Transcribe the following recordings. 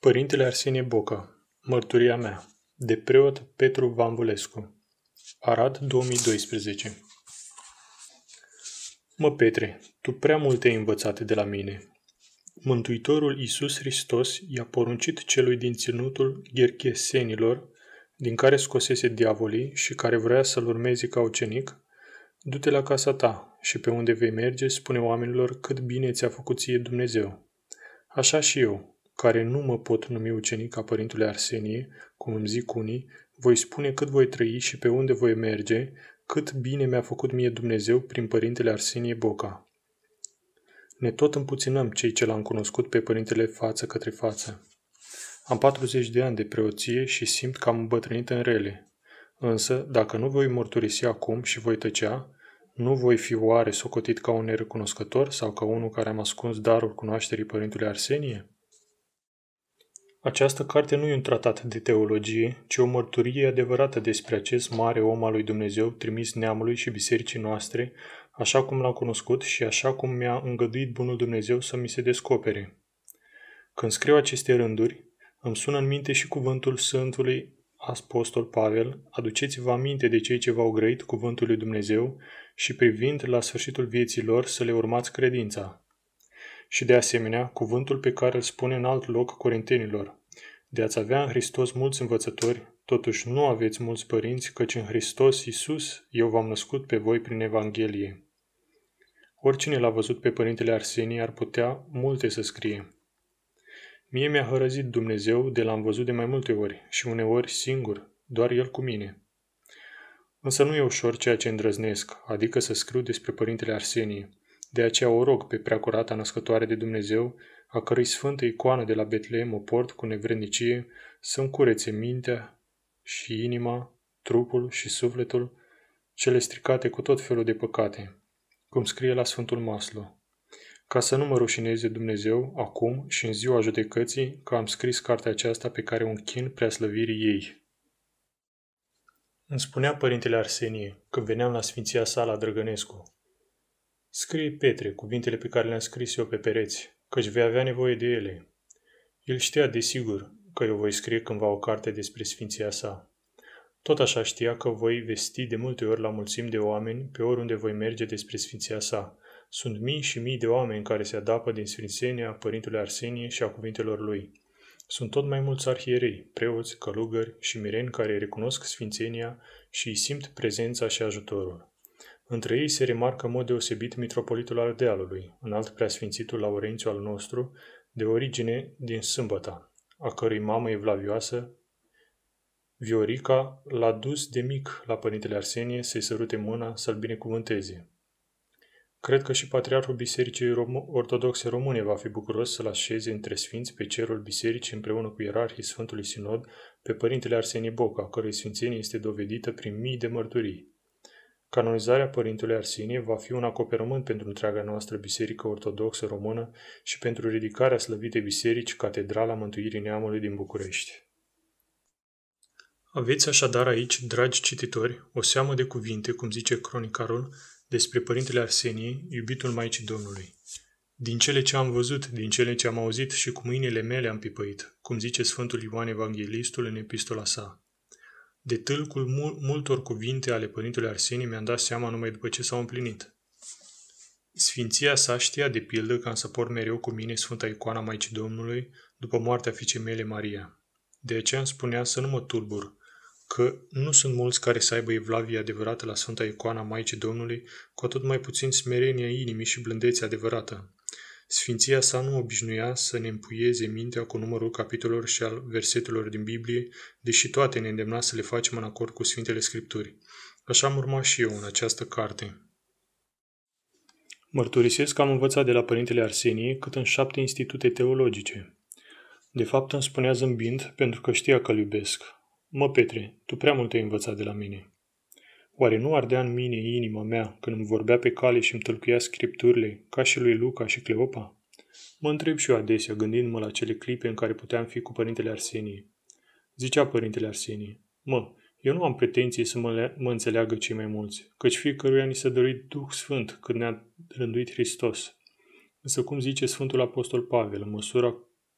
Părintele Arsenie Boca, Mărturia mea, de preot Petru Vambulescu, Arad 2012 Mă, Petre, tu prea multe ai învățat de la mine. Mântuitorul Iisus Hristos i-a poruncit celui din ținutul gherchesenilor, din care scosese diavolii și care vrea să-l urmeze ca ucenic, du-te la casa ta și pe unde vei merge spune oamenilor cât bine ți-a făcut ție Dumnezeu. Așa și eu, care nu mă pot numi ucenic a Părintele Arsenie, cum îmi zic unii, voi spune cât voi trăi și pe unde voi merge, cât bine mi-a făcut mie Dumnezeu prin Părintele Arsenie Boca. Ne tot împuținăm cei ce l-am cunoscut pe Părintele față către față. Am 40 de ani de preoție și simt că am îmbătrânit în rele. Însă, dacă nu voi mărturisi acum și voi tăcea, nu voi fi oare socotit ca un nerecunoscător sau ca unul care am ascuns darul cunoașterii Părintele Arsenie? Această carte nu e un tratat de teologie, ci o mărturie adevărată despre acest mare om al lui Dumnezeu trimis neamului și bisericii noastre, așa cum l-am cunoscut și așa cum mi-a îngăduit bunul Dumnezeu să mi se descopere. Când scriu aceste rânduri, îmi sună în minte și cuvântul Sfântului Apostol Pavel, aduceți-vă aminte de cei ce v-au grăit cuvântul lui Dumnezeu și privind la sfârșitul vieții lor să le urmați credința, și de asemenea cuvântul pe care îl spune în alt loc corintenilor. De ați avea în Hristos mulți învățători, totuși nu aveți mulți părinți, căci în Hristos Iisus eu v-am născut pe voi prin Evanghelie. Oricine l-a văzut pe Părintele Arsenie ar putea multe să scrie. Mie mi-a hărăzit Dumnezeu de l-am văzut de mai multe ori și uneori singur, doar el cu mine. Însă nu e ușor ceea ce îndrăznesc, adică să scriu despre Părintele Arsenie. De aceea o rog pe preacurata născătoare de Dumnezeu, a cărei sfântă icoană de la Betleem o port cu nevrednicie, să-mi curețe mintea și inima, trupul și sufletul, cele stricate cu tot felul de păcate, cum scrie la Sfântul Maslu. Ca să nu mă rușineze Dumnezeu, acum și în ziua judecății, că am scris cartea aceasta pe care un chin slăvirii ei. Îmi spunea părintele Arsenie, când veneam la Sfinția sa la Drăgănescu, Scrie Petre cuvintele pe care le-am scris eu pe pereți, căci vei avea nevoie de ele. El știa, desigur, că eu voi scrie cândva o carte despre sfinția sa. Tot așa știa că voi vesti de multe ori la mulțim de oameni pe oriunde voi merge despre sfinția sa. Sunt mii și mii de oameni care se adapă din sfințenia Părintele Arsenie și a cuvintelor lui. Sunt tot mai mulți arhierei, preoți, călugări și mireni care recunosc sfințenia și îi simt prezența și ajutorul. Între ei se remarcă în mod deosebit mitropolitul Ardealului, înalt preasfințitul Laurențiu al nostru, de origine din Sâmbăta, a cărui mamă evlavioasă, Viorica l-a dus de mic la Părintele Arsenie să-i sărute mâna, să-l binecuvânteze. Cred că și Patriarhul Bisericii Rom- Ortodoxe Române va fi bucuros să-l așeze între sfinți pe cerul bisericii împreună cu ierarhii Sfântului Sinod pe Părintele Arsenie Boca, a cărui sfințenie este dovedită prin mii de mărturii. Canonizarea Părintelui Arsinie va fi un acoperământ pentru întreaga noastră Biserică Ortodoxă Română și pentru ridicarea slăvitei biserici Catedrala Mântuirii Neamului din București. Aveți așadar aici, dragi cititori, o seamă de cuvinte, cum zice cronicarul, despre Părintele Arsenie, iubitul Maicii Domnului. Din cele ce am văzut, din cele ce am auzit și cu mâinile mele am pipăit, cum zice Sfântul Ioan Evanghelistul în epistola sa. De tâlcul mul- multor cuvinte ale Părintele Arsenie mi-am dat seama numai după ce s-au împlinit. Sfinția sa știa de pildă că am să port mereu cu mine Sfânta Icoana Maicii Domnului după moartea fiicei mele Maria. De aceea îmi spunea să nu mă turbur, că nu sunt mulți care să aibă evlavie adevărată la Sfânta Icoana Maicii Domnului, cu atât mai puțin smerenia inimii și blândețea adevărată. Sfinția sa nu obișnuia să ne împuieze mintea cu numărul capitolelor și al versetelor din Biblie, deși toate ne îndemna să le facem în acord cu Sfintele Scripturi. Așa am urmat și eu în această carte. Mărturisesc că am învățat de la Părintele Arsenie cât în șapte institute teologice. De fapt îmi spunea zâmbind pentru că știa că-l iubesc. Mă, Petre, tu prea mult ai învățat de la mine. Oare nu ardea în mine inima mea când îmi vorbea pe cale și îmi tălcuia scripturile, ca și lui Luca și Cleopa? Mă întreb și eu adesea, gândindu-mă la cele clipe în care puteam fi cu părintele Arsenie. Zicea părintele Arsenie, mă, eu nu am pretenții să mă, le- mă înțeleagă cei mai mulți, căci fiecăruia ni s-a dorit Duh Sfânt când ne-a rânduit Hristos. Însă cum zice Sfântul Apostol Pavel, în măsura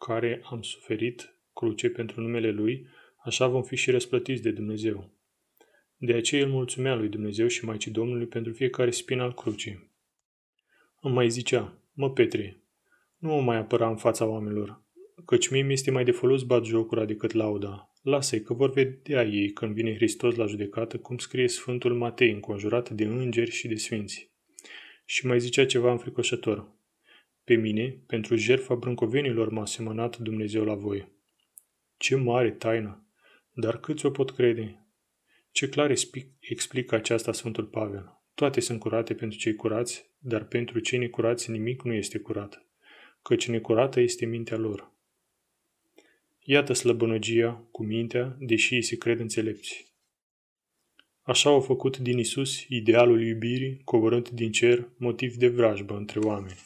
care am suferit cruce pentru numele Lui, așa vom fi și răsplătiți de Dumnezeu. De aceea el mulțumea lui Dumnezeu și Maicii Domnului pentru fiecare spin al crucii. Îmi mai zicea, mă Petre, nu mă mai apăra în fața oamenilor, căci mie mi este mai de folos bat jocura decât lauda. lasă că vor vedea ei când vine Hristos la judecată, cum scrie Sfântul Matei, înconjurat de îngeri și de sfinți. Și mai zicea ceva înfricoșător. Pe mine, pentru jertfa brâncovenilor m-a semănat Dumnezeu la voi. Ce mare taină! Dar câți o pot crede? Ce clar explică aceasta Sfântul Pavel. Toate sunt curate pentru cei curați, dar pentru cei necurați nimic nu este curat, căci necurată este mintea lor. Iată slăbănăgia cu mintea, deși ei se cred înțelepți. Așa au făcut din Isus idealul iubirii, coborând din cer motiv de vrajbă între oameni.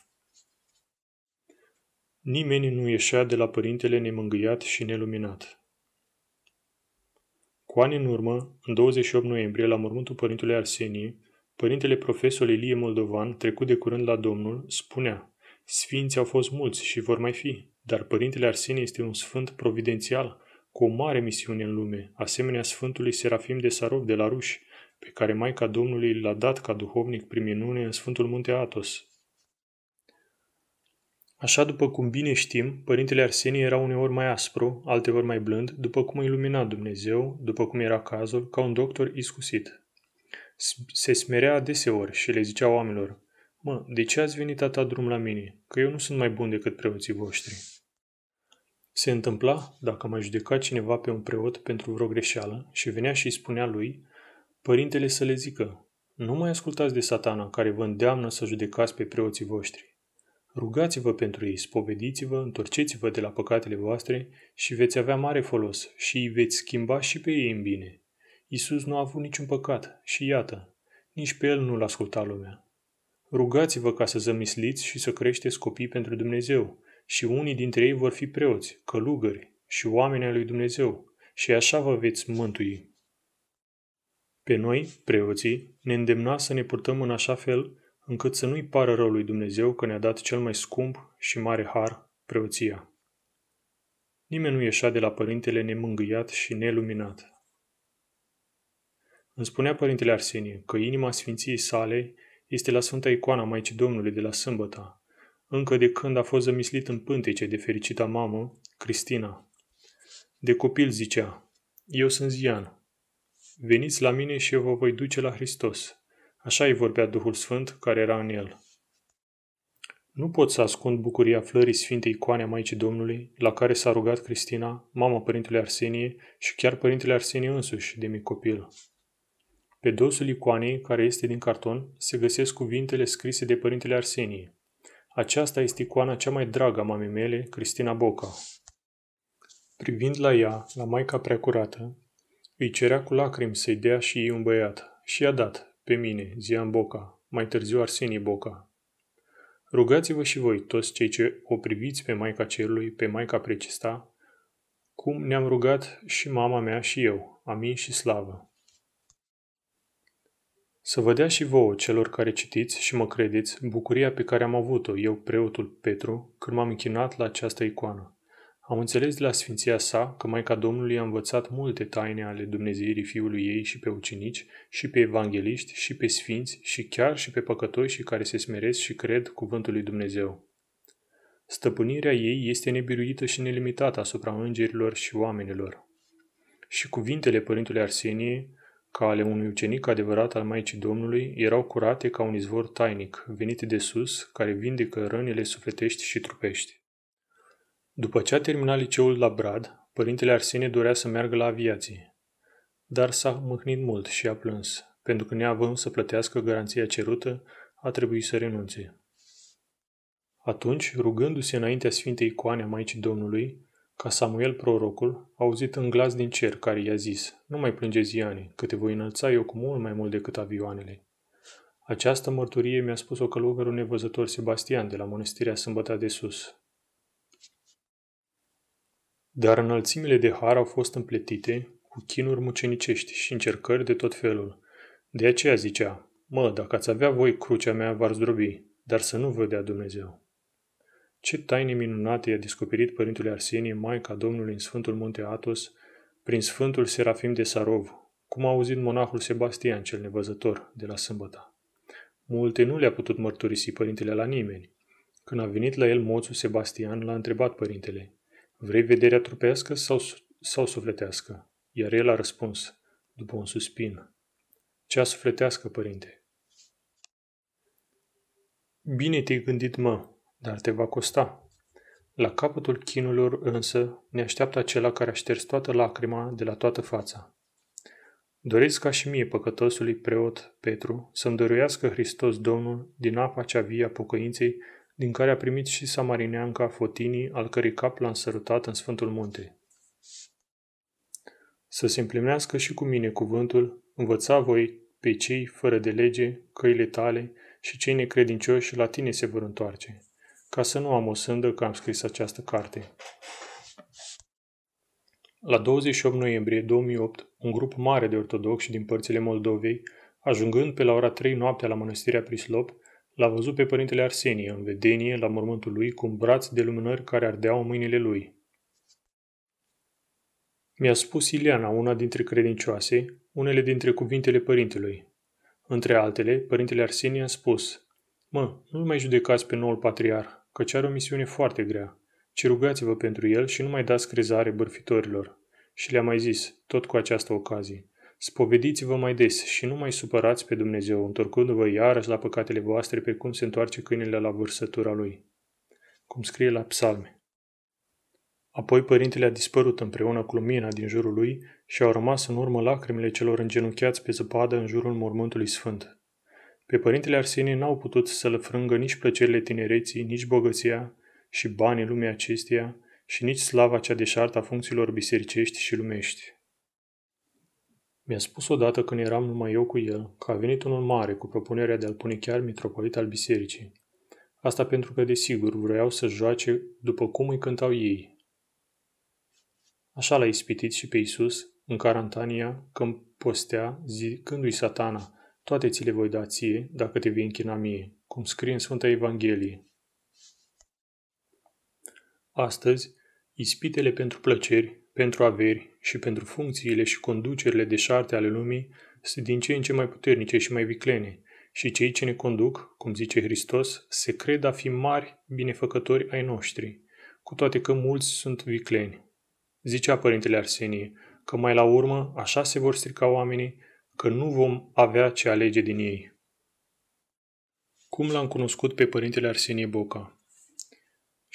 Nimeni nu ieșea de la părintele nemângâiat și neluminat. Cu ani în urmă, în 28 noiembrie, la mormântul părintele Arsenie, părintele profesor Ilie Moldovan, trecut de curând la Domnul, spunea Sfinți au fost mulți și vor mai fi, dar părintele Arsenie este un sfânt providențial, cu o mare misiune în lume, asemenea Sfântului Serafim de Sarov de la Ruși, pe care Maica Domnului l-a dat ca duhovnic prin minune în Sfântul Munte Atos, Așa după cum bine știm, părintele Arsenie era uneori mai aspru, alteori mai blând, după cum ilumina Dumnezeu, după cum era cazul, ca un doctor iscusit. Se smerea adeseori și le zicea oamenilor, Mă, de ce ați venit atâta drum la mine? Că eu nu sunt mai bun decât preoții voștri. Se întâmpla, dacă mai judeca cineva pe un preot pentru vreo greșeală și venea și îi spunea lui, părintele să le zică, nu mai ascultați de satana care vă îndeamnă să judecați pe preoții voștri. Rugați-vă pentru ei, spovediți-vă, întorceți-vă de la păcatele voastre și veți avea mare folos și îi veți schimba și pe ei în bine. Isus nu a avut niciun păcat și iată, nici pe el nu-l a ascultat lumea. Rugați-vă ca să zămisliți și să creșteți copii pentru Dumnezeu și unii dintre ei vor fi preoți, călugări și oameni ai lui Dumnezeu și așa vă veți mântui. Pe noi, preoții, ne îndemna să ne purtăm în așa fel încât să nu-i pară rău lui Dumnezeu că ne-a dat cel mai scump și mare har, preoția. Nimeni nu ieșea de la părintele nemângâiat și neluminat. Îmi spunea părintele Arsenie că inima sfinției sale este la Sfânta Icoana Maicii Domnului de la sâmbăta, încă de când a fost zămislit în pântece de fericita mamă, Cristina. De copil zicea, eu sunt Zian, veniți la mine și eu vă voi duce la Hristos. Așa îi vorbea Duhul Sfânt care era în el. Nu pot să ascund bucuria flării Sfintei Icoane a Maicii Domnului, la care s-a rugat Cristina, mama părintele Arsenie și chiar părintele Arsenie însuși, de mic copil. Pe dosul icoanei, care este din carton, se găsesc cuvintele scrise de părintele Arsenie. Aceasta este icoana cea mai dragă a mamei mele, Cristina Boca. Privind la ea, la Maica Preacurată, îi cerea cu lacrimi să-i dea și ei un băiat și i-a dat, pe mine, Zian Boca, mai târziu Arsenie Boca. Rugați-vă și voi, toți cei ce o priviți pe Maica Cerului, pe Maica Precista, cum ne-am rugat și mama mea și eu, amin și slavă. Să vă dea și vouă, celor care citiți și mă credeți, bucuria pe care am avut-o eu, preotul Petru, când m-am închinat la această icoană. Am înțeles de la sfinția sa că Maica Domnului a învățat multe taine ale Dumnezeirii Fiului ei și pe ucenici, și pe evangeliști, și pe sfinți, și chiar și pe păcătoși care se smeresc și cred cuvântul lui Dumnezeu. Stăpânirea ei este nebiruită și nelimitată asupra îngerilor și oamenilor. Și cuvintele Părintele Arsenie, ca ale unui ucenic adevărat al Maicii Domnului, erau curate ca un izvor tainic, venit de sus, care vindecă rănile sufletești și trupești. După ce a terminat liceul la Brad, părintele Arsenie dorea să meargă la aviație. Dar s-a mâhnit mult și a plâns, pentru că neavând să plătească garanția cerută, a trebuit să renunțe. Atunci, rugându-se înaintea Sfintei Icoane a Maicii Domnului, ca Samuel prorocul, a auzit în glas din cer care i-a zis, Nu mai plânge ziane, că te voi înălța eu cu mult mai mult decât avioanele. Această mărturie mi-a spus-o călugărul nevăzător Sebastian de la Mănăstirea Sâmbăta de Sus, dar înălțimile de har au fost împletite cu chinuri mucenicești și încercări de tot felul. De aceea zicea, mă, dacă ați avea voi crucea mea, v-ar zdrobi, dar să nu vedea Dumnezeu. Ce taine minunate i-a descoperit Părintele Arsenie Maica Domnului în Sfântul Munte Atos, prin Sfântul Serafim de Sarov, cum a auzit monahul Sebastian cel nevăzător de la sâmbăta. Multe nu le-a putut mărturisi părintele la nimeni. Când a venit la el moțul Sebastian, l-a întrebat părintele, Vrei vederea trupească sau, sau sufletească? Iar el a răspuns, după un suspin, Cea sufletească, părinte. Bine te-ai gândit, mă, dar te va costa. La capătul chinurilor însă ne așteaptă acela care a șters toată lacrima de la toată fața. Doresc ca și mie, păcătosului preot Petru, să-mi dăruiască Hristos Domnul din apa cea vie a pocăinței din care a primit și samarineanca Fotini, al cărei cap l-a însărutat în Sfântul Munte. Să se împlinească și cu mine cuvântul, învăța voi pe cei fără de lege, căile tale și cei necredincioși la tine se vor întoarce, ca să nu am o sândă că am scris această carte. La 28 noiembrie 2008, un grup mare de ortodoxi din părțile Moldovei, ajungând pe la ora 3 noaptea la mănăstirea Prislop, L-a văzut pe părintele Arsenie în vedenie la mormântul lui cu un braț de lumânări care ardeau mâinile lui. Mi-a spus Ileana, una dintre credincioase, unele dintre cuvintele părintelui. Între altele, părintele Arsenie a spus, Mă, nu mai judecați pe noul patriarh, căci are o misiune foarte grea. Ci rugați-vă pentru el și nu mai dați crezare bărfitorilor. Și le-a mai zis, tot cu această ocazie. Spovediți-vă mai des și nu mai supărați pe Dumnezeu, întorcându-vă iarăși la păcatele voastre pe cum se întoarce câinele la vârsătura lui. Cum scrie la psalme. Apoi părintele a dispărut împreună cu lumina din jurul lui și au rămas în urmă lacrimile celor îngenunchiați pe zăpadă în jurul mormântului sfânt. Pe părintele Arsenie n-au putut să-l frângă nici plăcerile tinereții, nici bogăția și banii lumii acesteia și nici slava cea deșartă a funcțiilor bisericești și lumești. Mi-a spus odată când eram numai eu cu el că a venit unul mare cu propunerea de a-l pune chiar mitropolit al bisericii. Asta pentru că, desigur, vreau să joace după cum îi cântau ei. Așa l-a ispitit și pe Iisus, în Carantania, când postea, zicându-i satana, toate ți le voi da ție dacă te vei închina mie, cum scrie în Sfânta Evanghelie. Astăzi, ispitele pentru plăceri pentru averi și pentru funcțiile și conducerile de șarte ale lumii sunt din ce în ce mai puternice și mai viclene și cei ce ne conduc, cum zice Hristos, se cred a fi mari binefăcători ai noștri, cu toate că mulți sunt vicleni. Zicea Părintele Arsenie că mai la urmă așa se vor strica oamenii că nu vom avea ce alege din ei. Cum l-am cunoscut pe Părintele Arsenie Boca?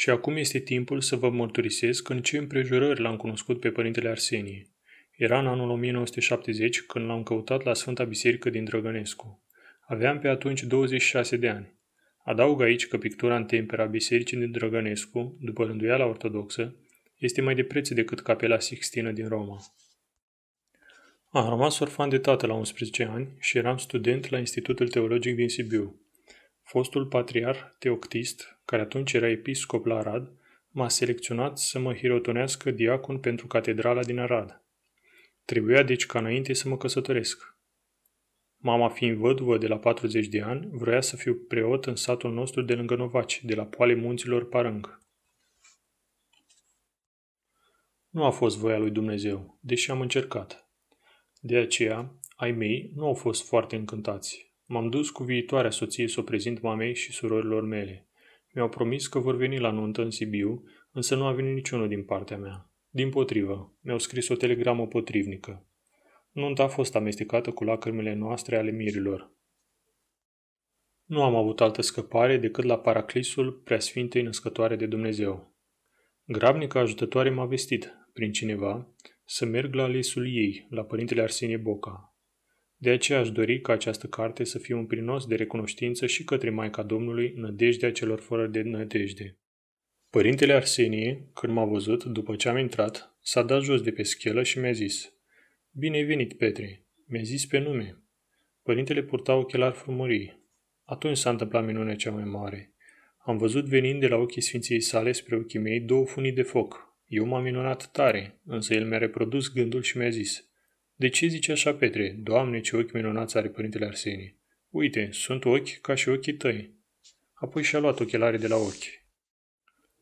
Și acum este timpul să vă mărturisesc în ce împrejurări l-am cunoscut pe Părintele Arsenie. Era în anul 1970 când l-am căutat la Sfânta Biserică din Drăgănescu. Aveam pe atunci 26 de ani. Adaug aici că pictura în tempera bisericii din Drăgănescu, după rânduiala ortodoxă, este mai de preț decât capela Sixtină din Roma. Am rămas orfan de tată la 11 ani și eram student la Institutul Teologic din Sibiu. Fostul patriar Teoctist, care atunci era episcop la Arad, m-a selecționat să mă hirotonească diacon pentru catedrala din Arad. Trebuia deci ca înainte să mă căsătoresc. Mama fiind văduvă de la 40 de ani, vroia să fiu preot în satul nostru de lângă Novaci, de la poale munților Parâng. Nu a fost voia lui Dumnezeu, deși am încercat. De aceea, ai mei nu au fost foarte încântați. M-am dus cu viitoarea soție să o prezint mamei și surorilor mele. Mi-au promis că vor veni la nuntă în Sibiu, însă nu a venit niciunul din partea mea. Din potrivă, mi-au scris o telegramă potrivnică. Nunta a fost amestecată cu lacrimile noastre ale mirilor. Nu am avut altă scăpare decât la paraclisul preasfintei născătoare de Dumnezeu. Grabnica ajutătoare m-a vestit, prin cineva, să merg la lesul ei, la părintele Arsenie Boca, de aceea aș dori ca această carte să fie un prinos de recunoștință și către Maica Domnului, nădejdea celor fără de nădejde. Părintele Arsenie, când m-a văzut, după ce am intrat, s-a dat jos de pe schelă și mi-a zis Bine ai venit, Petre! Mi-a zis pe nume. Părintele purta ochelari frumării. Atunci s-a întâmplat minunea cea mai mare. Am văzut venind de la ochii Sfinției sale spre ochii mei două funii de foc. Eu m-am minunat tare, însă el mi-a reprodus gândul și mi-a zis – de ce zice așa Petre? Doamne, ce ochi minunați are părintele Arsenie. Uite, sunt ochi ca și ochii tăi. Apoi și-a luat ochelare de la ochi.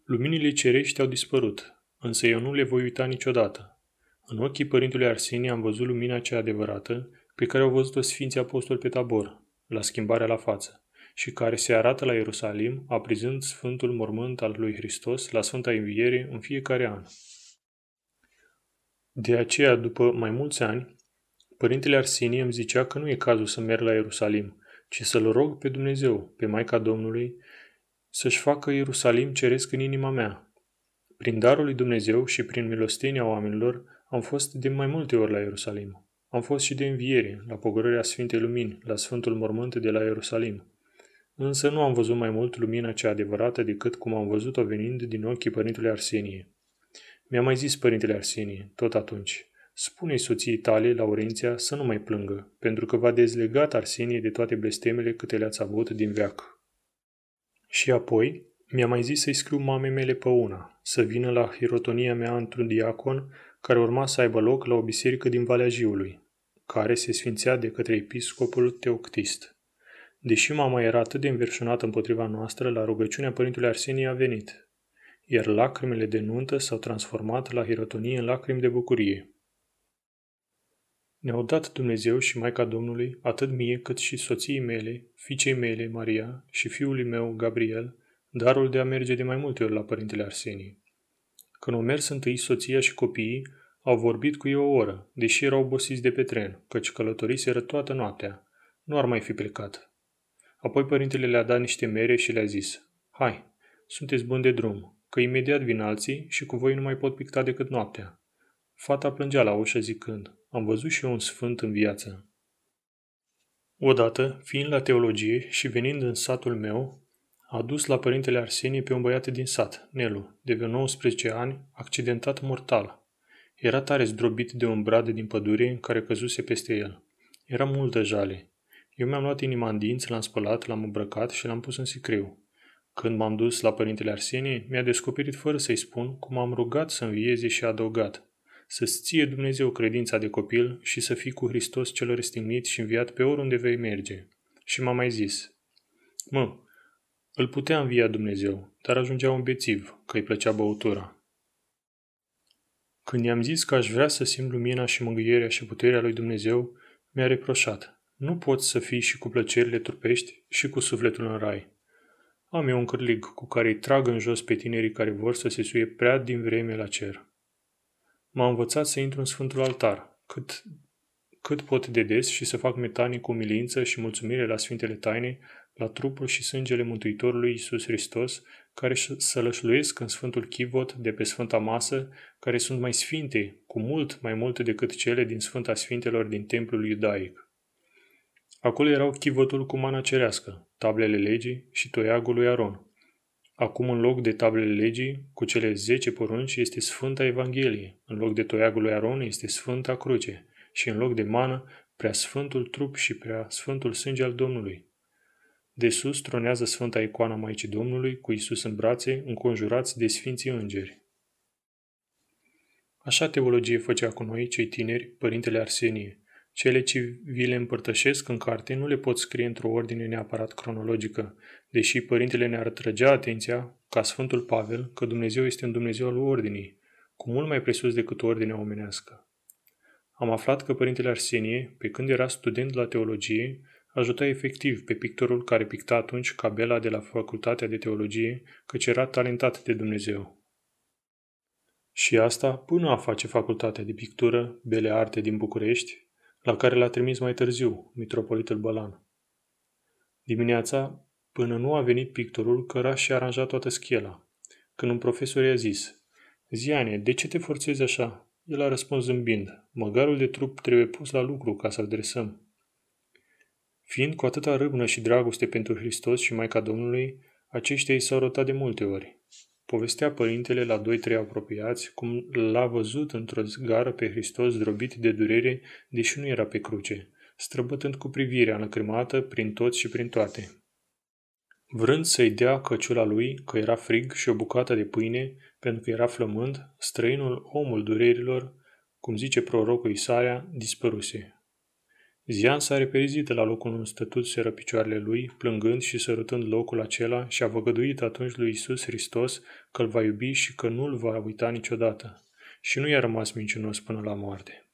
Luminile cerești au dispărut, însă eu nu le voi uita niciodată. În ochii părintele Arsenie am văzut lumina cea adevărată, pe care au văzut-o Sfinții Apostoli pe tabor, la schimbarea la față, și care se arată la Ierusalim, aprizând Sfântul Mormânt al lui Hristos la Sfânta Înviere în fiecare an. De aceea, după mai mulți ani, părintele Arsenie îmi zicea că nu e cazul să merg la Ierusalim, ci să-L rog pe Dumnezeu, pe Maica Domnului, să-și facă Ierusalim ceresc în inima mea. Prin darul lui Dumnezeu și prin milostenia oamenilor, am fost de mai multe ori la Ierusalim. Am fost și de înviere, la pogorârea Sfintei Lumini, la Sfântul Mormânt de la Ierusalim. Însă nu am văzut mai mult lumina cea adevărată decât cum am văzut-o venind din ochii părintele Arsenie. Mi-a mai zis părintele Arsenie, tot atunci, spune-i soției tale, Laurenția, să nu mai plângă, pentru că va dezlega Arsenie de toate blestemele câte le-ați avut din veac. Și apoi, mi-a mai zis să-i scriu mamei mele pe una, să vină la hirotonia mea într-un diacon care urma să aibă loc la o biserică din Valea Jiului, care se sfințea de către episcopul Teoctist. Deși mama era atât de înverșunată împotriva noastră, la rugăciunea părintului Arsenie a venit, iar lacrimile de nuntă s-au transformat la hirotonie în lacrimi de bucurie. Ne-au dat Dumnezeu și Maica Domnului, atât mie cât și soției mele, fiicei mele, Maria, și fiului meu, Gabriel, darul de a merge de mai multe ori la Părintele Arsenie. Când au mers întâi, soția și copiii au vorbit cu ei o oră, deși erau obosiți de pe tren, căci călătoriseră toată noaptea. Nu ar mai fi plecat. Apoi părintele le-a dat niște mere și le-a zis, Hai, sunteți buni de drum, că imediat vin alții și cu voi nu mai pot picta decât noaptea. Fata plângea la ușă zicând, am văzut și eu un sfânt în viață. Odată, fiind la teologie și venind în satul meu, a dus la părintele Arsenie pe un băiat din sat, Nelu, de vreo 19 ani, accidentat mortal. Era tare zdrobit de un brad din pădure în care căzuse peste el. Era multă jale. Eu mi-am luat inima în dinți, l-am spălat, l-am îmbrăcat și l-am pus în sicriu. Când m-am dus la părintele Arsenie, mi-a descoperit fără să-i spun cum am rugat să învieze și a adăugat. Să-ți ție Dumnezeu credința de copil și să fii cu Hristos cel răstignit și înviat pe oriunde vei merge. Și m-a mai zis, mă, îl putea învia Dumnezeu, dar ajungea un bețiv, că îi plăcea băutura. Când i-am zis că aș vrea să simt lumina și mângâierea și puterea lui Dumnezeu, mi-a reproșat, nu poți să fii și cu plăcerile trupești și cu sufletul în rai. Am eu un cârlig cu care îi trag în jos pe tinerii care vor să se suie prea din vreme la cer. M-a învățat să intru în Sfântul Altar, cât, cât pot de des și să fac metanii cu milință și mulțumire la Sfintele Taine, la trupul și sângele Mântuitorului Iisus Hristos, care sălășluiesc în Sfântul Chivot de pe Sfânta Masă, care sunt mai sfinte, cu mult mai multe decât cele din Sfânta Sfintelor din Templul Iudaic. Acolo erau chivotul cu mana cerească, tablele legii și toiagul lui Aron. Acum, în loc de tablele legii, cu cele zece porunci, este Sfânta Evanghelie, în loc de toiagul lui Aron este Sfânta Cruce și în loc de mană, prea sfântul trup și prea sfântul sânge al Domnului. De sus tronează Sfânta Icoana Maicii Domnului cu Isus în brațe, înconjurați de sfinții îngeri. Așa teologie făcea cu noi, cei tineri, Părintele Arsenie, cele ce vi le împărtășesc în carte nu le pot scrie într-o ordine neapărat cronologică, deși părintele ne-ar trăgea atenția, ca Sfântul Pavel, că Dumnezeu este un Dumnezeu al ordinii, cu mult mai presus decât ordinea omenească. Am aflat că părintele Arsenie, pe când era student la teologie, ajuta efectiv pe pictorul care picta atunci cabela de la Facultatea de Teologie, căci era talentat de Dumnezeu. Și asta până a face Facultatea de Pictură, Bele Arte din București, la care l-a trimis mai târziu mitropolitul Bălan. Dimineața, până nu a venit pictorul, căra și aranja toată schiela. Când un profesor i-a zis, Ziane, de ce te forțezi așa? El a răspuns zâmbind, măgarul de trup trebuie pus la lucru ca să-l dresăm. Fiind cu atâta râbnă și dragoste pentru Hristos și Maica Domnului, aceștia i s-au rotat de multe ori. Povestea părintele la doi-trei apropiați cum l-a văzut într-o zgară pe Hristos zdrobit de durere, deși nu era pe cruce, străbătând cu privirea lacrimată prin toți și prin toate. Vrând să-i dea căciula lui, că era frig și o bucată de pâine, pentru că era flămând, străinul omul durerilor, cum zice prorocul Isaia, dispăruse. Zian s-a reperizit de la locul unde stătut seră picioarele lui, plângând și sărutând locul acela și a văgăduit atunci lui Isus Hristos că îl va iubi și că nu îl va uita niciodată. Și nu i-a rămas mincinos până la moarte.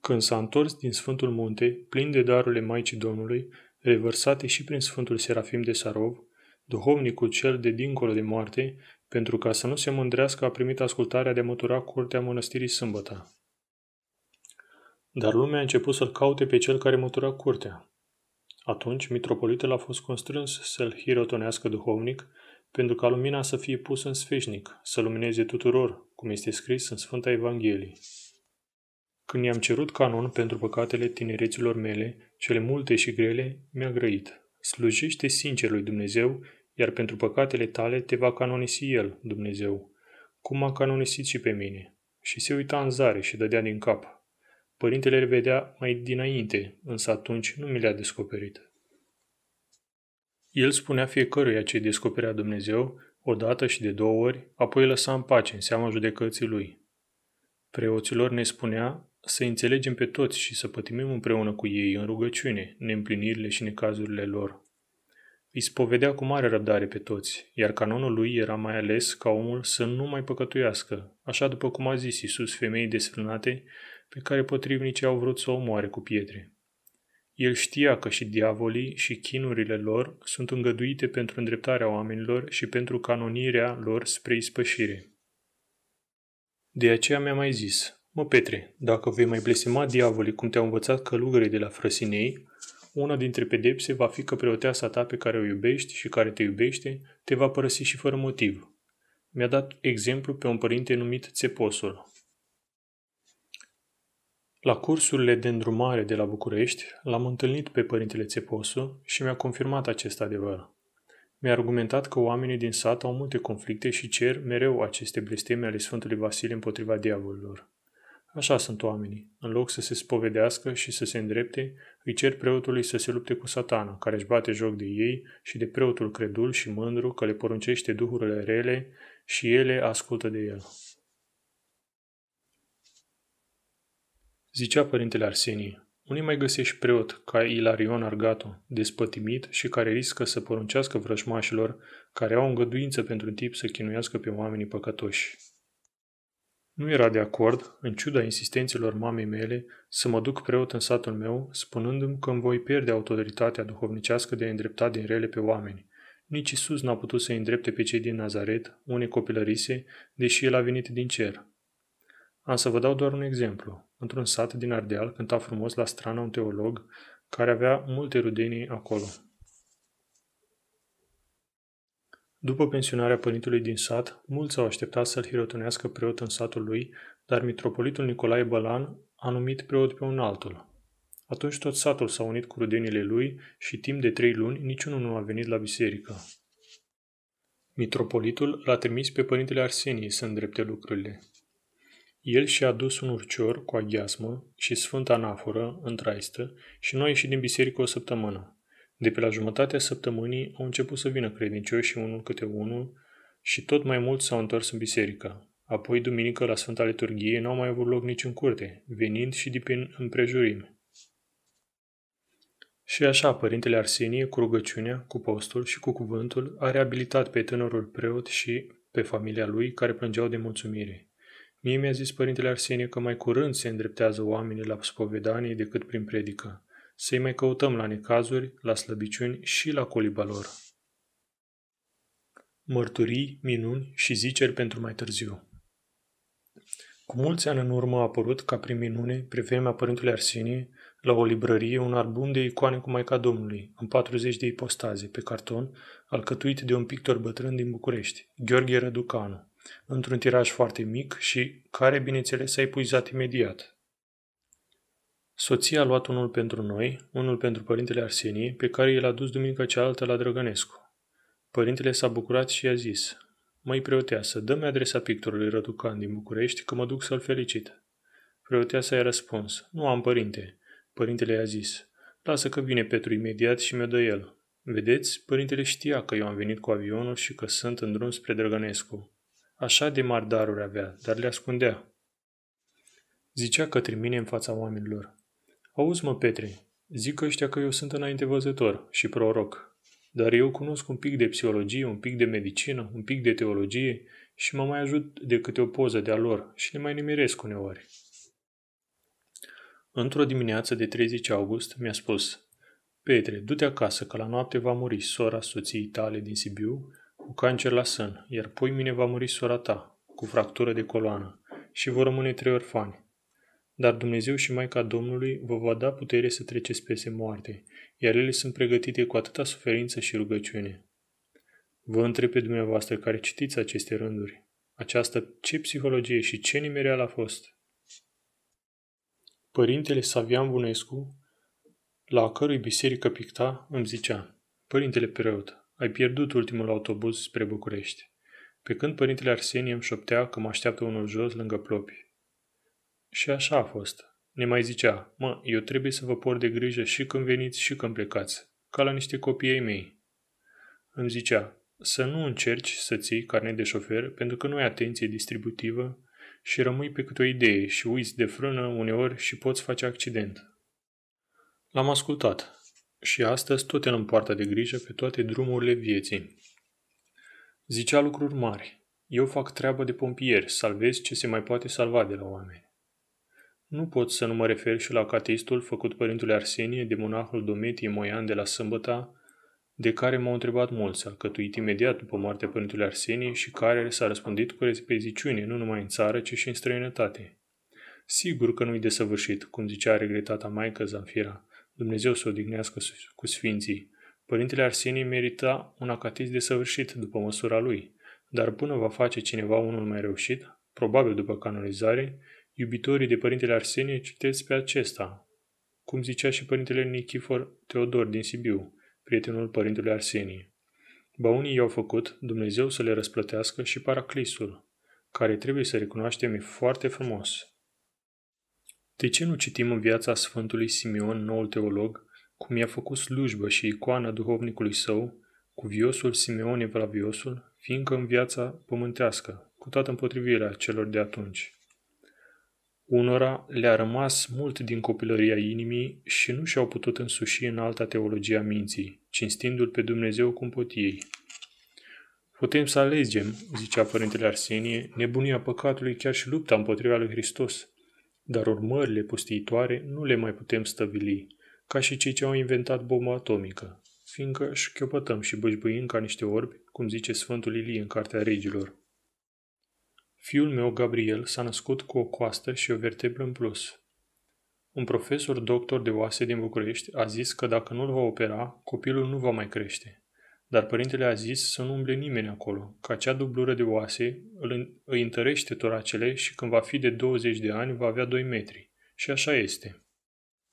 Când s-a întors din Sfântul Munte, plin de darurile Maicii Domnului, revărsate și prin Sfântul Serafim de Sarov, duhovnicul cel de dincolo de moarte, pentru ca să nu se mândrească, a primit ascultarea de mătura curtea mănăstirii Sâmbăta. Dar lumea a început să-l caute pe cel care mătura curtea. Atunci, mitropolitul a fost constrâns să-l hirotonească duhovnic, pentru ca lumina să fie pusă în sfeșnic, să lumineze tuturor, cum este scris în Sfânta Evanghelie. Când i-am cerut canon pentru păcatele tinereților mele, cele multe și grele, mi-a grăit. Slujește sincer lui Dumnezeu, iar pentru păcatele tale te va canonisi El, Dumnezeu, cum m-a canonisit și pe mine. Și se uita în zare și dădea din cap, Părintele îl vedea mai dinainte, însă atunci nu mi le-a descoperit. El spunea fiecăruia ce descoperea Dumnezeu, dată și de două ori, apoi lăsa în pace în seama judecății lui. Preoților ne spunea să înțelegem pe toți și să pătimim împreună cu ei în rugăciune neîmplinirile și necazurile lor. Îi spovedea cu mare răbdare pe toți, iar canonul lui era mai ales ca omul să nu mai păcătuiască, așa după cum a zis Iisus femeii desfrânate pe care potrivnicii au vrut să o omoare cu pietre. El știa că și diavolii și chinurile lor sunt îngăduite pentru îndreptarea oamenilor și pentru canonirea lor spre ispășire. De aceea mi-a mai zis, mă Petre, dacă vei mai blesema diavolii cum te-au învățat călugării de la Frăsinei, una dintre pedepse va fi că preoteasa ta pe care o iubești și care te iubește te va părăsi și fără motiv. Mi-a dat exemplu pe un părinte numit Țeposul, la cursurile de îndrumare de la București, l-am întâlnit pe părintele Țeposu și mi-a confirmat acest adevăr. Mi-a argumentat că oamenii din sat au multe conflicte și cer mereu aceste blesteme ale Sfântului Vasile împotriva diavolilor. Așa sunt oamenii. În loc să se spovedească și să se îndrepte, îi cer preotului să se lupte cu satana, care își bate joc de ei și de preotul credul și mândru că le poruncește duhurile rele și ele ascultă de el. Zicea părintele Arsenie, unii mai găsești preot ca Ilarion Argato, despătimit și care riscă să poruncească vrăjmașilor care au îngăduință pentru tip să chinuiască pe oamenii păcătoși. Nu era de acord, în ciuda insistențelor mamei mele, să mă duc preot în satul meu, spunându-mi că îmi voi pierde autoritatea duhovnicească de a îndrepta din rele pe oameni. Nici Isus n-a putut să îndrepte pe cei din Nazaret, une copilărise, deși el a venit din cer – am să vă dau doar un exemplu. Într-un sat din Ardeal cânta frumos la strana un teolog care avea multe rudenii acolo. După pensionarea părintului din sat, mulți au așteptat să-l hirotonească preot în satul lui, dar mitropolitul Nicolae Bălan a numit preot pe un altul. Atunci tot satul s-a unit cu rudenile lui și timp de trei luni niciunul nu a venit la biserică. Mitropolitul l-a trimis pe părintele Arsenie să îndrepte lucrurile. El și-a dus un urcior cu aghiasmă și sfânta anaforă în traistă și noi ieșit din biserică o săptămână. De pe la jumătatea săptămânii au început să vină credincioși unul câte unul și tot mai mulți s-au întors în biserică. Apoi, duminică, la Sfânta Liturghie, n-au mai avut loc nici în curte, venind și de prin împrejurime. Și așa, Părintele Arsenie, cu rugăciunea, cu postul și cu cuvântul, a reabilitat pe tânărul preot și pe familia lui, care plângeau de mulțumire. Mie mi-a zis părintele Arsenie că mai curând se îndreptează oamenii la spovedanie decât prin predică. Să-i mai căutăm la necazuri, la slăbiciuni și la coliba lor. Mărturii, minuni și ziceri pentru mai târziu Cu mulți ani în urmă a apărut, ca prin minune, pe vremea părintele Arsenie, la o librărie, un album de icoane cu Maica Domnului, în 40 de ipostaze, pe carton, alcătuit de un pictor bătrân din București, Gheorghe Răducanu într-un tiraj foarte mic și care, bineînțeles, a epuizat imediat. Soția a luat unul pentru noi, unul pentru părintele Arsenie, pe care i l-a dus duminica cealaltă la Drăgănescu. Părintele s-a bucurat și i-a zis, Măi preoteasă, dă-mi adresa pictorului Răducan din București că mă duc să-l felicit. Preoteasa i-a răspuns, nu am părinte. Părintele i-a zis, lasă că vine Petru imediat și mi-o dă el. Vedeți, părintele știa că eu am venit cu avionul și că sunt în drum spre Drăgănescu. Așa de mari daruri avea, dar le ascundea. Zicea către mine în fața oamenilor. Auzi mă, Petre, zic ăștia că eu sunt văzător și proroc, dar eu cunosc un pic de psihologie, un pic de medicină, un pic de teologie și mă mai ajut de câte o poză de-a lor și le mai nimeresc uneori. Într-o dimineață de 30 august mi-a spus, Petre, du-te acasă că la noapte va muri sora soției tale din Sibiu cu cancer la sân, iar pui mine va muri sora ta, cu fractură de coloană, și vor rămâne trei orfani. Dar Dumnezeu și Maica Domnului vă va da putere să treceți peste moarte, iar ele sunt pregătite cu atâta suferință și rugăciune. Vă întreb pe dumneavoastră care citiți aceste rânduri. Aceasta ce psihologie și ce nimereală a fost? Părintele Savian Bunescu, la cărui biserică picta, îmi zicea, Părintele preot, ai pierdut ultimul autobuz spre București. Pe când părintele Arsenie îmi șoptea că mă așteaptă unul jos lângă plopi. Și așa a fost. Ne mai zicea, mă, eu trebuie să vă port de grijă și când veniți și când plecați, ca la niște copii ai mei. Îmi zicea, să nu încerci să ții carnet de șofer pentru că nu ai atenție distributivă și rămâi pe câte o idee și uiți de frână uneori și poți face accident. L-am ascultat și astăzi tot el împoartă de grijă pe toate drumurile vieții. Zicea lucruri mari. Eu fac treabă de pompier, salvez ce se mai poate salva de la oameni. Nu pot să nu mă refer și la cateistul făcut părintele Arsenie de monahul Dometie Moian de la Sâmbăta, de care m-au întrebat mulți, alcătuit imediat după moartea părintele Arsenie și care s-a răspândit cu repeziciune nu numai în țară, ci și în străinătate. Sigur că nu-i desăvârșit, cum zicea regretata maică Zanfira, Dumnezeu să odihnească cu sfinții. Părintele Arsenii merita un acatist desăvârșit după măsura lui, dar până va face cineva unul mai reușit, probabil după canonizare, iubitorii de Părintele Arsenie citesc pe acesta, cum zicea și Părintele Nichifor Teodor din Sibiu, prietenul Părintele Arsenie. Ba unii i-au făcut, Dumnezeu să le răsplătească și paraclisul, care trebuie să recunoaștem e foarte frumos, de ce nu citim în viața Sfântului Simeon, noul teolog, cum i-a făcut slujbă și icoana duhovnicului său, viosul Simeon Evlaviosul, fiindcă în viața pământească, cu toată împotrivirea celor de atunci? Unora le-a rămas mult din copilăria inimii și nu și-au putut însuși în alta teologia minții, cinstindu-L pe Dumnezeu cum pot ei. Putem să alegem, zicea Părintele Arsenie, nebunia păcatului chiar și lupta împotriva lui Hristos, dar urmările pustiitoare nu le mai putem stabili, ca și cei ce au inventat bomba atomică, fiindcă șchiopătăm și bășbâim ca niște orbi, cum zice Sfântul Ilie în Cartea Regilor. Fiul meu, Gabriel, s-a născut cu o coastă și o vertebră în plus. Un profesor doctor de oase din București a zis că dacă nu-l va opera, copilul nu va mai crește. Dar părintele a zis să nu umble nimeni acolo, că acea dublură de oase îi întărește toracele și când va fi de 20 de ani va avea 2 metri. Și așa este.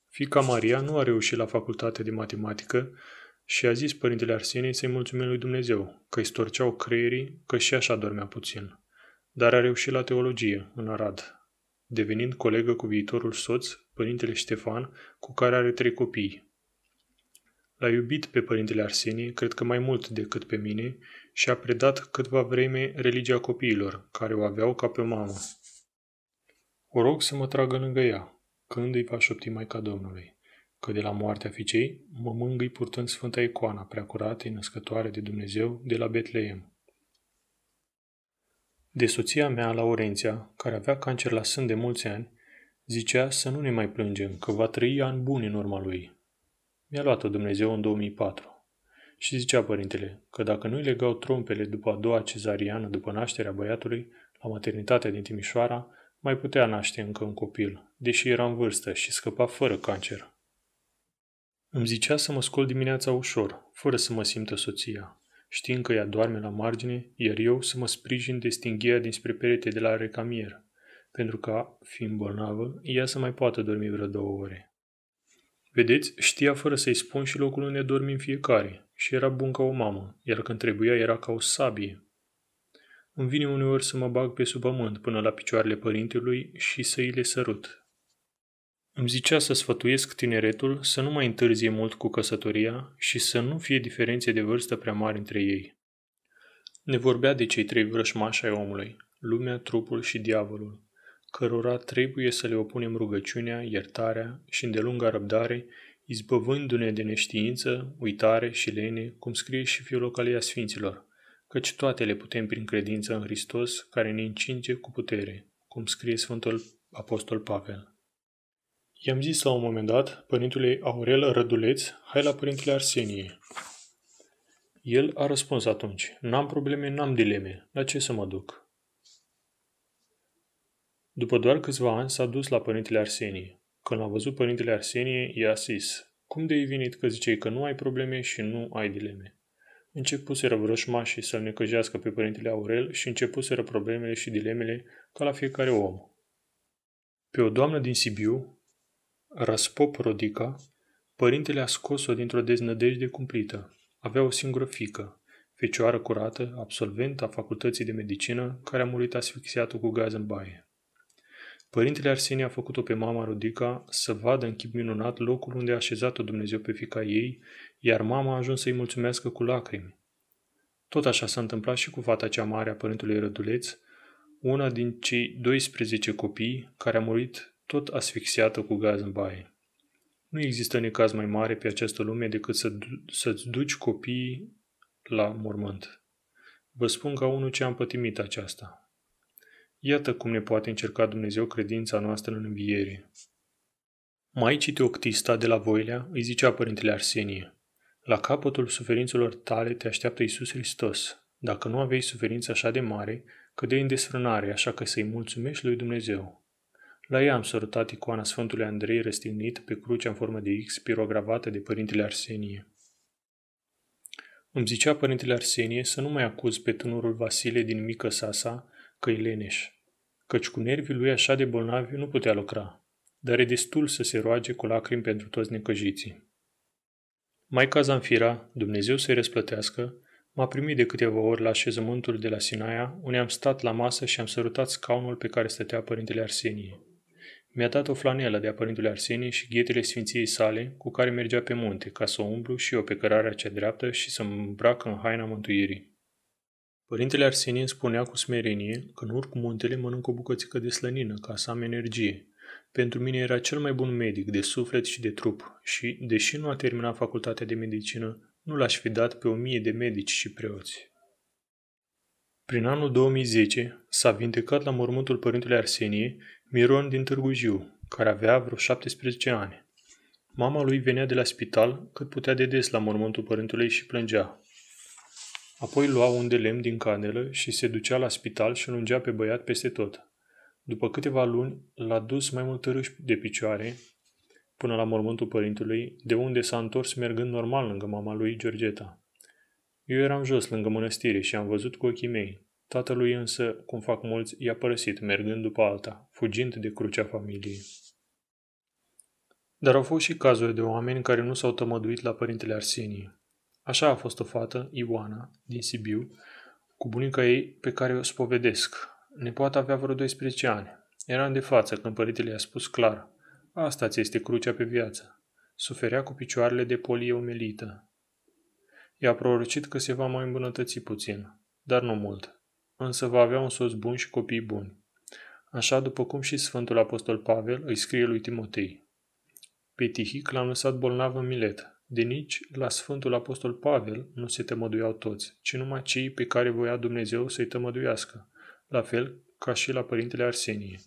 Fica Maria nu a reușit la facultate de matematică și a zis părintele Arseniei să-i mulțumim lui Dumnezeu, că îi storceau creierii, că și așa dormea puțin. Dar a reușit la teologie, în Arad, devenind colegă cu viitorul soț, părintele Ștefan, cu care are trei copii, L-a iubit pe părintele Arsenie, cred că mai mult decât pe mine, și a predat câtva vreme religia copiilor, care o aveau ca pe o mamă. O rog să mă tragă lângă ea, când îi va șopti Maica Domnului, că de la moartea ficei mă mângâi purtând Sfânta Icoana curată, născătoare de Dumnezeu de la Betleem. De soția mea, Laurenția, care avea cancer la sân de mulți ani, zicea să nu ne mai plângem, că va trăi ani buni în urma lui, mi-a luat-o Dumnezeu în 2004. Și zicea părintele că dacă nu-i legau trompele după a doua cezariană după nașterea băiatului, la maternitatea din Timișoara, mai putea naște încă un copil, deși era în vârstă și scăpa fără cancer. Îmi zicea să mă scol dimineața ușor, fără să mă simtă soția, știind că ea doarme la margine, iar eu să mă sprijin de stinghia dinspre perete de la recamier, pentru că fiind bolnavă, ea să mai poată dormi vreo două ore. Vedeți, știa fără să-i spun și locul unde dormim fiecare și era bun ca o mamă, iar când trebuia era ca o sabie. Îmi vine uneori să mă bag pe sub pământ până la picioarele părintelui și să îi le sărut. Îmi zicea să sfătuiesc tineretul să nu mai întârzie mult cu căsătoria și să nu fie diferențe de vârstă prea mari între ei. Ne vorbea de cei trei vrășmași ai omului, lumea, trupul și diavolul cărora trebuie să le opunem rugăciunea, iertarea și îndelunga răbdare, izbăvându-ne de neștiință, uitare și lene, cum scrie și Fiolocalia Sfinților, căci toate le putem prin credință în Hristos, care ne încinge cu putere, cum scrie Sfântul Apostol Pavel. I-am zis la un moment dat părintele Aurel Răduleț, hai la părintele Arsenie. El a răspuns atunci, n-am probleme, n-am dileme, la ce să mă duc? După doar câțiva ani s-a dus la părintele Arsenie. Când l-a văzut părintele Arsenie, i-a zis, Cum de ai venit că zicei că nu ai probleme și nu ai dileme? Începuseră vrășmașii să-l necăjească pe părintele Aurel și începuseră problemele și dilemele ca la fiecare om. Pe o doamnă din Sibiu, Raspop Rodica, părintele a scos-o dintr-o deznădejde cumplită. Avea o singură fică, fecioară curată, absolventă a facultății de medicină, care a murit asfixiată cu gaz în baie. Părintele Arsenie a făcut-o pe mama Rodica să vadă în chip minunat locul unde a așezat-o Dumnezeu pe fica ei, iar mama a ajuns să-i mulțumească cu lacrimi. Tot așa s-a întâmplat și cu fata cea mare a părintelui Răduleț, una din cei 12 copii care a murit tot asfixiată cu gaz în baie. Nu există necaz mai mare pe această lume decât să, să-ți duci copiii la mormânt. Vă spun ca unul ce am pătimit aceasta. Iată cum ne poate încerca Dumnezeu credința noastră în înviere. Maicii octista de la Voilea îi zicea Părintele Arsenie, La capătul suferințelor tale te așteaptă Iisus Hristos. Dacă nu aveai suferință așa de mare, cădeai în desfrânare, așa că să-i mulțumești lui Dumnezeu. La ea am sărutat icoana Sfântului Andrei răstignit pe crucea în formă de X pirogravată de Părintele Arsenie. Îmi zicea Părintele Arsenie să nu mai acuz pe tânărul Vasile din mică sasa că e leneș căci cu nervii lui așa de bolnavi nu putea lucra, dar e destul să se roage cu lacrimi pentru toți necăjiții. Maica Zanfira, Dumnezeu să-i răsplătească, m-a primit de câteva ori la așezământul de la Sinaia, unde am stat la masă și am sărutat scaunul pe care stătea Părintele Arsenie. Mi-a dat o flanelă de-a Părintele Arsenie și ghetele Sfinției sale, cu care mergea pe munte, ca să o umblu și eu pe cărarea cea dreaptă și să mă îmbrac în haina mântuirii. Părintele Arsenie îmi spunea cu smerenie că nu urc muntele mănânc o bucățică de slănină ca să am energie. Pentru mine era cel mai bun medic de suflet și de trup și, deși nu a terminat facultatea de medicină, nu l-aș fi dat pe o mie de medici și preoți. Prin anul 2010 s-a vindecat la mormântul părintele Arsenie Miron din Târgu Jiu, care avea vreo 17 ani. Mama lui venea de la spital cât putea de des la mormântul părintelui și plângea, Apoi lua un de lemn din canelă și se ducea la spital și lungea pe băiat peste tot. După câteva luni, l-a dus mai mult râși de picioare până la mormântul părintelui, de unde s-a întors mergând normal lângă mama lui Georgeta. Eu eram jos lângă mănăstire și am văzut cu ochii mei. Tatălui însă, cum fac mulți, i-a părăsit, mergând după alta, fugind de crucea familiei. Dar au fost și cazuri de oameni care nu s-au tămăduit la părintele Arsenie. Așa a fost o fată, Ioana, din Sibiu, cu bunica ei pe care o spovedesc. Nepoata avea vreo 12 ani. Era în de față când părintele i-a spus clar, asta ți este crucea pe viață. Suferea cu picioarele de poliomelită. I-a prorocit că se va mai îmbunătăți puțin, dar nu mult. Însă va avea un soț bun și copii buni. Așa după cum și Sfântul Apostol Pavel îi scrie lui Timotei. Pe Tihic l-am lăsat bolnav în Milet, de nici la Sfântul Apostol Pavel nu se tămăduiau toți, ci numai cei pe care voia Dumnezeu să-i tămăduiască, la fel ca și la Părintele Arsenie.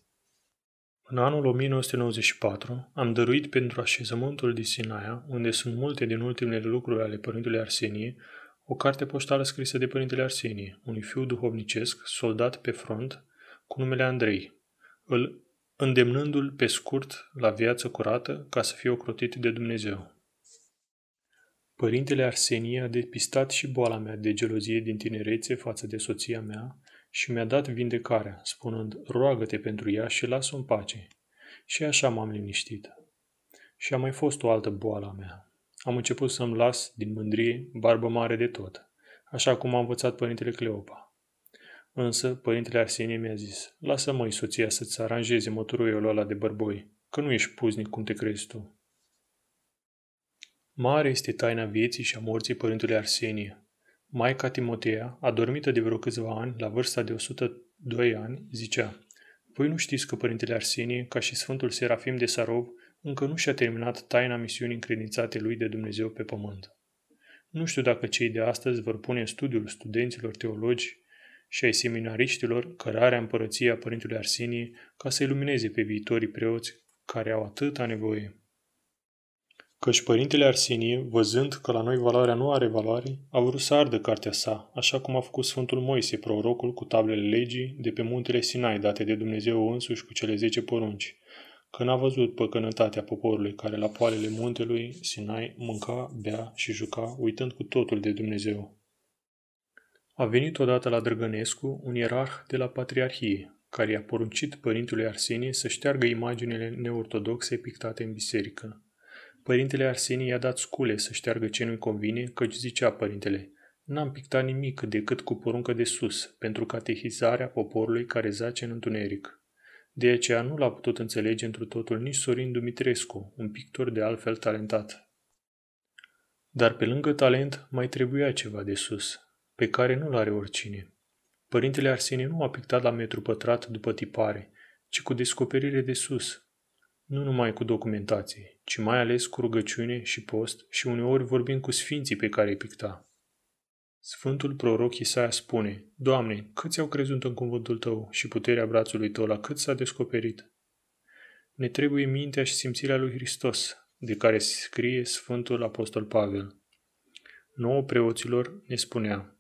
În anul 1994 am dăruit pentru așezământul din Sinaia, unde sunt multe din ultimele lucruri ale Părintele Arsenie, o carte poștală scrisă de Părintele Arsenie, unui fiu duhovnicesc, soldat pe front, cu numele Andrei, îl îndemnându-l pe scurt la viață curată ca să fie ocrotit de Dumnezeu. Părintele Arsenie a depistat și boala mea de gelozie din tinerețe față de soția mea și mi-a dat vindecarea, spunând, roagă-te pentru ea și las-o în pace. Și așa m-am liniștit. Și a mai fost o altă boală a mea. Am început să-mi las, din mândrie, barbă mare de tot, așa cum a învățat părintele Cleopa. Însă, părintele Arsenie mi-a zis, lasă mai soția să-ți aranjeze măturoiul ăla de bărboi, că nu ești puznic cum te crezi tu. Mare este taina vieții și a morții părintului Arsenie. Maica Timotea, adormită de vreo câțiva ani, la vârsta de 102 ani, zicea Voi nu știți că părintele Arsenie, ca și Sfântul Serafim de Sarov, încă nu și-a terminat taina misiunii încredințate lui de Dumnezeu pe pământ. Nu știu dacă cei de astăzi vor pune în studiul studenților teologi și ai seminariștilor cărarea împărăției a părintului Arsenie ca să ilumineze pe viitorii preoți care au atâta nevoie. Căci părintele Arsenie, văzând că la noi valoarea nu are valoare, a vrut să ardă cartea sa, așa cum a făcut Sfântul Moise, prorocul, cu tablele legii de pe muntele Sinai, date de Dumnezeu însuși cu cele zece porunci. Când a văzut păcănătatea poporului care la poalele muntelui Sinai mânca, bea și juca, uitând cu totul de Dumnezeu. A venit odată la Drăgănescu un ierarh de la Patriarhie, care i-a poruncit părintului Arsenie să șteargă imaginele neortodoxe pictate în biserică. Părintele Arsenie i-a dat scule să șteargă ce nu-i convine, căci zicea părintele, N-am pictat nimic decât cu poruncă de sus, pentru catehizarea poporului care zace în întuneric. De aceea nu l-a putut înțelege întru totul nici Sorin Dumitrescu, un pictor de altfel talentat. Dar pe lângă talent mai trebuia ceva de sus, pe care nu-l are oricine. Părintele Arsenie nu a pictat la metru pătrat după tipare, ci cu descoperire de sus, nu numai cu documentație, ci mai ales cu rugăciune și post și uneori vorbim cu sfinții pe care îi picta. Sfântul proroc Isaia spune, Doamne, câți au crezut în cuvântul Tău și puterea brațului Tău la cât s-a descoperit? Ne trebuie mintea și simțirea lui Hristos, de care scrie Sfântul Apostol Pavel. Nouă preoților ne spunea,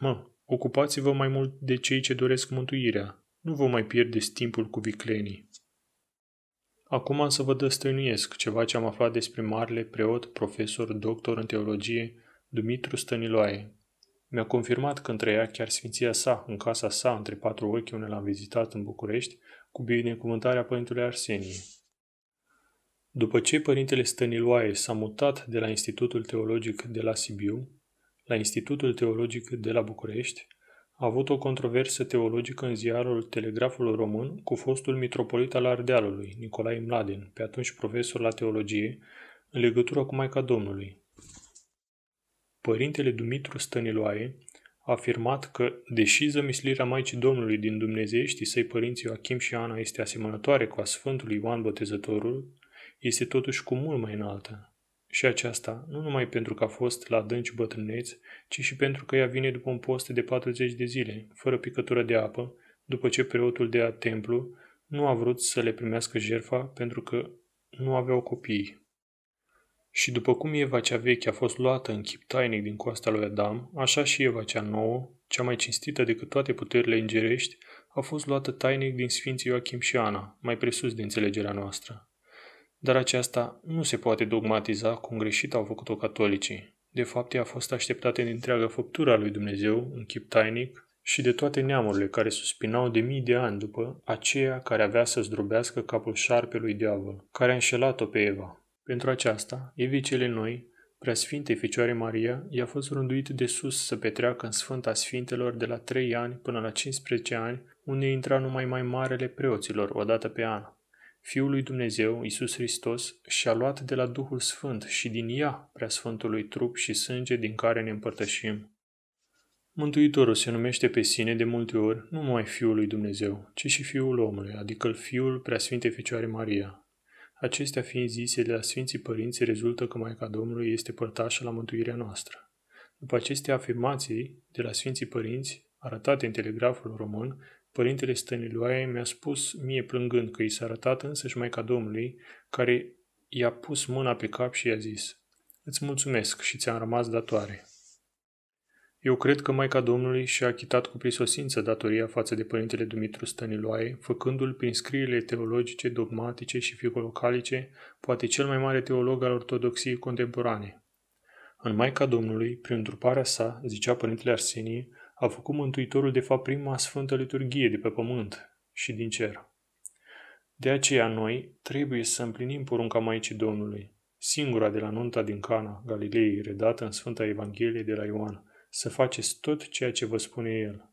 Mă, ocupați-vă mai mult de cei ce doresc mântuirea, nu vă mai pierdeți timpul cu viclenii. Acum am să vă dăstăinuiesc ceva ce am aflat despre marele preot, profesor, doctor în teologie, Dumitru Stăniloae. Mi-a confirmat că întreia chiar sfinția sa, în casa sa, între patru ochi, unde l-am vizitat în București, cu binecuvântarea Părintele Arsenie. După ce Părintele Stăniloae s-a mutat de la Institutul Teologic de la Sibiu, la Institutul Teologic de la București, a avut o controversă teologică în ziarul Telegraful Român cu fostul mitropolit al Ardealului, Nicolae Mladen, pe atunci profesor la teologie, în legătură cu Maica Domnului. Părintele Dumitru Stăniloae a afirmat că, deși zămislirea Maicii Domnului din Dumnezeiești săi părinți Joachim și Ana este asemănătoare cu a Sfântului Ioan Botezătorul, este totuși cu mult mai înaltă, și aceasta, nu numai pentru că a fost la dânci bătrâneți, ci și pentru că ea vine după un post de 40 de zile, fără picătură de apă, după ce preotul de la templu nu a vrut să le primească jerfa pentru că nu aveau copii. Și după cum Eva cea veche a fost luată în chip tainic din coasta lui Adam, așa și Eva cea nouă, cea mai cinstită decât toate puterile îngerești, a fost luată tainic din Sfinții Ioachim și Ana, mai presus de înțelegerea noastră. Dar aceasta nu se poate dogmatiza cum greșit au făcut-o catolicii. De fapt, ea a fost așteptată în întreaga făptura lui Dumnezeu, în chip tainic, și de toate neamurile care suspinau de mii de ani după aceea care avea să zdrobească capul șarpelui diavol, care a înșelat-o pe Eva. Pentru aceasta, cele noi, sfinte Ficioare Maria, i-a fost rânduit de sus să petreacă în Sfânta Sfintelor de la 3 ani până la 15 ani, unde intra numai mai marele preoților o dată pe an. Fiul lui Dumnezeu, Isus Hristos, și-a luat de la Duhul Sfânt și din ea Sfântului trup și sânge din care ne împărtășim. Mântuitorul se numește pe sine de multe ori nu numai Fiul lui Dumnezeu, ci și Fiul omului, adică Fiul Sfinte Fecioare Maria. Acestea fiind zise de la Sfinții Părinți, rezultă că Maica Domnului este părtașă la mântuirea noastră. După aceste afirmații de la Sfinții Părinți, arătate în telegraful român, Părintele Stăniloae mi-a spus, mie plângând, că i s-a arătat însăși Maica Domnului, care i-a pus mâna pe cap și i-a zis, Îți mulțumesc și ți-am rămas datoare. Eu cred că Maica Domnului și-a achitat cu prisosință datoria față de Părintele Dumitru Stăniloae, făcându-l prin scrierile teologice, dogmatice și filocalice, poate cel mai mare teolog al ortodoxiei contemporane. În Maica Domnului, prin întruparea sa, zicea Părintele Arsenie, a făcut Mântuitorul de fapt prima sfântă liturghie de pe pământ și din cer. De aceea noi trebuie să împlinim porunca Maicii Domnului, singura de la nunta din Cana, Galilei, redată în Sfânta Evanghelie de la Ioan, să faceți tot ceea ce vă spune el.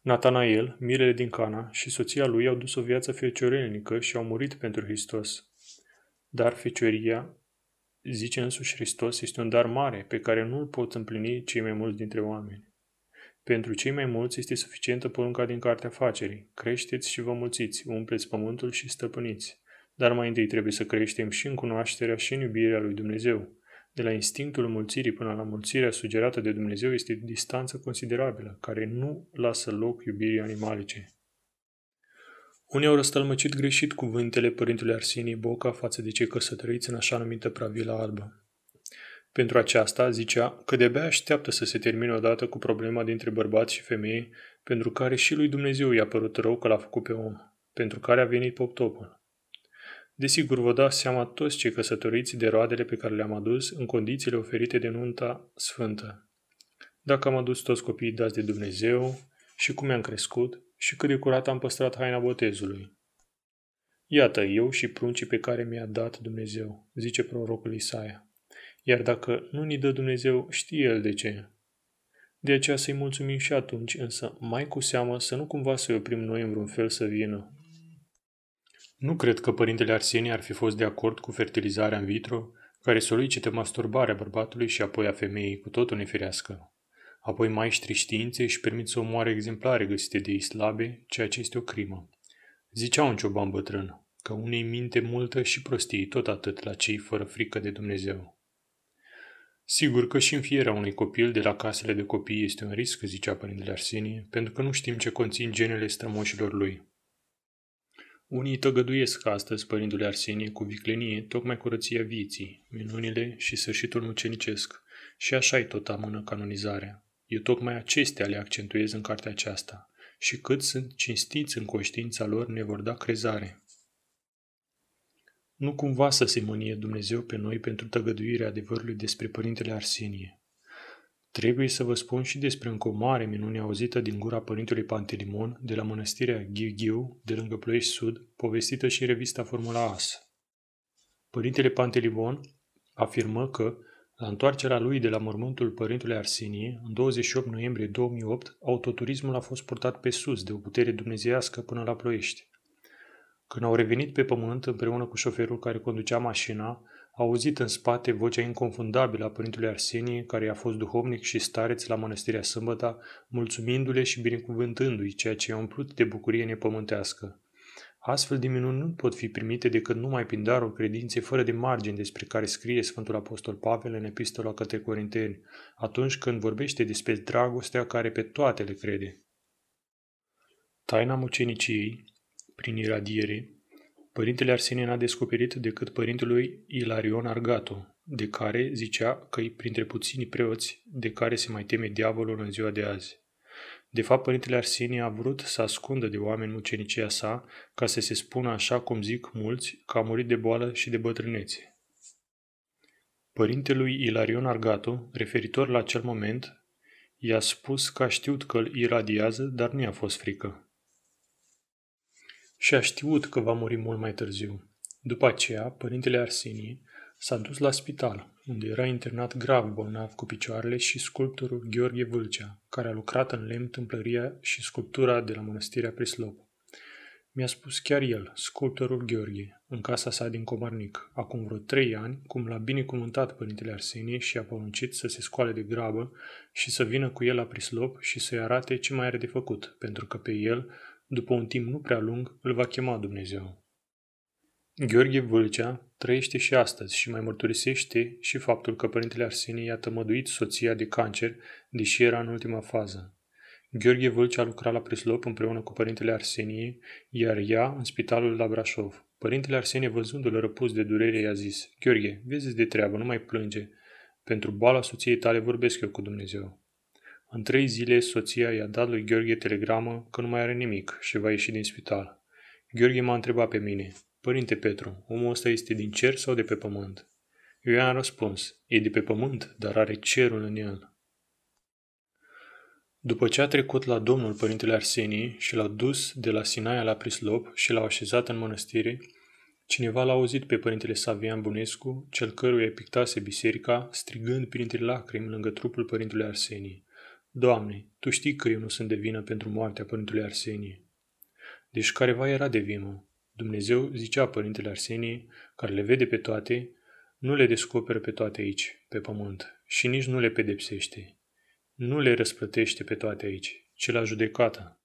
Natanael, mirele din Cana și soția lui au dus o viață feciorelnică și au murit pentru Hristos. Dar fecioria zice însuși Hristos, este un dar mare pe care nu îl pot împlini cei mai mulți dintre oameni. Pentru cei mai mulți este suficientă porunca din Cartea Facerii. Creșteți și vă mulțiți, umpleți pământul și stăpâniți. Dar mai întâi trebuie să creștem și în cunoașterea și în iubirea lui Dumnezeu. De la instinctul mulțirii până la mulțirea sugerată de Dumnezeu este distanță considerabilă, care nu lasă loc iubirii animalice. Unii au răstălmăcit greșit cuvintele părintele Arsenie Boca față de cei căsătoriți în așa numită pravila albă. Pentru aceasta, zicea că de-abia așteaptă să se termine odată cu problema dintre bărbați și femei, pentru care și lui Dumnezeu i-a părut rău că l-a făcut pe om, pentru care a venit poptopul. Desigur, vă dați seama toți cei căsătoriți de roadele pe care le-am adus în condițiile oferite de nunta sfântă. Dacă am adus toți copiii dați de Dumnezeu și cum i-am crescut, și cât de curat am păstrat haina botezului. Iată eu și pruncii pe care mi-a dat Dumnezeu, zice prorocul Isaia. Iar dacă nu ni dă Dumnezeu, știe El de ce. De aceea să-i mulțumim și atunci, însă mai cu seamă să nu cumva să-i oprim noi în vreun fel să vină. Nu cred că părintele Arsenie ar fi fost de acord cu fertilizarea în vitro, care solicită masturbarea bărbatului și apoi a femeii cu totul nefirească. Apoi maestrii științei își permit să omoare exemplare găsite de islabe, ceea ce este o crimă. Zicea un cioban bătrân că unei minte multă și prostii tot atât la cei fără frică de Dumnezeu. Sigur că și în fierea unui copil de la casele de copii este un risc, zicea părintele Arsenie, pentru că nu știm ce conțin genele strămoșilor lui. Unii tăgăduiesc astăzi părintele Arsenie cu viclenie tocmai curăția vieții, minunile și sfârșitul mucenicesc, și așa-i tot amână canonizarea. E tocmai acestea le accentuez în cartea aceasta și cât sunt cinstiți în conștiința lor ne vor da crezare. Nu cumva să se mânie Dumnezeu pe noi pentru tăgăduirea adevărului despre Părintele Arsenie. Trebuie să vă spun și despre încă o mare minune auzită din gura Părintelui Pantelimon de la mănăstirea Ghiu de lângă Ploiești Sud, povestită și în revista Formula AS. Părintele Pantelimon afirmă că la întoarcerea lui de la mormântul părintului Arsenie, în 28 noiembrie 2008, autoturismul a fost purtat pe sus de o putere dumnezeiască până la ploiești. Când au revenit pe pământ împreună cu șoferul care conducea mașina, au auzit în spate vocea inconfundabilă a părintului Arsenie, care a fost duhovnic și stareț la mănăstirea Sâmbăta, mulțumindu-le și binecuvântându-i ceea ce i-a umplut de bucurie nepământească. Astfel de minuni nu pot fi primite decât numai prin darul credinței fără de margini despre care scrie Sfântul Apostol Pavel în epistola către Corinteni, atunci când vorbește despre dragostea care pe toate le crede. Taina muceniciei, prin iradiere, Părintele Arsenie n-a descoperit decât părintelui Ilarion Argato, de care zicea că e printre puțini preoți de care se mai teme diavolul în ziua de azi. De fapt, Părintele Arsenie a vrut să ascundă de oameni mucenicia sa, ca să se spună așa cum zic mulți, că a murit de boală și de bătrânețe. Părintelui Ilarion Argatu, referitor la acel moment, i-a spus că a știut că îl iradiază, dar nu i-a fost frică. Și a știut că va muri mult mai târziu. După aceea, părintele Arsenie s-a dus la spital, unde era internat grav bolnav cu picioarele și sculptorul Gheorghe Vâlcea, care a lucrat în lemn tâmplăria și sculptura de la mănăstirea Prislop. Mi-a spus chiar el, sculptorul Gheorghe, în casa sa din Comarnic, acum vreo trei ani, cum l-a binecuvântat părintele Arsenie și a poruncit să se scoale de grabă și să vină cu el la prislop și să-i arate ce mai are de făcut, pentru că pe el, după un timp nu prea lung, îl va chema Dumnezeu. Gheorghe Vâlcea trăiește și astăzi și mai mărturisește și faptul că părintele Arsenie i-a tămăduit soția de cancer, deși era în ultima fază. Gheorghe Vâlcea lucra la Prislop împreună cu părintele Arsenie, iar ea în spitalul la Brașov. Părintele Arsenie, văzându-l răpus de durere, i-a zis, Gheorghe, vezi de treabă, nu mai plânge. Pentru boala soției tale vorbesc eu cu Dumnezeu. În trei zile, soția i-a dat lui Gheorghe telegramă că nu mai are nimic și va ieși din spital. Gheorghe m-a întrebat pe mine, Părinte Petru, omul ăsta este din cer sau de pe pământ? Eu i-am răspuns, e de pe pământ, dar are cerul în el. După ce a trecut la Domnul Părintele Arsenie și l-a dus de la Sinaia la Prislop și l a așezat în mănăstire, cineva l-a auzit pe Părintele Savian Bunescu, cel căruia pictase biserica, strigând printre lacrimi lângă trupul părintele Arsenie. Doamne, Tu știi că eu nu sunt de vină pentru moartea părintele Arsenie. Deci careva era de vină, Dumnezeu, zicea Părintele Arsenie, care le vede pe toate, nu le descoperă pe toate aici, pe pământ, și nici nu le pedepsește. Nu le răsplătește pe toate aici, ci la judecată.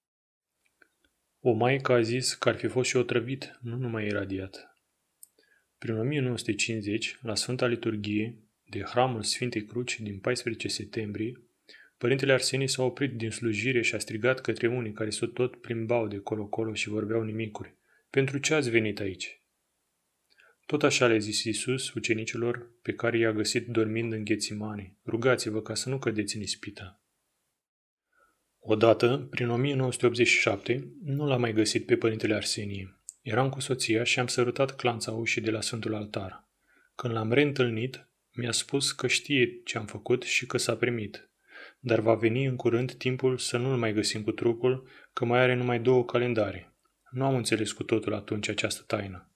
O maică a zis că ar fi fost și otrăvit, nu numai iradiat. Prin 1950, la Sfânta Liturghie, de Hramul Sfintei Cruci din 14 septembrie, Părintele Arsenie s-a oprit din slujire și a strigat către unii care s-o tot plimbau de colo-colo și vorbeau nimicuri. Pentru ce ați venit aici? Tot așa le zis Iisus ucenicilor pe care i-a găsit dormind în ghețimane. Rugați-vă ca să nu cădeți în ispită. Odată, prin 1987, nu l-am mai găsit pe părintele Arsenie. Eram cu soția și am sărutat clanța ușii de la Sfântul Altar. Când l-am reîntâlnit, mi-a spus că știe ce am făcut și că s-a primit. Dar va veni în curând timpul să nu-l mai găsim cu trupul, că mai are numai două calendare. Nu am înțeles cu totul atunci această taină.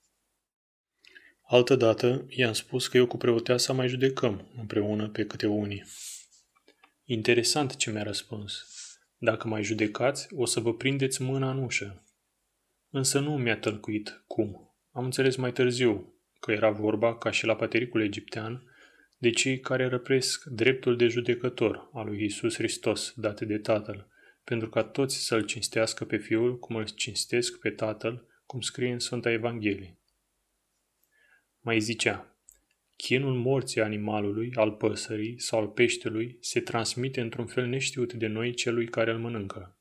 Altădată i-am spus că eu cu preotea să mai judecăm împreună pe câte unii. Interesant ce mi-a răspuns. Dacă mai judecați, o să vă prindeți mâna în ușă. Însă nu mi-a tălcuit cum. Am înțeles mai târziu că era vorba, ca și la patericul egiptean, de cei care răpresc dreptul de judecător al lui Isus Hristos dat de Tatăl – pentru ca toți să-L cinstească pe Fiul cum îl cinstesc pe Tatăl, cum scrie în Sfânta Evanghelie. Mai zicea, chinul morții animalului, al păsării sau al peștelui se transmite într-un fel neștiut de noi celui care îl mănâncă.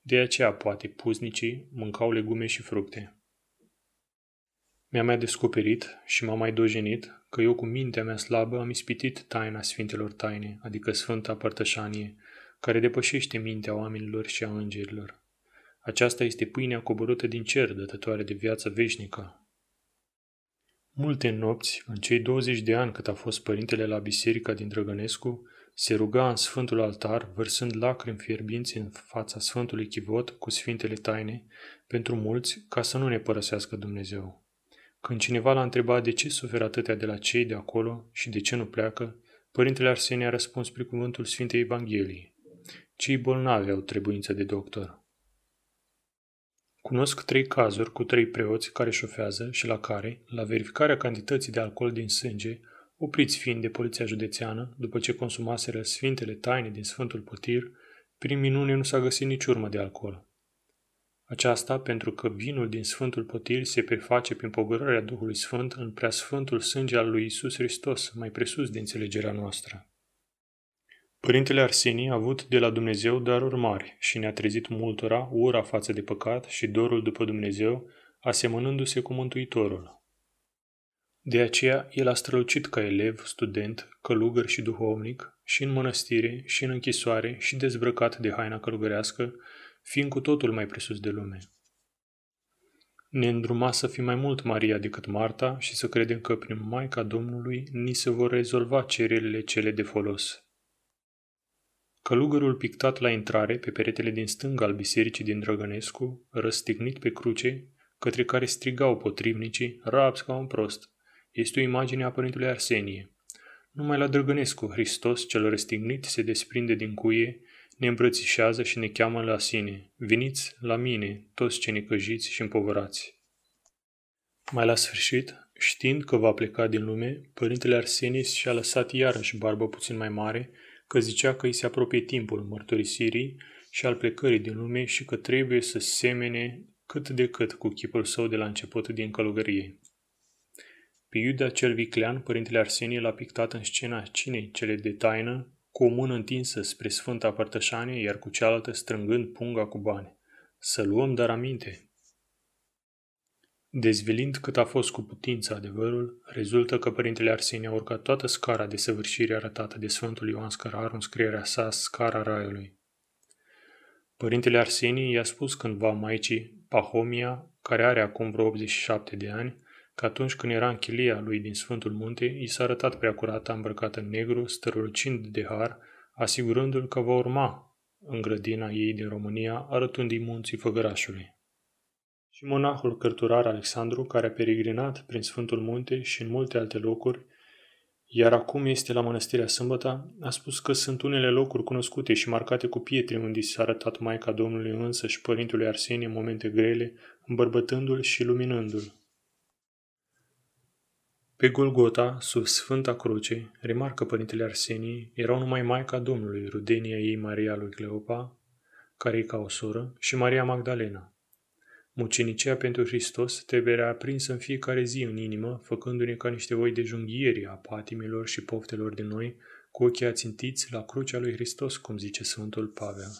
De aceea, poate, puznicii mâncau legume și fructe. Mi-a mai descoperit și m-a mai dojenit că eu cu mintea mea slabă am ispitit taina Sfintelor Taine, adică Sfânta Părtășanie, care depășește mintea oamenilor și a îngerilor. Aceasta este pâinea coborâtă din cer, dătătoare de viață veșnică. Multe nopți, în cei 20 de ani cât a fost părintele la biserica din Drăgănescu, se ruga în Sfântul Altar, vărsând lacrimi fierbinți în fața Sfântului Chivot cu Sfintele Taine, pentru mulți, ca să nu ne părăsească Dumnezeu. Când cineva l-a întrebat de ce suferă atâtea de la cei de acolo și de ce nu pleacă, Părintele Arsenie a răspuns prin cuvântul Sfintei Evangheliei. Cei bolnavi au trebuință de doctor. Cunosc trei cazuri cu trei preoți care șofează și la care, la verificarea cantității de alcool din sânge, opriți fiind de poliția județeană, după ce consumaseră sfintele taine din Sfântul Potir, prin minune nu s-a găsit nici urmă de alcool. Aceasta pentru că vinul din Sfântul Potir se preface prin pogorarea Duhului Sfânt în preasfântul sânge al lui Isus Hristos, mai presus de înțelegerea noastră. Părintele Arsenie a avut de la Dumnezeu daruri mari și ne-a trezit multora ura față de păcat și dorul după Dumnezeu, asemănându-se cu Mântuitorul. De aceea, el a strălucit ca elev, student, călugăr și duhovnic, și în mănăstire, și în închisoare, și dezbrăcat de haina călugărească, fiind cu totul mai presus de lume. Ne îndruma să fim mai mult Maria decât Marta și să credem că prin Maica Domnului ni se vor rezolva cererile cele de folos – Călugărul pictat la intrare pe peretele din stânga al bisericii din Drăgănescu, răstignit pe cruce, către care strigau potrivnicii, raps ca un prost. Este o imagine a Părintului Arsenie. Numai la Drăgănescu, Hristos cel răstignit se desprinde din cuie, ne îmbrățișează și ne cheamă la sine. Veniți la mine, toți ce necăjiți și împovărați. Mai la sfârșit, știind că va pleca din lume, părintele Arsenie și-a lăsat iarăși barbă puțin mai mare, că zicea că îi se apropie timpul mărturisirii și al plecării din lume și că trebuie să semene cât de cât cu chipul său de la început din călugărie. Pe Iuda cel viclean, părintele Arsenie l-a pictat în scena cinei cele de taină, cu o mână întinsă spre Sfânta Părtășanie, iar cu cealaltă strângând punga cu bani. Să luăm dar aminte, Dezvilind cât a fost cu putință adevărul, rezultă că Părintele Arsenie a urcat toată scara de săvârșire arătată de Sfântul Ioan Scărar în scrierea sa Scara Raiului. Părintele Arsenie i-a spus cândva maicii Pahomia, care are acum vreo 87 de ani, că atunci când era în chilia lui din Sfântul Munte, i s-a arătat prea curată îmbrăcată în negru, stărulcind de har, asigurându-l că va urma în grădina ei din România, arătând i munții Făgărașului și monahul cărturar Alexandru, care a peregrinat prin Sfântul Munte și în multe alte locuri, iar acum este la Mănăstirea Sâmbăta, a spus că sunt unele locuri cunoscute și marcate cu pietre unde s-a arătat Maica Domnului însă și Părintele Arsenie în momente grele, îmbărbătându-l și luminându-l. Pe Golgota, sub Sfânta Cruce, remarcă Părintele Arsenie, erau numai Maica Domnului, rudenia ei Maria lui Cleopa, care e ca o soră, și Maria Magdalena, Mucenicia pentru Hristos trebuie reaprinsă în fiecare zi în inimă, făcându-ne ca niște oi de junghieri a patimilor și poftelor de noi, cu ochii ațintiți la crucea lui Hristos, cum zice Sfântul Pavel.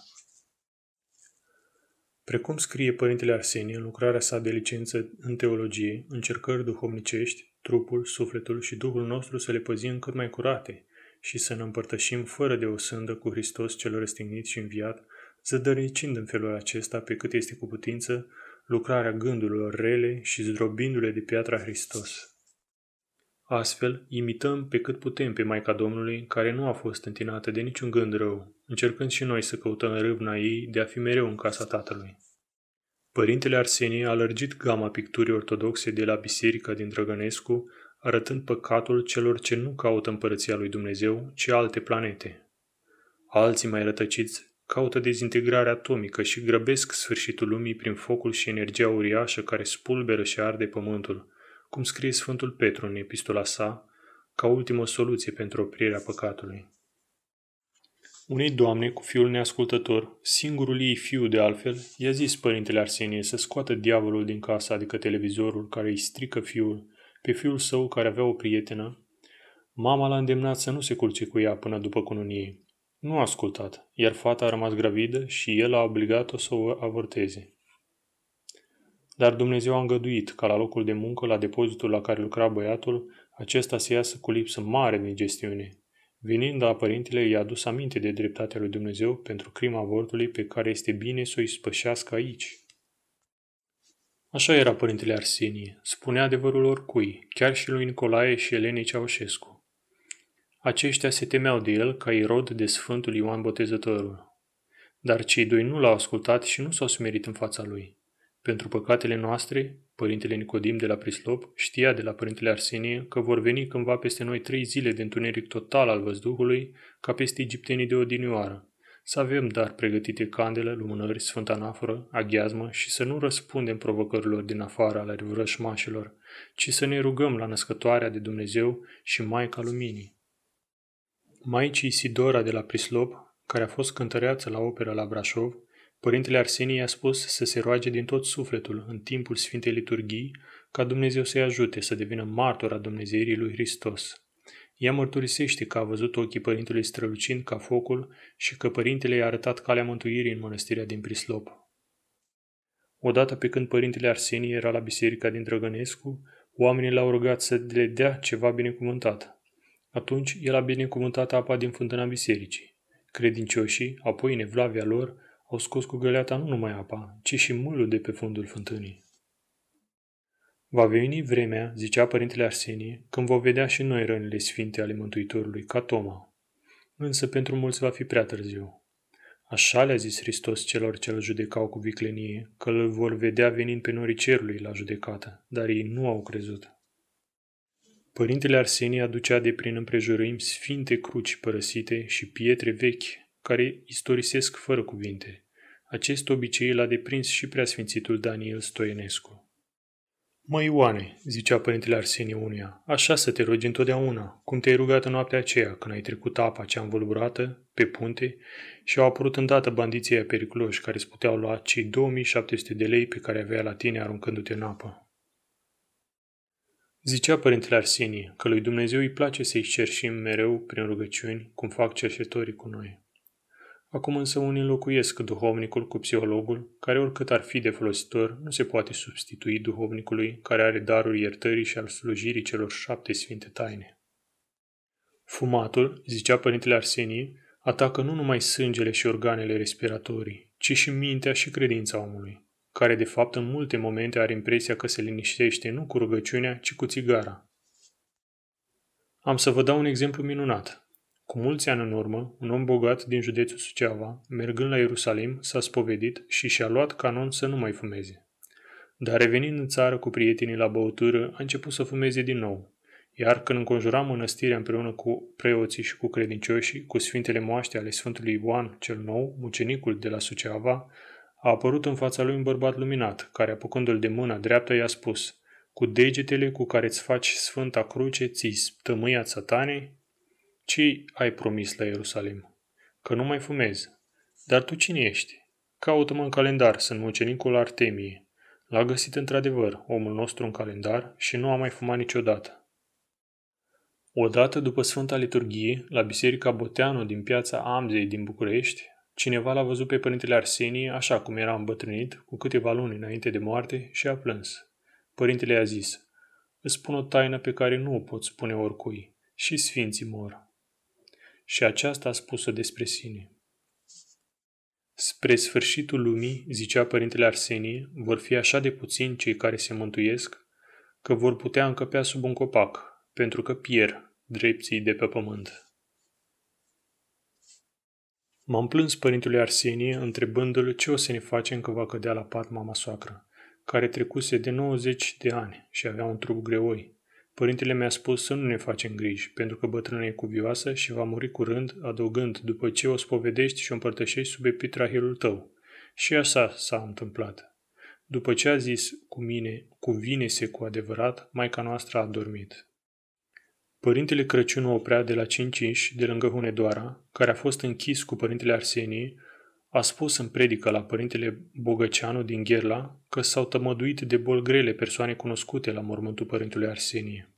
Precum scrie Părintele Arsenie în lucrarea sa de licență în teologie, încercări duhovnicești, trupul, sufletul și Duhul nostru să le păzim cât mai curate și să ne împărtășim fără de o sândă cu Hristos cel răstignit și înviat, zădărnicind în felul acesta pe cât este cu putință lucrarea gândurilor rele și zdrobindu-le de piatra Hristos. Astfel, imităm pe cât putem pe Maica Domnului, care nu a fost întinată de niciun gând rău, încercând și noi să căutăm râvna ei de a fi mereu în casa Tatălui. Părintele Arsenie a lărgit gama picturii ortodoxe de la biserica din Drăgănescu, arătând păcatul celor ce nu caută împărăția lui Dumnezeu, ci alte planete. Alții mai rătăciți caută dezintegrarea atomică și grăbesc sfârșitul lumii prin focul și energia uriașă care spulberă și arde pământul, cum scrie Sfântul Petru în epistola sa, ca ultimă soluție pentru oprirea păcatului. Unei doamne cu fiul neascultător, singurul ei fiu de altfel, i-a zis părintele Arsenie să scoată diavolul din casa, adică televizorul care îi strică fiul, pe fiul său care avea o prietenă. Mama l-a îndemnat să nu se culce cu ea până după cununie. Nu a ascultat, iar fata a rămas gravidă și el a obligat-o să o avorteze. Dar Dumnezeu a îngăduit ca la locul de muncă, la depozitul la care lucra băiatul, acesta să iasă cu lipsă mare de gestiune. Venind la părintele, i-a adus aminte de dreptatea lui Dumnezeu pentru crima avortului pe care este bine să o spășească aici. Așa era părintele Arsenie, spunea adevărul oricui, chiar și lui Nicolae și Elenei Ceaușescu. Aceștia se temeau de el ca Irod de Sfântul Ioan Botezătorul. Dar cei doi nu l-au ascultat și nu s-au smerit în fața lui. Pentru păcatele noastre, părintele Nicodim de la Prislop știa de la părintele Arsenie că vor veni cândva peste noi trei zile de întuneric total al văzduhului, ca peste egiptenii de odinioară. Să avem dar pregătite candele, lumânări, sfânta anaforă, aghiazmă și să nu răspundem provocărilor din afară ale vrășmașilor, ci să ne rugăm la născătoarea de Dumnezeu și Maica Luminii. Maicii Sidora de la Prislop, care a fost cântăreață la opera la Brașov, Părintele Arsenie i-a spus să se roage din tot sufletul în timpul Sfintei Liturghii ca Dumnezeu să-i ajute să devină martor a Dumnezeirii lui Hristos. Ea mărturisește că a văzut ochii părintelui strălucind ca focul și că părintele i-a arătat calea mântuirii în mănăstirea din Prislop. Odată pe când părintele Arsenie era la biserica din Drăgănescu, oamenii l-au rugat să le dea ceva binecuvântat, atunci era a apa din fântâna bisericii. Credincioșii, apoi în evlavia lor, au scos cu găleata nu numai apa, ci și mâlul de pe fundul fântânii. Va veni vremea, zicea părintele Arsenie, când vom vedea și noi rănile sfinte ale Mântuitorului, ca Toma. Însă pentru mulți va fi prea târziu. Așa le-a zis Hristos celor ce îl judecau cu viclenie, că îl vor vedea venind pe norii cerului la judecată, dar ei nu au crezut. Părintele Arsenie aducea de prin împrejurim sfinte cruci părăsite și pietre vechi, care istorisesc fără cuvinte. Acest obicei l-a deprins și preasfințitul Daniel Stoienescu. Mă Ioane, zicea părintele Arsenie unuia, așa să te rogi întotdeauna, cum te-ai rugat în noaptea aceea, când ai trecut apa cea învolburată, pe punte, și au apărut îndată bandiții periculoși care îți puteau lua cei 2700 de lei pe care avea la tine aruncându-te în apă. Zicea părintele Arsenie că lui Dumnezeu îi place să-i cerșim mereu prin rugăciuni, cum fac cerșetorii cu noi. Acum însă unii înlocuiesc duhovnicul cu psihologul, care oricât ar fi de folositor, nu se poate substitui duhovnicului care are darul iertării și al slujirii celor șapte sfinte taine. Fumatul, zicea părintele Arsenie, atacă nu numai sângele și organele respiratorii, ci și mintea și credința omului care de fapt în multe momente are impresia că se liniștește nu cu rugăciunea, ci cu țigara. Am să vă dau un exemplu minunat. Cu mulți ani în urmă, un om bogat din județul Suceava, mergând la Ierusalim, s-a spovedit și și-a luat canon să nu mai fumeze. Dar revenind în țară cu prietenii la băutură, a început să fumeze din nou. Iar când înconjura mănăstirea împreună cu preoții și cu credincioșii, cu sfintele moaște ale Sfântului Ioan cel Nou, mucenicul de la Suceava, a apărut în fața lui un bărbat luminat, care, apucându-l de mâna dreaptă, i-a spus, cu degetele cu care îți faci Sfânta Cruce, ți tămâia satanei? Ce ai promis la Ierusalim? Că nu mai fumezi. Dar tu cine ești? Caută-mă în calendar, sunt mucenicul Artemie. L-a găsit într-adevăr omul nostru în calendar și nu a mai fumat niciodată. Odată după Sfânta Liturghie, la Biserica Boteanu din piața Amzei din București, Cineva l-a văzut pe părintele Arsenie așa cum era îmbătrânit, cu câteva luni înainte de moarte, și a plâns. Părintele a zis, îți spun o taină pe care nu o pot spune oricui, și sfinții mor. Și aceasta a spus-o despre sine. Spre sfârșitul lumii, zicea părintele Arsenie, vor fi așa de puțini cei care se mântuiesc, că vor putea încăpea sub un copac, pentru că pier drepții de pe pământ. M-am plâns părintele Arsenie, întrebându-l ce o să ne facem că va cădea la pat mama soacră, care trecuse de 90 de ani și avea un trup greoi. Părintele mi-a spus să nu ne facem griji, pentru că bătrâna e cuvioasă și va muri curând, adăugând, după ce o spovedești și o împărtășești sub epitrahilul tău. Și așa s-a întâmplat. După ce a zis cu mine, cuvine-se cu adevărat, maica noastră a dormit. Părintele Crăciun o oprea de la Cinciș, de lângă Hunedoara, care a fost închis cu părintele Arsenie, a spus în predică la părintele Bogăceanu din Gherla că s-au tămăduit de bol grele persoane cunoscute la mormântul părintelui Arsenie.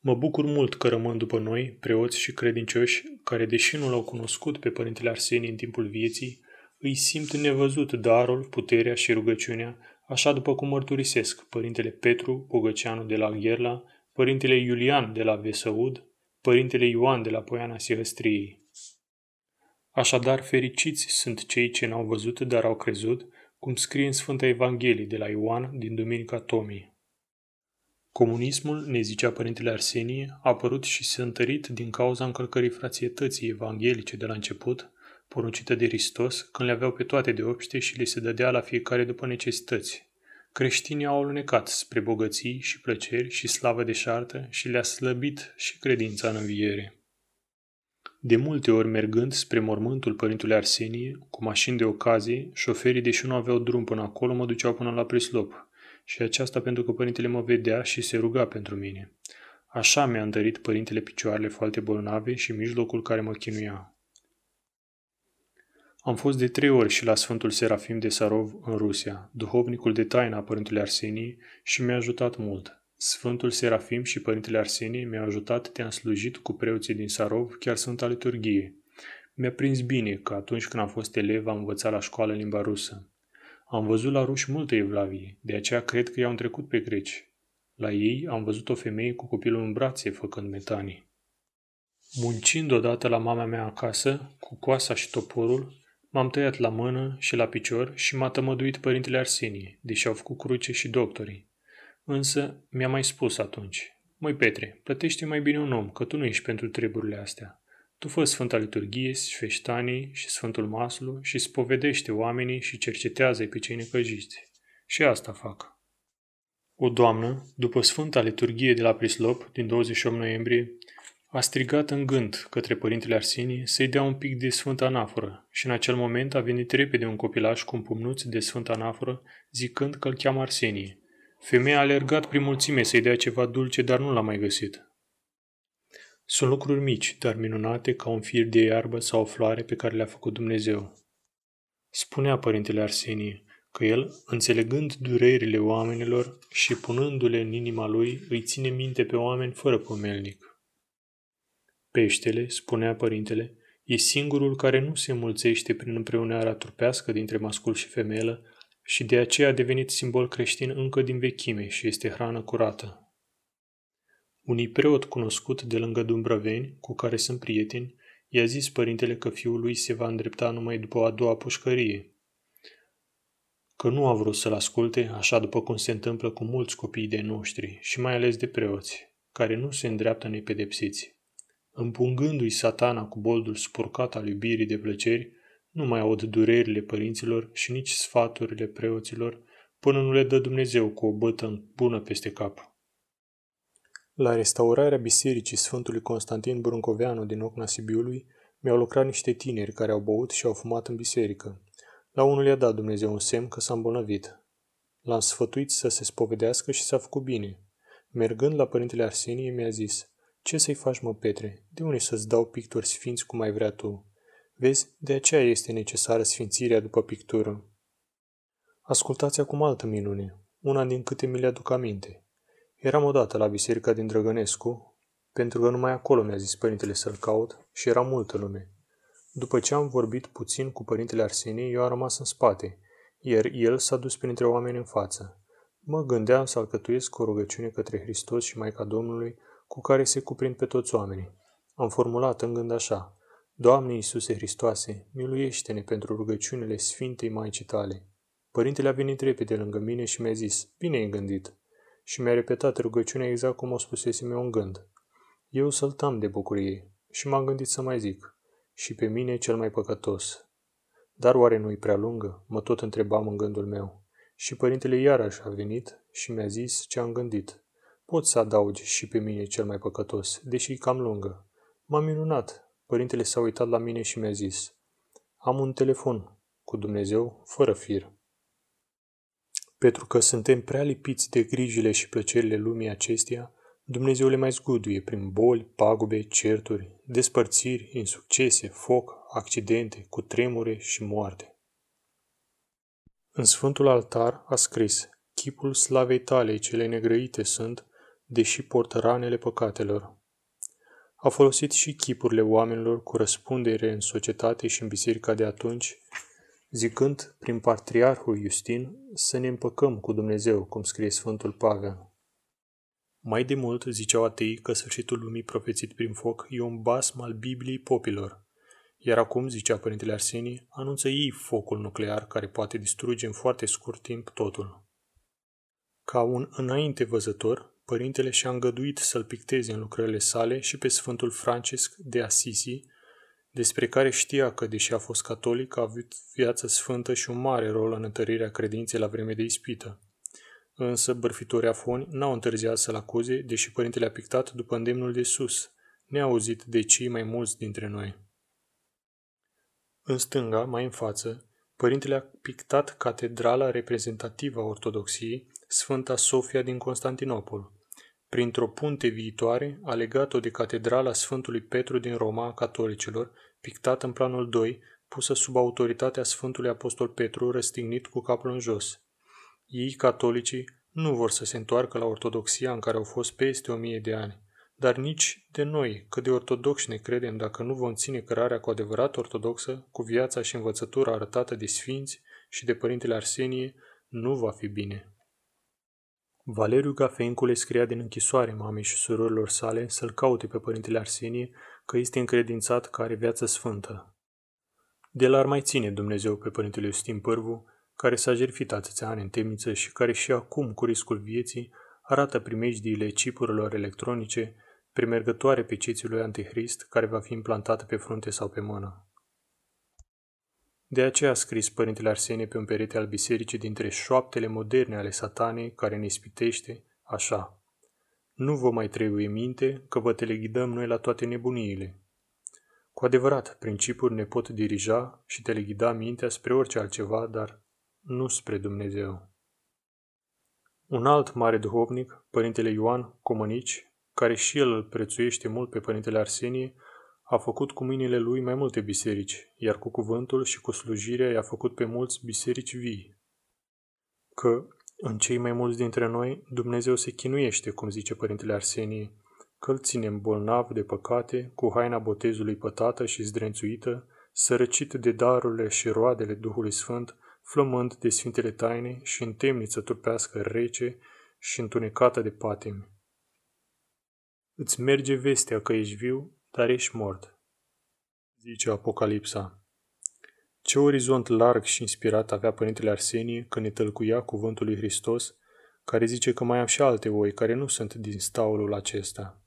Mă bucur mult că rămân după noi, preoți și credincioși, care, deși nu l-au cunoscut pe părintele Arsenie în timpul vieții, îi simt nevăzut darul, puterea și rugăciunea, așa după cum mărturisesc părintele Petru Bogăceanu de la Gherla, Părintele Iulian de la Vesăud, Părintele Ioan de la Poiana Sihăstriei. Așadar, fericiți sunt cei ce n-au văzut, dar au crezut, cum scrie în Sfânta Evanghelie de la Ioan din Duminica Tomii. Comunismul, ne zicea Părintele Arsenie, a apărut și s-a întărit din cauza încălcării frațietății evanghelice de la început, poruncită de Hristos, când le aveau pe toate de obște și le se dădea la fiecare după necesități creștinii au alunecat spre bogății și plăceri și slavă deșartă și le-a slăbit și credința în înviere. De multe ori, mergând spre mormântul părintului Arsenie, cu mașini de ocazie, șoferii, deși nu aveau drum până acolo, mă duceau până la prislop. Și aceasta pentru că părintele mă vedea și se ruga pentru mine. Așa mi-a întărit părintele picioarele foarte bolnave și mijlocul care mă chinuia. Am fost de trei ori și la Sfântul Serafim de Sarov în Rusia, duhovnicul de taină a Părintele Arsenii și mi-a ajutat mult. Sfântul Serafim și Părintele Arsenie mi-au ajutat, te-am slujit cu preoții din Sarov, chiar sunt a liturghie. Mi-a prins bine că atunci când am fost elev am învățat la școală limba rusă. Am văzut la ruși multe evlavie, de aceea cred că i-au trecut pe greci. La ei am văzut o femeie cu copilul în brațe făcând metanii. Muncind odată la mama mea acasă, cu coasa și toporul, M-am tăiat la mână și la picior și m-a tămăduit părintele Arsenie, deși au făcut cruce și doctorii. Însă mi-a mai spus atunci, Măi Petre, plătește mai bine un om, că tu nu ești pentru treburile astea. Tu fă Sfânta Liturghie, Feștanii și Sfântul Maslu și spovedește oamenii și cercetează pe cei necăjiți. Și asta fac. O doamnă, după Sfânta Liturghie de la Prislop, din 28 noiembrie, a strigat în gând către părintele Arsenie să-i dea un pic de sfântă anaforă și în acel moment a venit repede un copilaș cu un pumnuț de sfântă anaforă, zicând că îl cheamă Arsenie. Femeia a alergat prin mulțime să-i dea ceva dulce, dar nu l-a mai găsit. Sunt lucruri mici, dar minunate ca un fir de iarbă sau o floare pe care le-a făcut Dumnezeu. Spunea părintele Arsenie că el, înțelegând durerile oamenilor și punându-le în inima lui, îi ține minte pe oameni fără pomelnic. Peștele, spunea părintele, e singurul care nu se mulțește prin împreunarea trupească dintre mascul și femelă și de aceea a devenit simbol creștin încă din vechime și este hrană curată. Unii preot cunoscut de lângă Dumbrăveni, cu care sunt prieteni, i-a zis părintele că fiul lui se va îndrepta numai după a doua pușcărie. Că nu a vrut să-l asculte, așa după cum se întâmplă cu mulți copii de noștri și mai ales de preoți, care nu se îndreaptă nepedepsiți. Împungându-i satana cu boldul spurcat al iubirii de plăceri, nu mai aud durerile părinților și nici sfaturile preoților, până nu le dă Dumnezeu cu o bătă bună peste cap. La restaurarea bisericii Sfântului Constantin Brâncoveanu din Ocna Sibiului, mi-au lucrat niște tineri care au băut și au fumat în biserică. La unul i-a dat Dumnezeu un semn că s-a îmbolnăvit. L-am sfătuit să se spovedească și s-a făcut bine. Mergând la părintele Arsenie, mi-a zis, ce să-i faci, mă, Petre? De unde să-ți dau pictori sfinți cum ai vrea tu? Vezi, de aceea este necesară sfințirea după pictură. Ascultați acum altă minune, una din câte mi le aduc aminte. Eram odată la biserica din Drăgănescu, pentru că numai acolo mi-a zis părintele să-l caut și era multă lume. După ce am vorbit puțin cu părintele Arsenie, eu am rămas în spate, iar el s-a dus printre oameni în față. Mă gândeam să alcătuiesc o rugăciune către Hristos și Maica Domnului cu care se cuprind pe toți oamenii. Am formulat în gând așa, Doamne Iisuse Hristoase, miluiește-ne pentru rugăciunile Sfintei Maicii Tale. Părintele a venit repede lângă mine și mi-a zis, bine ai gândit, și mi-a repetat rugăciunea exact cum o spusese eu în gând. Eu săltam de bucurie și m-am gândit să mai zic, și pe mine cel mai păcătos. Dar oare nu-i prea lungă? Mă tot întrebam în gândul meu. Și părintele iarăși a venit și mi-a zis ce am gândit. Pot să adaugi și pe mine cel mai păcătos, deși e cam lungă. M-am minunat. Părintele s-a uitat la mine și mi-a zis. Am un telefon cu Dumnezeu, fără fir. Pentru că suntem prea lipiți de grijile și plăcerile lumii acesteia, Dumnezeu le mai zguduie prin boli, pagube, certuri, despărțiri, insuccese, foc, accidente, cu tremure și moarte. În Sfântul Altar a scris, Chipul slavei tale cele negrăite sunt, deși portă ranele păcatelor. A folosit și chipurile oamenilor cu răspundere în societate și în biserica de atunci, zicând prin patriarhul Iustin să ne împăcăm cu Dumnezeu, cum scrie Sfântul Pavel. Mai de mult ziceau atei că sfârșitul lumii profețit prin foc e un basm al Bibliei popilor, iar acum, zicea Părintele Arsenie, anunță ei focul nuclear care poate distruge în foarte scurt timp totul. Ca un înainte văzător, părintele și-a îngăduit să-l picteze în lucrările sale și pe Sfântul Francisc de Assisi, despre care știa că, deși a fost catolic, a avut viață sfântă și un mare rol în întărirea credinței la vreme de ispită. Însă, bărfitorii afoni n-au întârziat să-l acuze, deși părintele a pictat după îndemnul de sus, neauzit de cei mai mulți dintre noi. În stânga, mai în față, părintele a pictat catedrala reprezentativă a ortodoxiei, Sfânta Sofia din Constantinopol, printr-o punte viitoare a legat-o de catedrala Sfântului Petru din Roma a catolicilor, pictată în planul 2, pusă sub autoritatea Sfântului Apostol Petru, răstignit cu capul în jos. Ei, catolicii, nu vor să se întoarcă la ortodoxia în care au fost peste o mie de ani, dar nici de noi, cât de ortodoxi ne credem dacă nu vom ține cărarea cu adevărat ortodoxă, cu viața și învățătura arătată de sfinți și de Părintele Arsenie, nu va fi bine. Valeriu Gafencu le scria din închisoare mamei și surorilor sale să-l caute pe părintele Arsenie că este încredințat că are viață sfântă. De l-ar mai ține Dumnezeu pe părintele Iustin Pârvu, care s-a jertfit atâția ani în temniță și care și acum, cu riscul vieții, arată primejdiile cipurilor electronice, primergătoare pe ceții lui Antihrist, care va fi implantată pe frunte sau pe mână. De aceea a scris Părintele Arsenie pe un perete al bisericii dintre șoaptele moderne ale satanei care ne ispitește așa. Nu vă mai trebuie minte că vă teleghidăm noi la toate nebuniile. Cu adevărat, principiul ne pot dirija și teleghida mintea spre orice altceva, dar nu spre Dumnezeu. Un alt mare duhovnic, Părintele Ioan Comănici, care și el îl prețuiește mult pe Părintele Arsenie, a făcut cu mâinile lui mai multe biserici, iar cu cuvântul și cu slujirea i-a făcut pe mulți biserici vii. Că, în cei mai mulți dintre noi, Dumnezeu se chinuiește, cum zice Părintele Arsenie, că îl ținem bolnav de păcate, cu haina botezului pătată și zdrențuită, sărăcit de darurile și roadele Duhului Sfânt, flămând de sfintele taine și în temniță turpească rece și întunecată de patimi. Îți merge vestea că ești viu dar ești mort, zice Apocalipsa. Ce orizont larg și inspirat avea Părintele Arsenie când ne tălcuia cuvântul lui Hristos, care zice că mai am și alte oi care nu sunt din staulul acesta.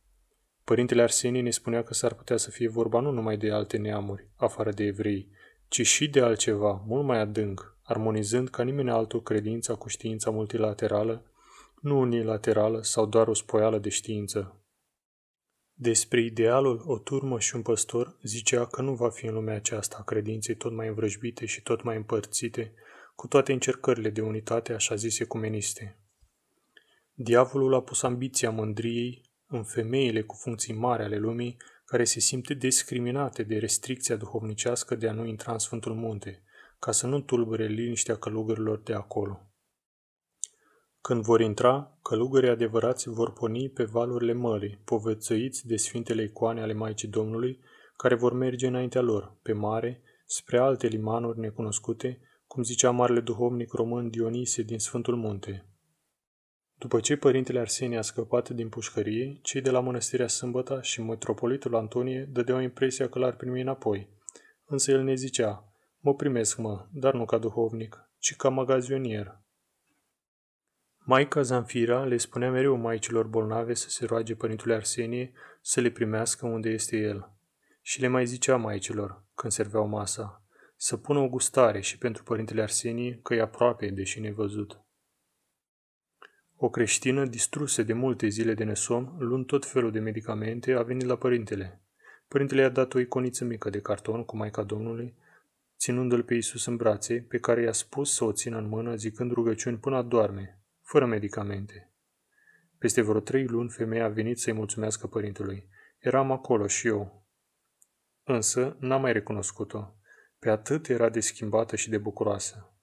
Părintele Arsenie ne spunea că s-ar putea să fie vorba nu numai de alte neamuri, afară de evrei, ci și de altceva, mult mai adânc, armonizând ca nimeni altul credința cu știința multilaterală, nu unilaterală sau doar o spoială de știință, despre idealul o turmă și un păstor zicea că nu va fi în lumea aceasta credinței tot mai învrăjbite și tot mai împărțite, cu toate încercările de unitate așa zise cumeniste. Diavolul a pus ambiția mândriei în femeile cu funcții mari ale lumii, care se simte discriminate de restricția duhovnicească de a nu intra în Sfântul Munte, ca să nu tulbure liniștea călugărilor de acolo. Când vor intra, călugării adevărați vor porni pe valurile mării, povățăiți de sfintele icoane ale Maicii Domnului, care vor merge înaintea lor, pe mare, spre alte limanuri necunoscute, cum zicea marele duhovnic român Dionise din Sfântul Munte. După ce părintele Arsenie a scăpat din pușcărie, cei de la mănăstirea Sâmbăta și metropolitul Antonie dădeau impresia că l-ar primi înapoi. Însă el ne zicea, mă primesc, mă, dar nu ca duhovnic, ci ca magazionier, Maica Zanfira le spunea mereu maicilor bolnave să se roage părintele Arsenie să le primească unde este el. Și le mai zicea maicilor, când serveau masa, să pună o gustare și pentru părintele Arsenie că e aproape, deși nevăzut. O creștină, distrusă de multe zile de nesom, luând tot felul de medicamente, a venit la părintele. Părintele i-a dat o iconiță mică de carton cu Maica Domnului, ținându-l pe Iisus în brațe, pe care i-a spus să o țină în mână, zicând rugăciuni până doarme, fără medicamente. Peste vreo trei luni, femeia a venit să-i mulțumească părintelui. Eram acolo și eu. Însă, n-am mai recunoscut-o. Pe atât era de schimbată și de bucuroasă.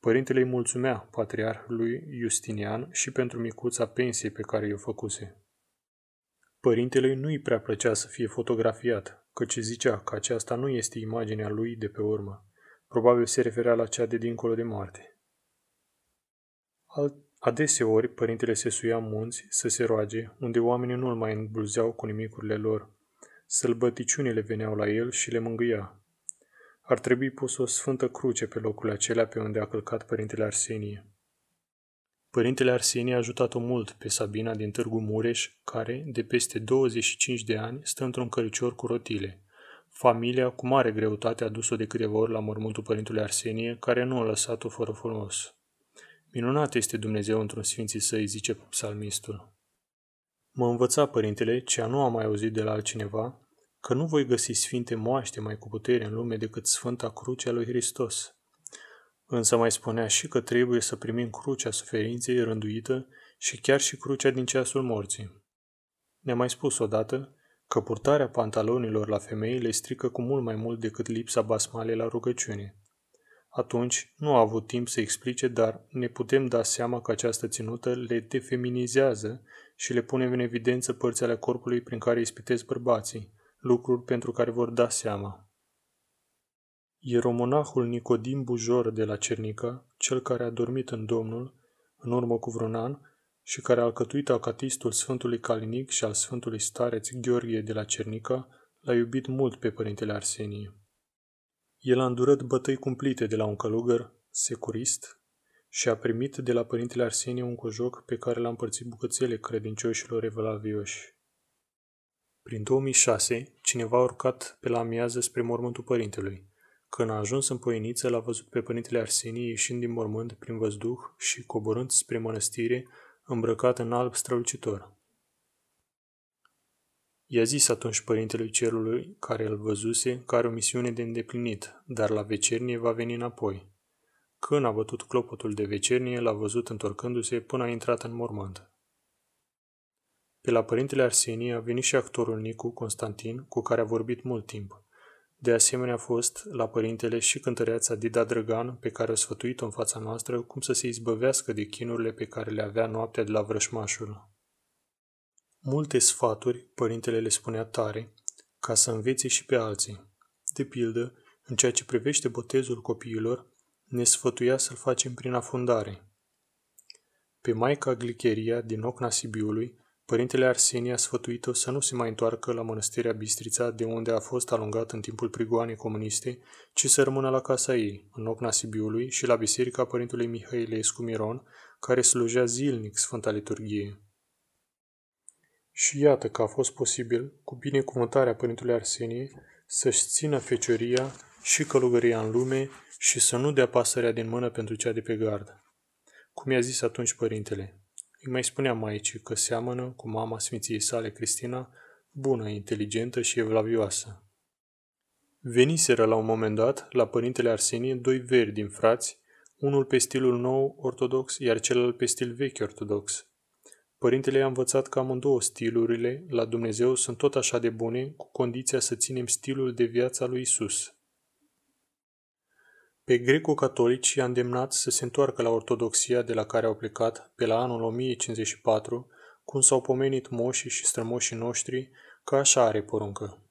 Părintele îi mulțumea patriarhului Justinian și pentru micuța pensie pe care i-o făcuse. Părintele nu-i prea plăcea să fie fotografiat, căci zicea că aceasta nu este imaginea lui de pe urmă. Probabil se referea la cea de dincolo de moarte. Al Adeseori, părintele se suia în munți să se roage, unde oamenii nu-l mai îmbulzeau cu nimicurile lor. Sălbăticiunile veneau la el și le mângâia. Ar trebui pus o sfântă cruce pe locul acela pe unde a călcat părintele Arsenie. Părintele Arsenie a ajutat-o mult pe Sabina din Târgu Mureș, care, de peste 25 de ani, stă într-un căricior cu rotile. Familia, cu mare greutate, a dus-o de câteva ori la mormântul părintele Arsenie, care nu a lăsat-o fără folos. Minunat este Dumnezeu într-un sfinții săi, zice psalmistul. Mă învăța părintele, ce nu am mai auzit de la altcineva, că nu voi găsi sfinte moaște mai cu putere în lume decât Sfânta a lui Hristos. Însă mai spunea și că trebuie să primim crucea suferinței rânduită și chiar și crucea din ceasul morții. Ne-a mai spus odată că purtarea pantalonilor la femei le strică cu mult mai mult decât lipsa basmalei la rugăciune. Atunci nu a avut timp să explice, dar ne putem da seama că această ținută le defeminizează și le pune în evidență părți ale corpului prin care ispitesc bărbații, lucruri pentru care vor da seama. Ieromonahul Nicodim Bujor de la Cernica, cel care a dormit în Domnul, în urmă cu vreun an, și care a alcătuit acatistul Sfântului Calinic și al Sfântului Stareț Gheorghe de la Cernica, l-a iubit mult pe Părintele Arsenie. El a îndurat bătăi cumplite de la un călugăr securist și a primit de la părintele Arsenie un cojoc pe care l-a împărțit bucățele credincioșilor revelavioși. Prin 2006, cineva a urcat pe la amiază spre mormântul părintelui. Când a ajuns în poieniță, l-a văzut pe părintele Arsenie ieșind din mormânt prin văzduh și coborând spre mănăstire, îmbrăcat în alb strălucitor. I-a zis atunci părintele cerului care îl văzuse că are o misiune de îndeplinit, dar la vecernie va veni înapoi. Când a bătut clopotul de vecernie, l-a văzut întorcându-se până a intrat în mormânt. Pe la părintele Arsenie a venit și actorul Nicu Constantin, cu care a vorbit mult timp. De asemenea a fost la părintele și cântăreața Dida Drăgan, pe care a sfătuit-o în fața noastră cum să se izbăvească de chinurile pe care le avea noaptea de la vrășmașul. Multe sfaturi, părintele le spunea tare, ca să învețe și pe alții. De pildă, în ceea ce privește botezul copiilor, ne sfătuia să-l facem prin afundare. Pe Maica Glicheria, din Ocna Sibiului, părintele Arsenie a sfătuit-o să nu se mai întoarcă la mănăstirea Bistrița, de unde a fost alungat în timpul prigoanei comuniste, ci să rămână la casa ei, în Ocna Sibiului, și la biserica părintului Mihailescu Miron, care slujea zilnic Sfânta Liturghie. Și iată că a fost posibil, cu binecuvântarea Părintelui Arsenie, să-și țină fecioria și călugăria în lume și să nu dea pasărea din mână pentru cea de pe gardă. Cum i-a zis atunci părintele, îi mai spunea maicii că seamănă cu mama sfinției sale Cristina, bună, inteligentă și evlavioasă. Veniseră la un moment dat la părintele Arsenie doi veri din frați, unul pe stilul nou ortodox, iar celălalt pe stil vechi ortodox, Părintele a învățat că amândouă stilurile la Dumnezeu sunt tot așa de bune, cu condiția să ținem stilul de viață lui Isus. Pe greco-catolici i-a îndemnat să se întoarcă la ortodoxia de la care au plecat pe la anul 1054, cum s-au pomenit moșii și strămoșii noștri, că așa are poruncă.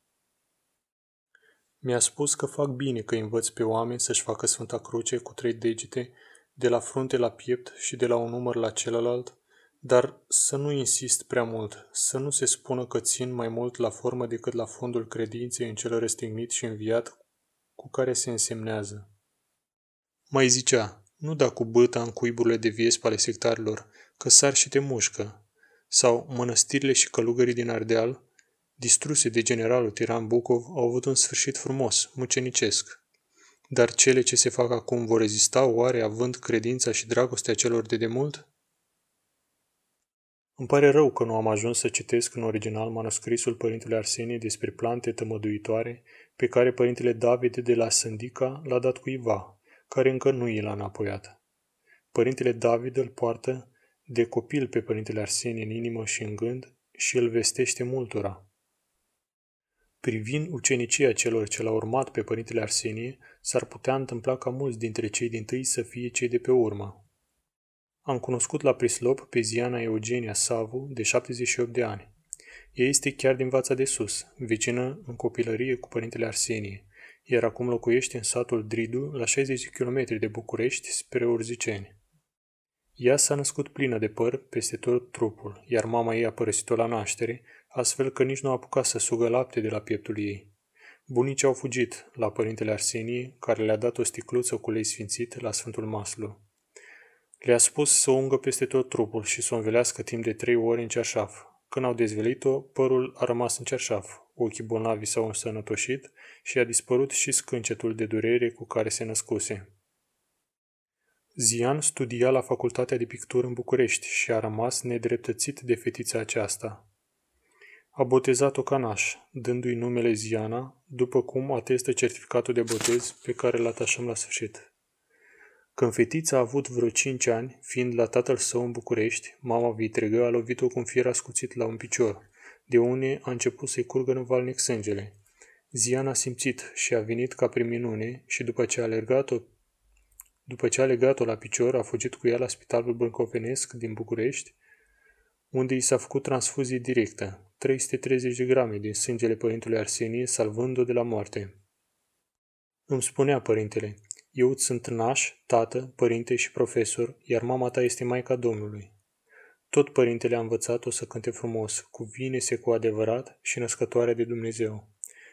Mi-a spus că fac bine că învăț pe oameni să-și facă Sfânta Cruce cu trei degete, de la frunte la piept și de la un număr la celălalt, dar să nu insist prea mult, să nu se spună că țin mai mult la formă decât la fondul credinței în cel răstignit și înviat cu care se însemnează. Mai zicea, nu da cu băta în cuiburile de viespa ale sectarilor, că sar și te mușcă, sau mănăstirile și călugării din Ardeal, distruse de generalul tiran Bucov, au avut un sfârșit frumos, mucenicesc. Dar cele ce se fac acum vor rezista oare având credința și dragostea celor de demult? Îmi pare rău că nu am ajuns să citesc în original manuscrisul părintele Arsenie despre plante tămăduitoare pe care părintele David de la Sândica l-a dat cuiva, care încă nu i l-a înapoiat. Părintele David îl poartă de copil pe părintele Arsenie în inimă și în gând și îl vestește multora. Privind ucenicia celor ce l-au urmat pe părintele Arsenie, s-ar putea întâmpla ca mulți dintre cei din tâi să fie cei de pe urmă, am cunoscut la Prislop pe Ziana Eugenia Savu, de 78 de ani. Ea este chiar din Vața de Sus, vecină în copilărie cu părintele Arsenie, iar acum locuiește în satul Dridu, la 60 km de București, spre Urziceni. Ea s-a născut plină de păr peste tot trupul, iar mama ei a părăsit-o la naștere, astfel că nici nu a apucat să sugă lapte de la pieptul ei. Bunicii au fugit la părintele Arsenie, care le-a dat o sticluță cu lei sfințit la Sfântul Maslu. Le-a spus să o ungă peste tot trupul și să o învelească timp de trei ori în cerșaf. Când au dezvelit-o, părul a rămas în cerșaf, ochii bolnavi s-au însănătoșit și a dispărut și scâncetul de durere cu care se născuse. Zian studia la Facultatea de Pictură în București și a rămas nedreptățit de fetița aceasta. A botezat-o Canaș, dându-i numele Ziana, după cum atestă certificatul de botez pe care îl atașăm la sfârșit. Când fetița a avut vreo cinci ani, fiind la tatăl său în București, mama vitregă a lovit-o cu un fier ascuțit la un picior, de unde a început să-i curgă în valnic sângele. Zian a simțit și a venit ca prin minune și după ce a alergat-o după ce a legat-o la picior, a fugit cu ea la spitalul Brâncovenesc din București, unde i s-a făcut transfuzie directă, 330 de grame din sângele părintului Arsenie, salvând-o de la moarte. Îmi spunea părintele, eu îți sunt naș, tată, părinte și profesor, iar mama ta este Maica Domnului. Tot părintele a învățat-o să cânte frumos, vine se cu adevărat și născătoarea de Dumnezeu.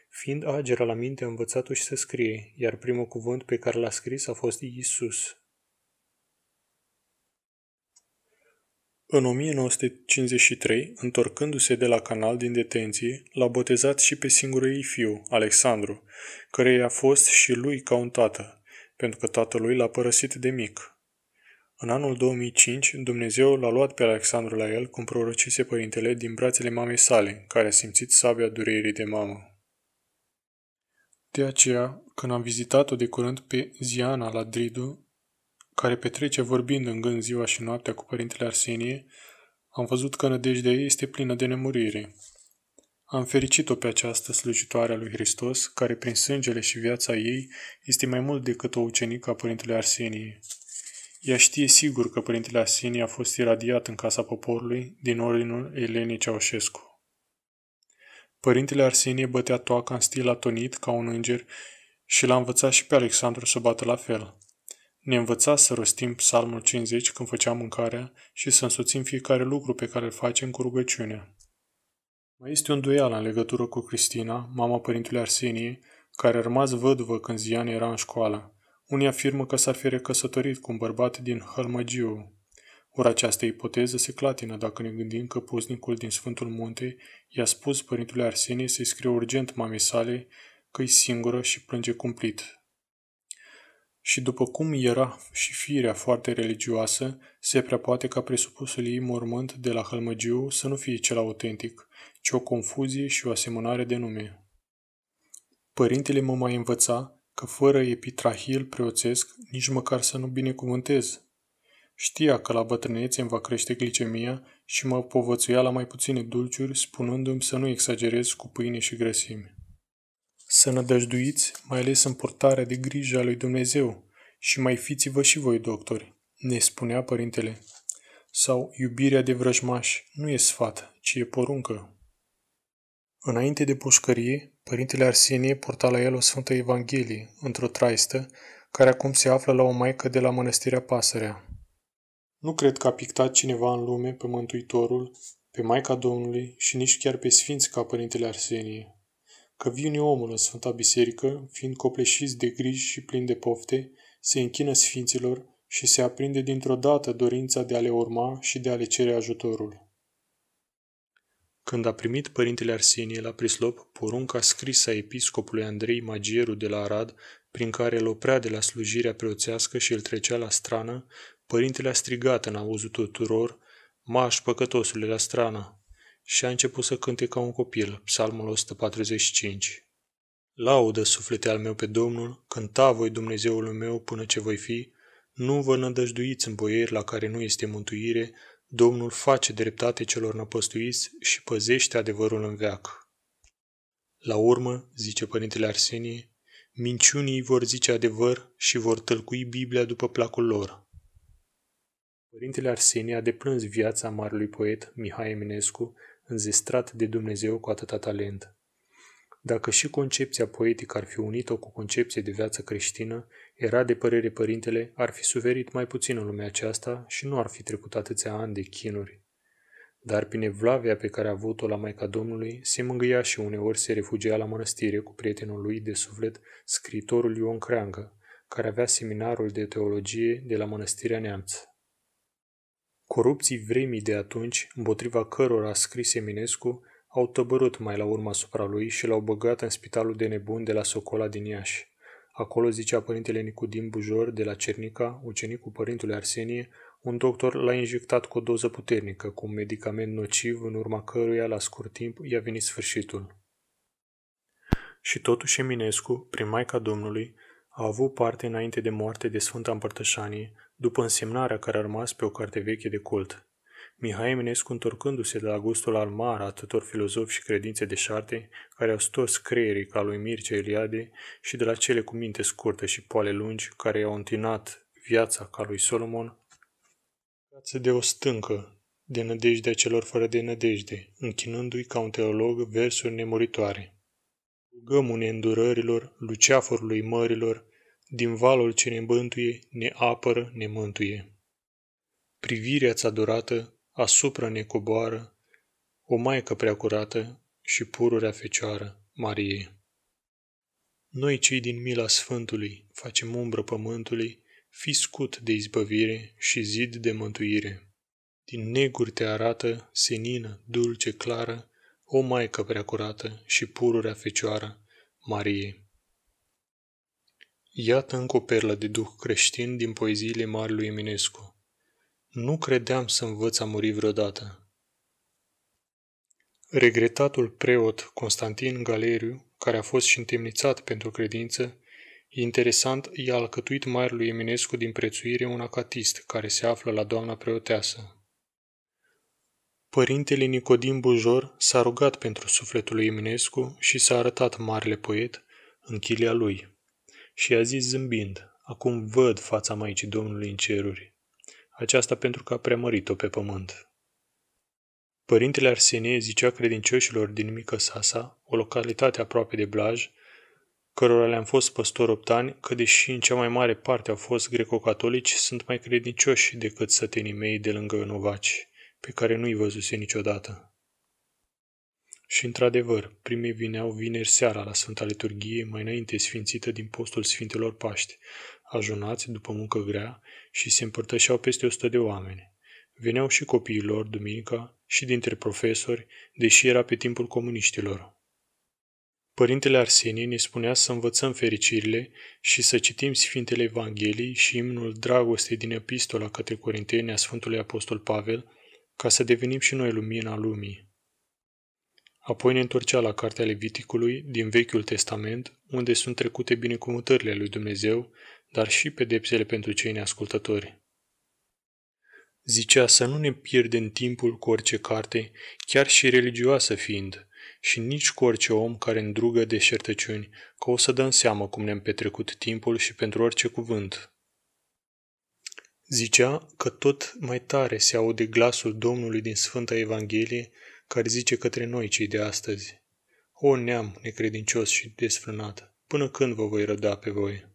Fiind agera la minte, a învățat-o și să scrie, iar primul cuvânt pe care l-a scris a fost Isus. În 1953, întorcându-se de la canal din detenție, l-a botezat și pe singurul ei fiu, Alexandru, care i-a fost și lui ca un tată, pentru că tatălui l-a părăsit de mic. În anul 2005, Dumnezeu l-a luat pe Alexandru la el, cum prorocise părintele, din brațele mamei sale, care a simțit sabia durerii de mamă. De aceea, când am vizitat-o de curând pe Ziana la Dridu, care petrece vorbind în gând ziua și noaptea cu părintele Arsenie, am văzut că nădejdea ei este plină de nemurire. Am fericit-o pe această slujitoare a lui Hristos, care prin sângele și viața ei este mai mult decât o ucenică a Părintele Arsenie. Ea știe sigur că Părintele Arsenie a fost iradiat în Casa Poporului din ordinul Elenie Ceaușescu. Părintele Arsenie bătea toaca în stil atonit ca un înger și l-a învățat și pe Alexandru să bată la fel. Ne învăța să rostim psalmul 50 când făceam mâncarea și să însoțim fiecare lucru pe care îl facem cu rugăciunea. Mai este o îndoială în legătură cu Cristina, mama părintului Arsenie, care a rămas văduvă când Zian era în școală. Unii afirmă că s-ar fi recăsătorit cu un bărbat din Hălmăgiu. Ori această ipoteză se clatină dacă ne gândim că puznicul din Sfântul Munte i-a spus părintului Arsenie să-i scrie urgent mamei sale că e singură și plânge cumplit. Și după cum era și firea foarte religioasă, se prea poate ca presupusul ei mormânt de la Hălmăgiu să nu fie cel autentic, ci o confuzie și o asemănare de nume. Părintele mă mai învăța că fără epitrahil preoțesc nici măcar să nu binecuvântez. Știa că la bătrânețe îmi va crește glicemia și mă povățuia la mai puține dulciuri, spunându-mi să nu exagerez cu pâine și grăsimi. Să nădăjduiți, mai ales în portarea de grijă a lui Dumnezeu, și mai fiți-vă și voi doctori, ne spunea părintele. Sau iubirea de vrăjmași nu e sfat, ci e poruncă, Înainte de pușcărie, părintele Arsenie purta la el o Sfântă Evanghelie, într-o traistă, care acum se află la o maică de la Mănăstirea Pasărea. Nu cred că a pictat cineva în lume pe Mântuitorul, pe Maica Domnului și nici chiar pe Sfinți ca Părintele Arsenie. Că vine omul în Sfânta Biserică, fiind copleșit de griji și plin de pofte, se închină Sfinților și se aprinde dintr-o dată dorința de a le urma și de a le cere ajutorul. Când a primit părintele Arsenie la Prislop porunca scrisă a episcopului Andrei Magieru de la Arad, prin care îl oprea de la slujirea preoțească și îl trecea la strană, părintele a strigat în auzul tuturor, Maș păcătosule la strană! Și a început să cânte ca un copil, psalmul 145. Laudă, suflete al meu pe Domnul, cânta voi Dumnezeul meu până ce voi fi, nu vă nădăjduiți în boieri la care nu este mântuire, Domnul face dreptate celor năpăstuiți și păzește adevărul în veac. La urmă, zice Părintele Arsenie, minciunii vor zice adevăr și vor tălcui Biblia după placul lor. Părintele Arsenie a deplâns viața marelui poet Mihai Eminescu, înzestrat de Dumnezeu cu atâta talent. Dacă și concepția poetică ar fi unită cu concepție de viață creștină, era de părere părintele, ar fi suferit mai puțin în lumea aceasta și nu ar fi trecut atâția ani de chinuri. Dar prin evlavia pe care a avut-o la Maica Domnului, se mângâia și uneori se refugia la mănăstire cu prietenul lui de suflet, scritorul Ion Creangă, care avea seminarul de teologie de la Mănăstirea Neamț. Corupții vremii de atunci, împotriva cărora a scris Eminescu, au tăbărut mai la urma asupra lui și l-au băgat în spitalul de nebun de la Socola din Iași. Acolo, zicea părintele Nicudim Bujor de la Cernica, ucenicul părintului Arsenie, un doctor l-a injectat cu o doză puternică, cu un medicament nociv, în urma căruia, la scurt timp, i-a venit sfârșitul. Și totuși Eminescu, prin Maica Domnului, a avut parte înainte de moarte de Sfânta Împărtășanie, după însemnarea care a rămas pe o carte veche de cult. Mihai Eminescu, întorcându-se de la gustul al a atâtor filozofi și credințe deșarte, care au stos creierii ca lui Mircea Eliade, și de la cele cu minte scurtă și poale lungi, care i-au întinat viața ca lui Solomon, față de o stâncă, de nădejdea celor fără de nădejde, închinându-i ca un teolog versuri nemuritoare. Rugăm une îndurărilor, luceafărului mărilor, din valul ce ne bântuie, ne apără, ne mântuie. Privirea ți durată, asupra ne coboară o Maică curată și pururea Fecioară Marie. Noi cei din mila Sfântului facem umbră pământului, fi scut de izbăvire și zid de mântuire. Din neguri te arată, senină, dulce, clară, o Maică curată și pururea Fecioară Marie. Iată încă o perlă de duh creștin din poeziile Marlui Eminescu. Nu credeam să învăț a muri vreodată. Regretatul preot Constantin Galeriu, care a fost și întemnițat pentru credință, interesant i-a alcătuit lui Eminescu din prețuire un acatist care se află la doamna preoteasă. Părintele Nicodim Bujor s-a rugat pentru sufletul lui Eminescu și s-a arătat marele poet în chilia lui și a zis zâmbind, acum văd fața Maicii Domnului în ceruri aceasta pentru că a preamărit-o pe pământ. Părintele Arsenie zicea credincioșilor din Mică Sasa, o localitate aproape de Blaj, cărora le-am fost păstor opt ani, că deși în cea mai mare parte au fost greco-catolici, sunt mai credincioși decât sătenii mei de lângă Novaci, pe care nu-i văzuse niciodată. Și într-adevăr, primii vineau vineri seara la Sfânta Liturghie, mai înainte sfințită din postul Sfintelor Paști, ajunați după muncă grea și se împărtășeau peste 100 de oameni. Veneau și copiilor duminica și dintre profesori, deși era pe timpul comuniștilor. Părintele Arsenie ne spunea să învățăm fericirile și să citim Sfintele Evangheliei și imnul dragostei din epistola către Corinteni a Sfântului Apostol Pavel, ca să devenim și noi lumina lumii. Apoi ne întorcea la Cartea Leviticului din Vechiul Testament, unde sunt trecute binecuvântările lui Dumnezeu dar și pedepsele pentru cei neascultători. Zicea să nu ne pierdem timpul cu orice carte, chiar și religioasă fiind, și nici cu orice om care îndrugă de șertăciuni, că o să dăm seamă cum ne-am petrecut timpul și pentru orice cuvânt. Zicea că tot mai tare se aude glasul Domnului din Sfânta Evanghelie, care zice către noi cei de astăzi. O neam necredincios și desfrânat, până când vă voi răda pe voi?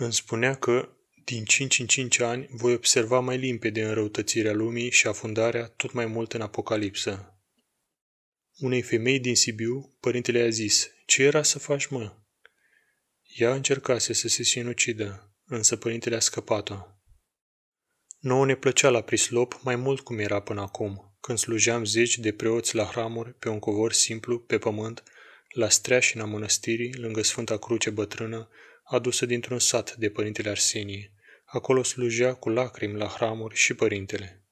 Îmi spunea că, din cinci în cinci ani, voi observa mai limpede înrăutățirea lumii și afundarea tot mai mult în apocalipsă. Unei femei din Sibiu, părintele a zis, ce era să faci, mă? Ea încercase să se sinucidă, însă părintele a scăpat-o. Nouă ne plăcea la prislop mai mult cum era până acum, când slujeam zeci de preoți la hramuri, pe un covor simplu, pe pământ, la streașina mănăstirii, lângă Sfânta Cruce Bătrână, adusă dintr-un sat de părintele Arsenie. Acolo slujea cu lacrimi la hramuri și părintele.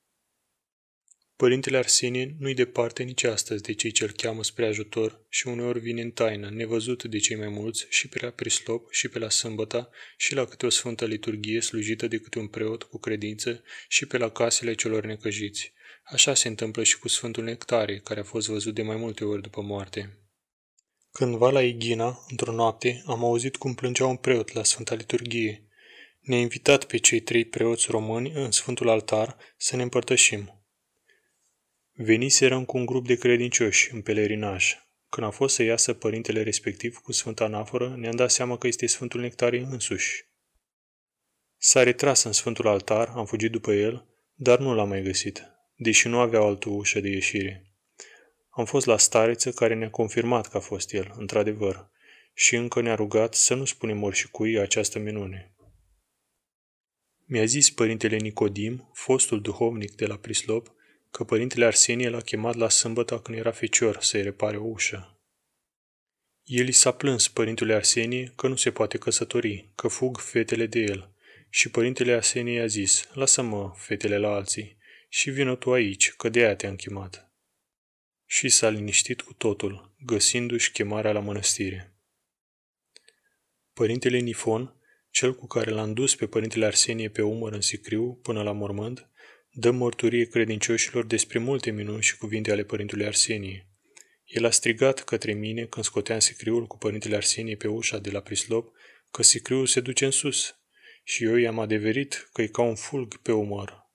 Părintele Arsenie nu-i departe nici astăzi de cei ce-l cheamă spre ajutor și uneori vine în taină, nevăzut de cei mai mulți, și pe la prislop, și pe la sâmbăta, și la câte o sfântă liturghie slujită de câte un preot cu credință, și pe la casele celor necăjiți. Așa se întâmplă și cu Sfântul Nectarie, care a fost văzut de mai multe ori după moarte. Cândva la Ighina, într-o noapte, am auzit cum plângea un preot la Sfânta Liturghie. Ne-a invitat pe cei trei preoți români în Sfântul Altar să ne împărtășim. Veniserăm cu un grup de credincioși în pelerinaj. Când a fost să iasă părintele respectiv cu Sfânta Anaforă, ne-am dat seama că este Sfântul Nectarie însuși. S-a retras în Sfântul Altar, am fugit după el, dar nu l-am mai găsit, deși nu avea altă ușă de ieșire. Am fost la stareță care ne-a confirmat că a fost el, într-adevăr, și încă ne-a rugat să nu spunem oricui această minune. Mi-a zis părintele Nicodim, fostul duhovnic de la Prislop, că părintele Arsenie l-a chemat la sâmbătă când era fecior să-i repare o ușă. El i s-a plâns părintele Arsenie că nu se poate căsători, că fug fetele de el. Și părintele Arsenie i-a zis, lasă-mă fetele la alții și vină tu aici, că de aia te-am chemat și s-a liniștit cu totul, găsindu-și chemarea la mănăstire. Părintele Nifon, cel cu care l-a dus pe părintele Arsenie pe umăr în sicriu până la mormânt, dă mărturie credincioșilor despre multe minuni și cuvinte ale părintului Arsenie. El a strigat către mine când scoteam sicriul cu părintele Arsenie pe ușa de la prislop că sicriul se duce în sus și eu i-am adeverit că e ca un fulg pe umăr,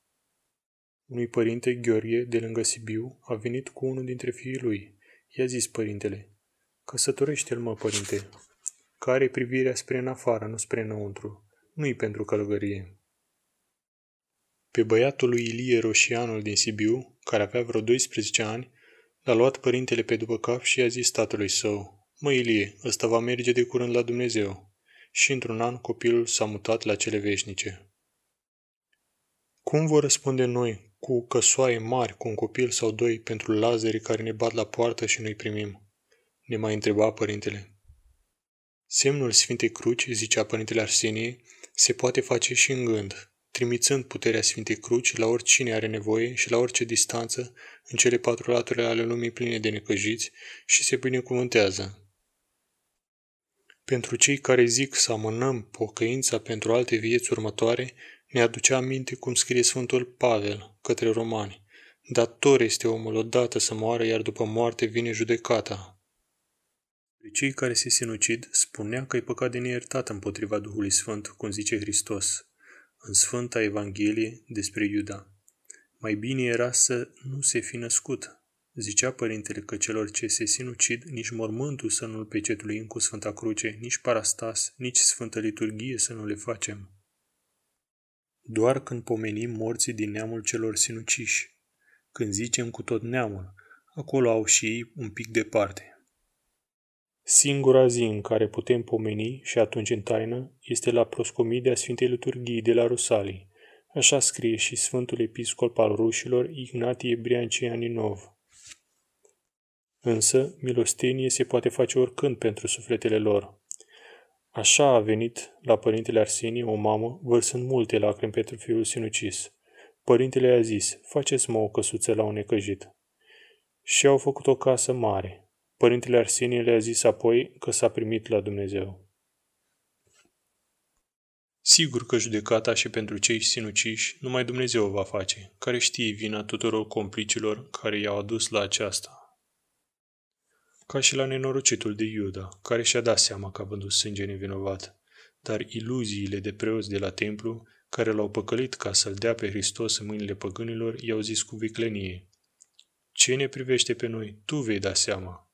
unui părinte Gheorghe de lângă Sibiu a venit cu unul dintre fiii lui. I-a zis părintele, Căsătorește-l, mă, părinte, care privirea spre în afară, nu spre înăuntru. Nu-i pentru călugărie. Pe băiatul lui Ilie Roșianul din Sibiu, care avea vreo 12 ani, l-a luat părintele pe după cap și i-a zis tatălui său, Mă, Ilie, ăsta va merge de curând la Dumnezeu. Și într-un an copilul s-a mutat la cele veșnice. Cum vor răspunde noi, cu căsoaie mari cu un copil sau doi pentru lazerii care ne bat la poartă și nu-i primim? Ne mai întreba părintele. Semnul Sfintei Cruci, zicea părintele Arsenie, se poate face și în gând, trimițând puterea Sfintei Cruci la oricine are nevoie și la orice distanță în cele patru laturi ale lumii pline de necăjiți și se binecuvântează. Pentru cei care zic să amânăm pocăința pentru alte vieți următoare, mi-aducea aminte cum scrie Sfântul Pavel către romani. Dator este omul odată să moară, iar după moarte vine judecata. Pe cei care se sinucid spunea că e păcat de neiertat împotriva Duhului Sfânt, cum zice Hristos, în Sfânta Evanghelie despre Iuda. Mai bine era să nu se fi născut, zicea părintele că celor ce se sinucid, nici mormântul să nu-l în cu Sfânta Cruce, nici parastas, nici Sfântă Liturghie să nu le facem doar când pomenim morții din neamul celor sinuciși. Când zicem cu tot neamul, acolo au și ei un pic de parte. Singura zi în care putem pomeni și atunci în taină este la proscomidea Sfintei Liturghii de la Rusalii. Așa scrie și Sfântul Episcop al rușilor Ignatie Briancianinov. Însă, milostenie se poate face oricând pentru sufletele lor, Așa a venit la părintele Arsenie o mamă, vărsând multe lacrimi pentru fiul sinucis. Părintele a zis, faceți-mă o căsuță la un necăjit. Și au făcut o casă mare. Părintele Arsenie le-a zis apoi că s-a primit la Dumnezeu. Sigur că judecata și pentru cei sinuciși numai Dumnezeu va face, care știe vina tuturor complicilor care i-au adus la aceasta ca și la nenorocitul de Iuda, care și-a dat seama că a vândut sânge nevinovat. Dar iluziile de preoți de la templu, care l-au păcălit ca să-l dea pe Hristos în mâinile păgânilor, i-au zis cu viclenie, Ce ne privește pe noi, tu vei da seama.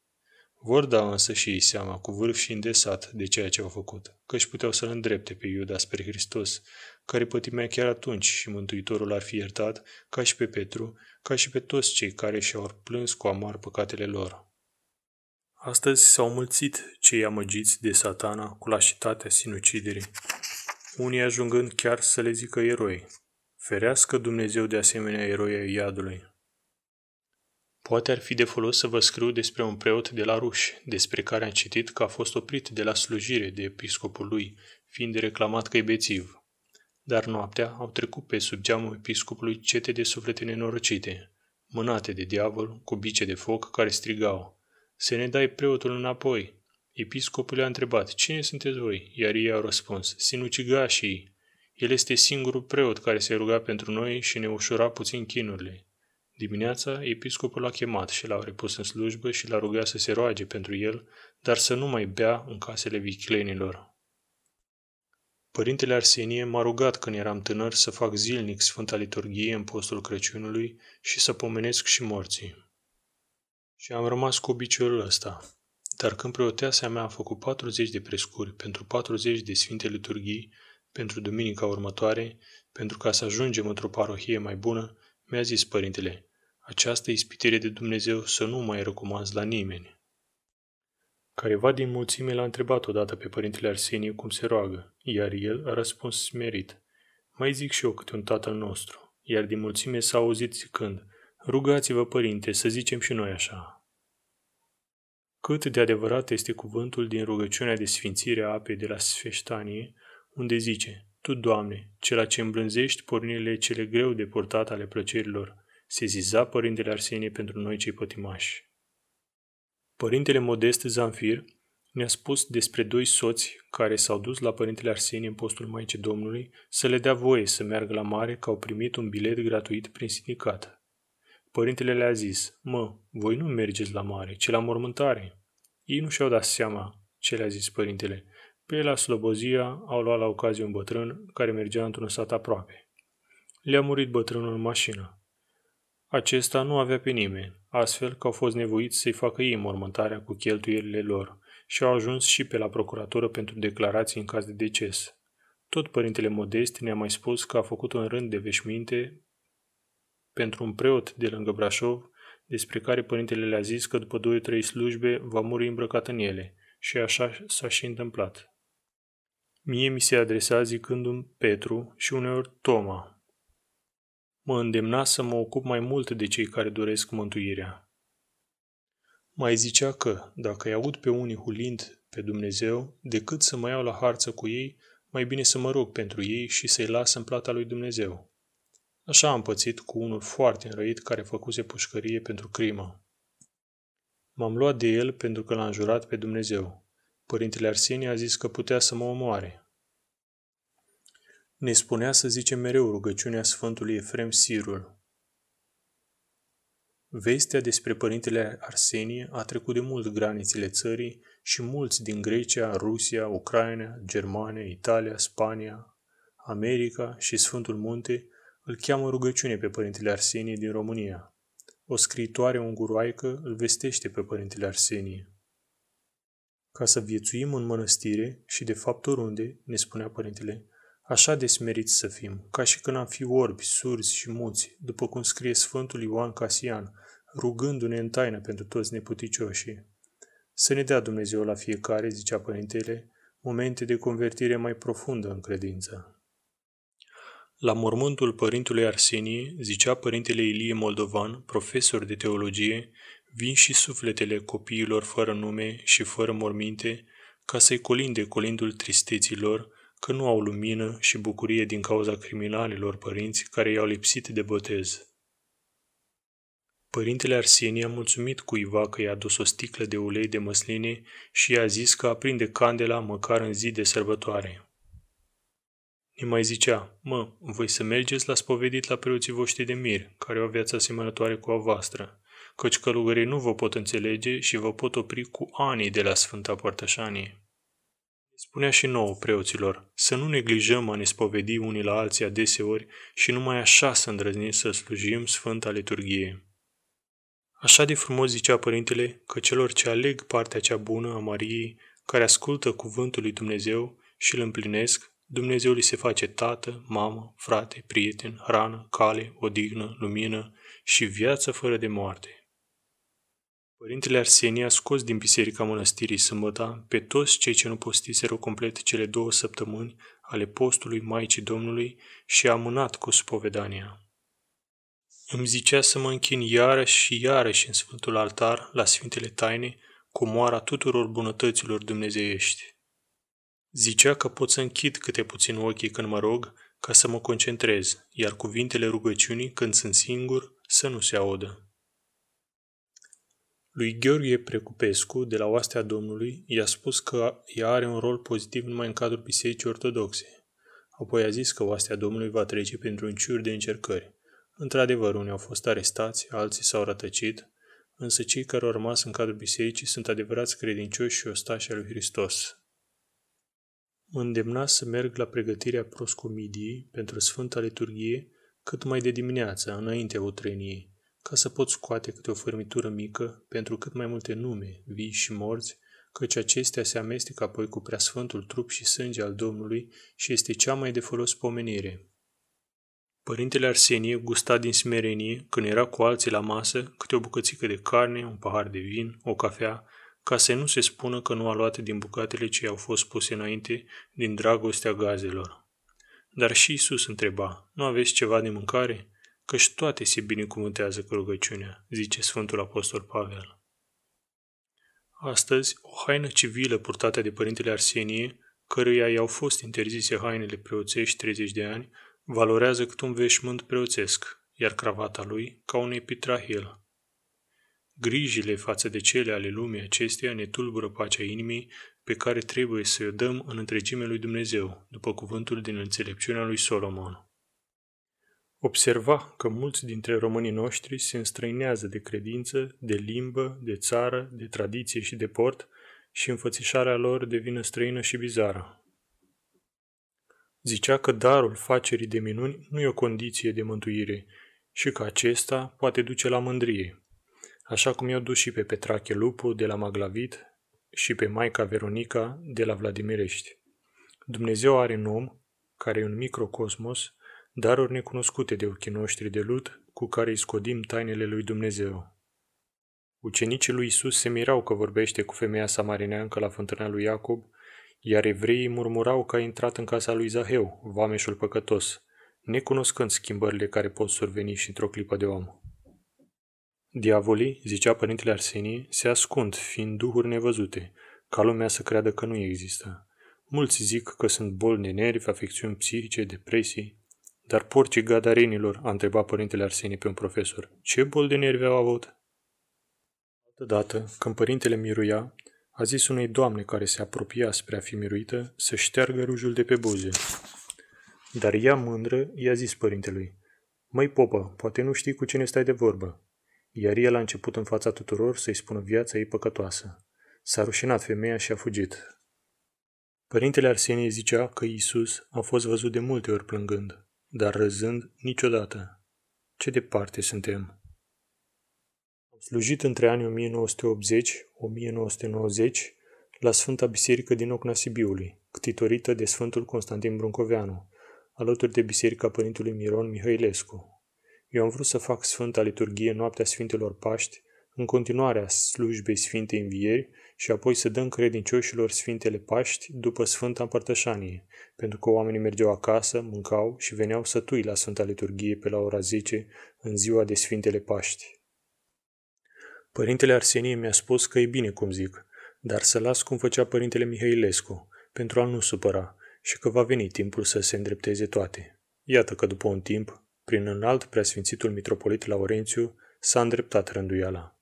Vor da însă și ei seama cu vârf și îndesat de ceea ce au făcut, că își puteau să-l îndrepte pe Iuda spre Hristos, care pătimea chiar atunci și Mântuitorul ar fi iertat, ca și pe Petru, ca și pe toți cei care și-au plâns cu amar păcatele lor. Astăzi s-au mulțit cei amăgiți de satana cu lașitatea sinuciderii, unii ajungând chiar să le zică eroi. Ferească Dumnezeu de asemenea eroi iadului. Poate ar fi de folos să vă scriu despre un preot de la Ruș, despre care am citit că a fost oprit de la slujire de episcopul lui, fiind reclamat că e bețiv. Dar noaptea au trecut pe sub geamul episcopului cete de suflete nenorocite, mânate de diavol, cu bice de foc care strigau – să ne dai preotul înapoi!" Episcopul a întrebat, cine sunteți voi? Iar ei au răspuns, sinucigașii. El este singurul preot care se ruga pentru noi și ne ușura puțin chinurile. Dimineața, episcopul l-a chemat și l-a repus în slujbă și l-a rugat să se roage pentru el, dar să nu mai bea în casele viclenilor. Părintele Arsenie m-a rugat când eram tânăr să fac zilnic Sfânta Liturghie în postul Crăciunului și să pomenesc și morții. Și am rămas cu obiceiul ăsta. Dar când preoteasa mea a făcut 40 de prescuri pentru 40 de sfinte liturghii, pentru duminica următoare, pentru ca să ajungem într-o parohie mai bună, mi-a zis părintele, această ispitire de Dumnezeu să nu mai recomand la nimeni. Careva din mulțime l-a întrebat odată pe părintele Arsenie cum se roagă, iar el a răspuns smerit. Mai zic și eu câte un tatăl nostru, iar din mulțime s-a auzit zicând – Rugați-vă, părinte, să zicem și noi așa. Cât de adevărat este cuvântul din rugăciunea de sfințire a apei de la Sfeștanie, unde zice, Tu, Doamne, cela ce îmblânzești pornirile cele greu de purtat ale plăcerilor, se ziza Părintele Arsenie pentru noi cei pătimași. Părintele Modest Zanfir ne-a spus despre doi soți care s-au dus la Părintele Arsenie în postul Maicii Domnului să le dea voie să meargă la mare că au primit un bilet gratuit prin sindicată. Părintele le-a zis, mă, voi nu mergeți la mare, ci la mormântare. Ei nu și-au dat seama ce le-a zis părintele. Pe la Slobozia au luat la ocazie un bătrân care mergea într-un sat aproape. Le-a murit bătrânul în mașină. Acesta nu avea pe nimeni, astfel că au fost nevoiți să-i facă ei mormântarea cu cheltuielile lor și au ajuns și pe la procuratură pentru declarații în caz de deces. Tot părintele Modest ne-a mai spus că a făcut un rând de veșminte pentru un preot de lângă Brașov, despre care părintele le-a zis că după 2-3 slujbe va muri îmbrăcat în ele, și așa s-a și întâmplat. Mie mi se adresa zicându-mi Petru și uneori Toma. Mă îndemna să mă ocup mai mult de cei care doresc mântuirea. Mai zicea că, dacă îi aud pe unii hulind pe Dumnezeu, decât să mă iau la harță cu ei, mai bine să mă rog pentru ei și să-i las în plata lui Dumnezeu. Așa am pățit cu unul foarte înrăit care făcuse pușcărie pentru crimă. M-am luat de el pentru că l-am jurat pe Dumnezeu. Părintele Arsenie a zis că putea să mă omoare. Ne spunea să zicem mereu rugăciunea Sfântului Efrem Sirul. Vestea despre părintele Arsenie a trecut de mult granițele țării și mulți din Grecia, Rusia, Ucraina, Germania, Italia, Spania, America și Sfântul Munte – îl cheamă rugăciune pe părintele Arsenie din România. O scriitoare unguroaică îl vestește pe părintele Arsenie. Ca să viețuim în mănăstire și de fapt oriunde, ne spunea părintele, așa de smeriți să fim, ca și când am fi orbi, surzi și muți, după cum scrie Sfântul Ioan Casian, rugându-ne în taină pentru toți neputicioșii. Să ne dea Dumnezeu la fiecare, zicea părintele, momente de convertire mai profundă în credință. La mormântul părintului Arsenie, zicea părintele Ilie Moldovan, profesor de teologie, vin și sufletele copiilor fără nume și fără morminte, ca să-i colinde colindul tristeților, că nu au lumină și bucurie din cauza criminalilor părinți care i-au lipsit de botez. Părintele Arsenie a mulțumit cuiva că i-a dus o sticlă de ulei de măsline și i-a zis că aprinde candela măcar în zi de sărbătoare. Ne mai zicea, mă, voi să mergeți la spovedit la preoții voștri de mir, care au viața asemănătoare cu a voastră, căci călugării nu vă pot înțelege și vă pot opri cu ani de la Sfânta Părtășanie. Spunea și nouă preoților să nu neglijăm a ne spovedi unii la alții adeseori și numai așa să îndrăznim să slujim Sfânta Liturghie. Așa de frumos zicea Părintele că celor ce aleg partea cea bună a Mariei, care ascultă cuvântul lui Dumnezeu și îl împlinesc, Dumnezeu li se face tată, mamă, frate, prieten, hrană, cale, odihnă, lumină și viață fără de moarte. Părintele Arsenie a scos din biserica mănăstirii sâmbăta pe toți cei ce nu postiseră complet cele două săptămâni ale postului Maicii Domnului și a mânat cu spovedania. Îmi zicea să mă închin iarăși și iarăși în Sfântul Altar, la Sfintele Taine, cu moara tuturor bunătăților dumnezeiești. Zicea că pot să închid câte puțin ochii când mă rog, ca să mă concentrez, iar cuvintele rugăciunii, când sunt singur, să nu se audă. Lui Gheorghe Precupescu, de la Oastea Domnului, i-a spus că ea are un rol pozitiv numai în cadrul Bisericii Ortodoxe. Apoi a zis că Oastea Domnului va trece pentru un ciur de încercări. Într-adevăr, unii au fost arestați, alții s-au rătăcit, însă cei care au rămas în cadrul bisericii sunt adevărați credincioși și ostași al lui Hristos, Mă îndemna să merg la pregătirea proscomidiei pentru Sfânta Liturghie cât mai de dimineața, înaintea utreniei, ca să pot scoate câte o fărmitură mică pentru cât mai multe nume, vii și morți, căci acestea se amestecă apoi cu preasfântul trup și sânge al Domnului și este cea mai de folos pomenire. Părintele Arsenie gusta din smerenie, când era cu alții la masă, câte o bucățică de carne, un pahar de vin, o cafea, ca să nu se spună că nu a luat din bucatele ce i-au fost puse înainte din dragostea gazelor. Dar și Isus întreba, nu aveți ceva de mâncare? Căci toate se binecuvântează cu rugăciunea, zice Sfântul Apostol Pavel. Astăzi, o haină civilă purtată de Părintele Arsenie, căruia i-au fost interzise hainele preoțești 30 de ani, valorează cât un veșmânt preoțesc, iar cravata lui ca un epitrahil, Grijile față de cele ale lumii acesteia ne tulbură pacea inimii pe care trebuie să o dăm în întregime lui Dumnezeu, după cuvântul din înțelepciunea lui Solomon. Observa că mulți dintre românii noștri se înstrăinează de credință, de limbă, de țară, de tradiție și de port și înfățișarea lor devine străină și bizară. Zicea că darul facerii de minuni nu e o condiție de mântuire și că acesta poate duce la mândrie – așa cum i-au dus și pe Petrache Lupu de la Maglavit și pe Maica Veronica de la Vladimirești. Dumnezeu are un om, care e un microcosmos, daruri necunoscute de ochii noștri de lut, cu care îi scodim tainele lui Dumnezeu. Ucenicii lui Isus se mirau că vorbește cu femeia samarineancă la fântâna lui Iacob, iar evreii murmurau că a intrat în casa lui Zaheu, vameșul păcătos, necunoscând schimbările care pot surveni și într-o clipă de om. Diavolii, zicea părintele Arsenie, se ascund, fiind duhuri nevăzute, ca lumea să creadă că nu există. Mulți zic că sunt boli de nervi, afecțiuni psihice, depresii. Dar porcii gadarenilor, a întrebat părintele Arsenie pe un profesor, ce boli de nervi au avut? Altădată, când părintele miruia, a zis unei doamne care se apropia spre a fi miruită să șteargă rujul de pe buze. Dar ea mândră i-a zis părintelui, Măi popă, poate nu știi cu cine stai de vorbă iar el a început în fața tuturor să-i spună viața ei păcătoasă. S-a rușinat femeia și a fugit. Părintele Arsenie zicea că Isus a fost văzut de multe ori plângând, dar răzând niciodată. Ce departe suntem! Am slujit între anii 1980-1990 la Sfânta Biserică din Ocna Sibiului, ctitorită de Sfântul Constantin Bruncoveanu, alături de Biserica Părintului Miron Mihăilescu, eu am vrut să fac Sfânta Liturghie noaptea Sfintelor Paști, în continuarea slujbei Sfintei Învieri și apoi să dăm credincioșilor Sfintele Paști după Sfânta Împărtășanie, pentru că oamenii mergeau acasă, mâncau și veneau sătui la Sfânta Liturghie pe la ora 10 în ziua de Sfintele Paști. Părintele Arsenie mi-a spus că e bine cum zic, dar să las cum făcea părintele Mihailescu, pentru a nu supăra, și că va veni timpul să se îndrepteze toate. Iată că după un timp, prin înalt preasfințitul mitropolit Laurențiu, s-a îndreptat rânduiala.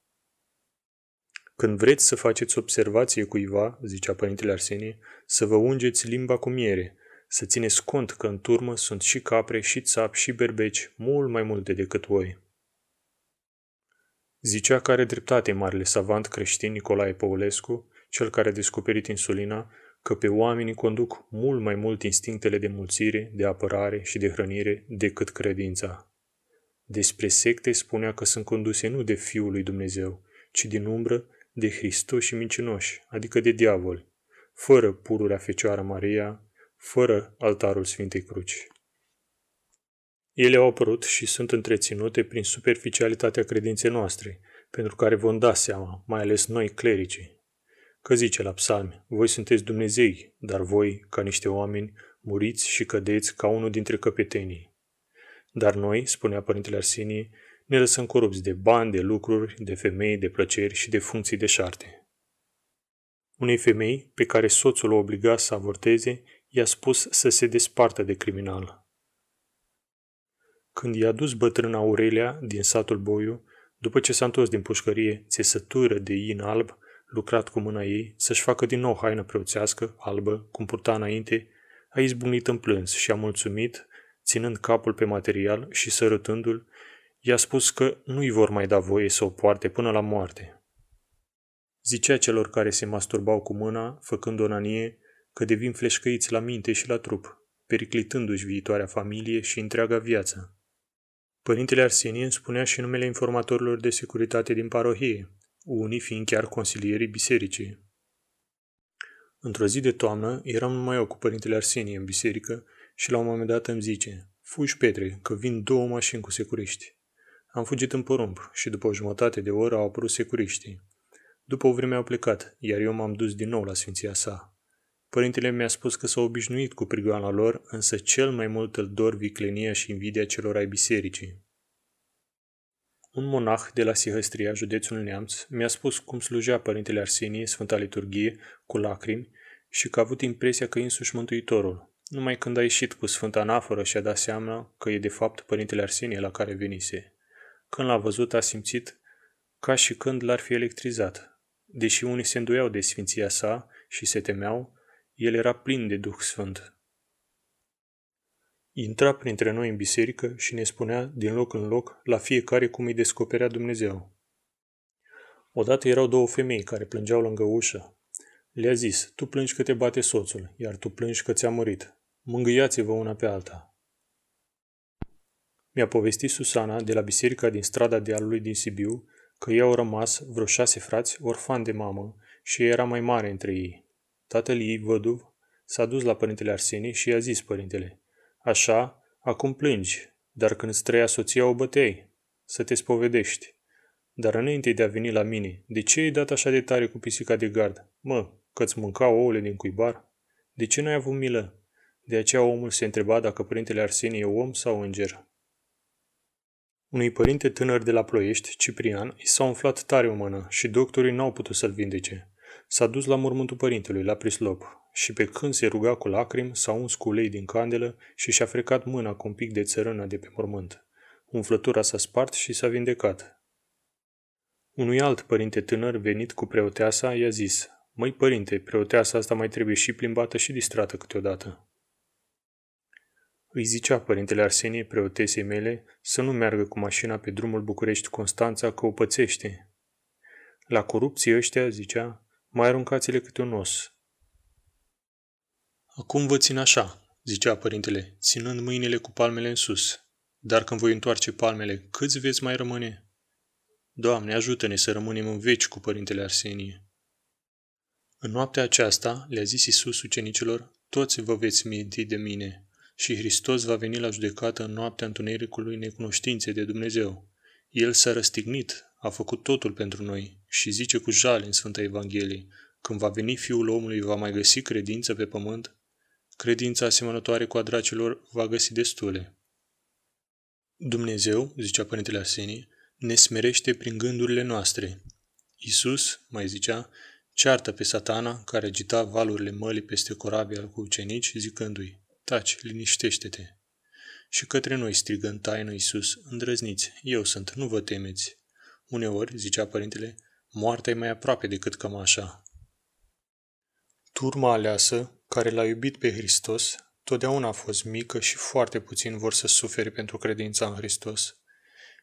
Când vreți să faceți observație cuiva, zicea părintele Arsenie, să vă ungeți limba cu miere, să țineți cont că în turmă sunt și capre, și țap, și berbeci, mult mai multe decât voi. Zicea că are dreptate marele savant creștin Nicolae Păulescu, cel care a descoperit insulina că pe oamenii conduc mult mai mult instinctele de mulțire, de apărare și de hrănire decât credința. Despre secte spunea că sunt conduse nu de Fiul lui Dumnezeu, ci din umbră de Hristos și mincinoși, adică de diavol. fără pururea Fecioară Maria, fără altarul Sfintei Cruci. Ele au apărut și sunt întreținute prin superficialitatea credinței noastre, pentru care vom da seama, mai ales noi clericii, Că zice la psalmi, voi sunteți Dumnezei, dar voi, ca niște oameni, muriți și cădeți ca unul dintre căpetenii. Dar noi, spunea Părintele Arsenie, ne lăsăm corupți de bani, de lucruri, de femei, de plăceri și de funcții de șarte. Unei femei, pe care soțul o obliga să avorteze, i-a spus să se despartă de criminal. Când i-a dus bătrâna Aurelia din satul Boiu, după ce s-a întors din pușcărie, țesătură de in alb, lucrat cu mâna ei, să-și facă din nou haină preoțească, albă, cum purta înainte, a izbucnit în plâns și a mulțumit, ținând capul pe material și sărătându l i-a spus că nu-i vor mai da voie să o poarte până la moarte. Zicea celor care se masturbau cu mâna, făcând nanie, că devin fleșcăiți la minte și la trup, periclitându-și viitoarea familie și întreaga viață. Părintele Arsenie îmi spunea și numele informatorilor de securitate din parohie, unii fiind chiar consilierii bisericii. Într-o zi de toamnă eram numai eu cu părintele Arsenie în biserică și la un moment dat îmi zice Fugi, Petre, că vin două mașini cu securiști. Am fugit în porumb și după o jumătate de oră au apărut securiștii. După o vreme au plecat, iar eu m-am dus din nou la sfinția sa. Părintele mi-a spus că s-a obișnuit cu prigoana lor, însă cel mai mult îl dor viclenia și invidia celor ai bisericii. Un monah de la Sihăstria, județul Neamț, mi-a spus cum slujea Părintele Arsenie Sfânta Liturghie cu lacrimi și că a avut impresia că însuși Mântuitorul, numai când a ieșit cu Sfânta Anaforă și a dat seama că e de fapt Părintele Arsenie la care venise. Când l-a văzut, a simțit ca și când l-ar fi electrizat. Deși unii se înduiau de sfinția sa și se temeau, el era plin de Duh Sfânt, Intra printre noi în biserică și ne spunea din loc în loc la fiecare cum îi descoperea Dumnezeu. Odată erau două femei care plângeau lângă ușă. Le-a zis, tu plângi că te bate soțul, iar tu plângi că ți-a murit. Mângâiați-vă una pe alta. Mi-a povestit Susana de la biserica din strada dealului din Sibiu că i-au rămas vreo șase frați orfani de mamă și era mai mare între ei. Tatăl ei, văduv, s-a dus la părintele Arsenie și i-a zis părintele, Așa, acum plângi, dar când îți trăia soția o bătei, să te spovedești. Dar înainte de a veni la mine, de ce ai dat așa de tare cu pisica de gard? Mă, că-ți mânca ouăle din cuibar? De ce n-ai avut milă? De aceea omul se întreba dacă părintele Arsenie e om sau înger. Unui părinte tânăr de la Ploiești, Ciprian, i s-a umflat tare o mână și doctorii n-au putut să-l vindece. S-a dus la mormântul părintelui, la prislop, și pe când se ruga cu lacrimi, s-a uns cu ulei din candelă și și-a frecat mâna cu un pic de țărână de pe mormânt. Umflătura s-a spart și s-a vindecat. Unui alt părinte tânăr venit cu preoteasa i-a zis, Măi părinte, preoteasa asta mai trebuie și plimbată și distrată câteodată. Îi zicea părintele Arsenie preotesei mele să nu meargă cu mașina pe drumul București-Constanța că o pățește. La corupții ăștia, zicea, mai aruncați-le câte un os, Acum vă țin așa, zicea părintele, ținând mâinile cu palmele în sus. Dar când voi întoarce palmele, câți veți mai rămâne? Doamne, ajută-ne să rămânem în veci cu părintele Arsenie. În noaptea aceasta le-a zis Isus ucenicilor, toți vă veți minti de mine și Hristos va veni la judecată în noaptea întunericului necunoștinței de Dumnezeu. El s-a răstignit, a făcut totul pentru noi și zice cu jale în Sfânta Evanghelie, când va veni Fiul omului, va mai găsi credință pe pământ? credința asemănătoare cu a dracilor va găsi destule. Dumnezeu, zicea Părintele Arsenie, ne smerește prin gândurile noastre. Isus, mai zicea, ceartă pe satana care agita valurile mălii peste corabia cu ucenici, zicându-i, taci, liniștește-te. Și către noi strigă în taină Iisus, îndrăzniți, eu sunt, nu vă temeți. Uneori, zicea părintele, moartea e mai aproape decât cămașa. Turma aleasă, care l-a iubit pe Hristos, totdeauna a fost mică și foarte puțin vor să suferi pentru credința în Hristos.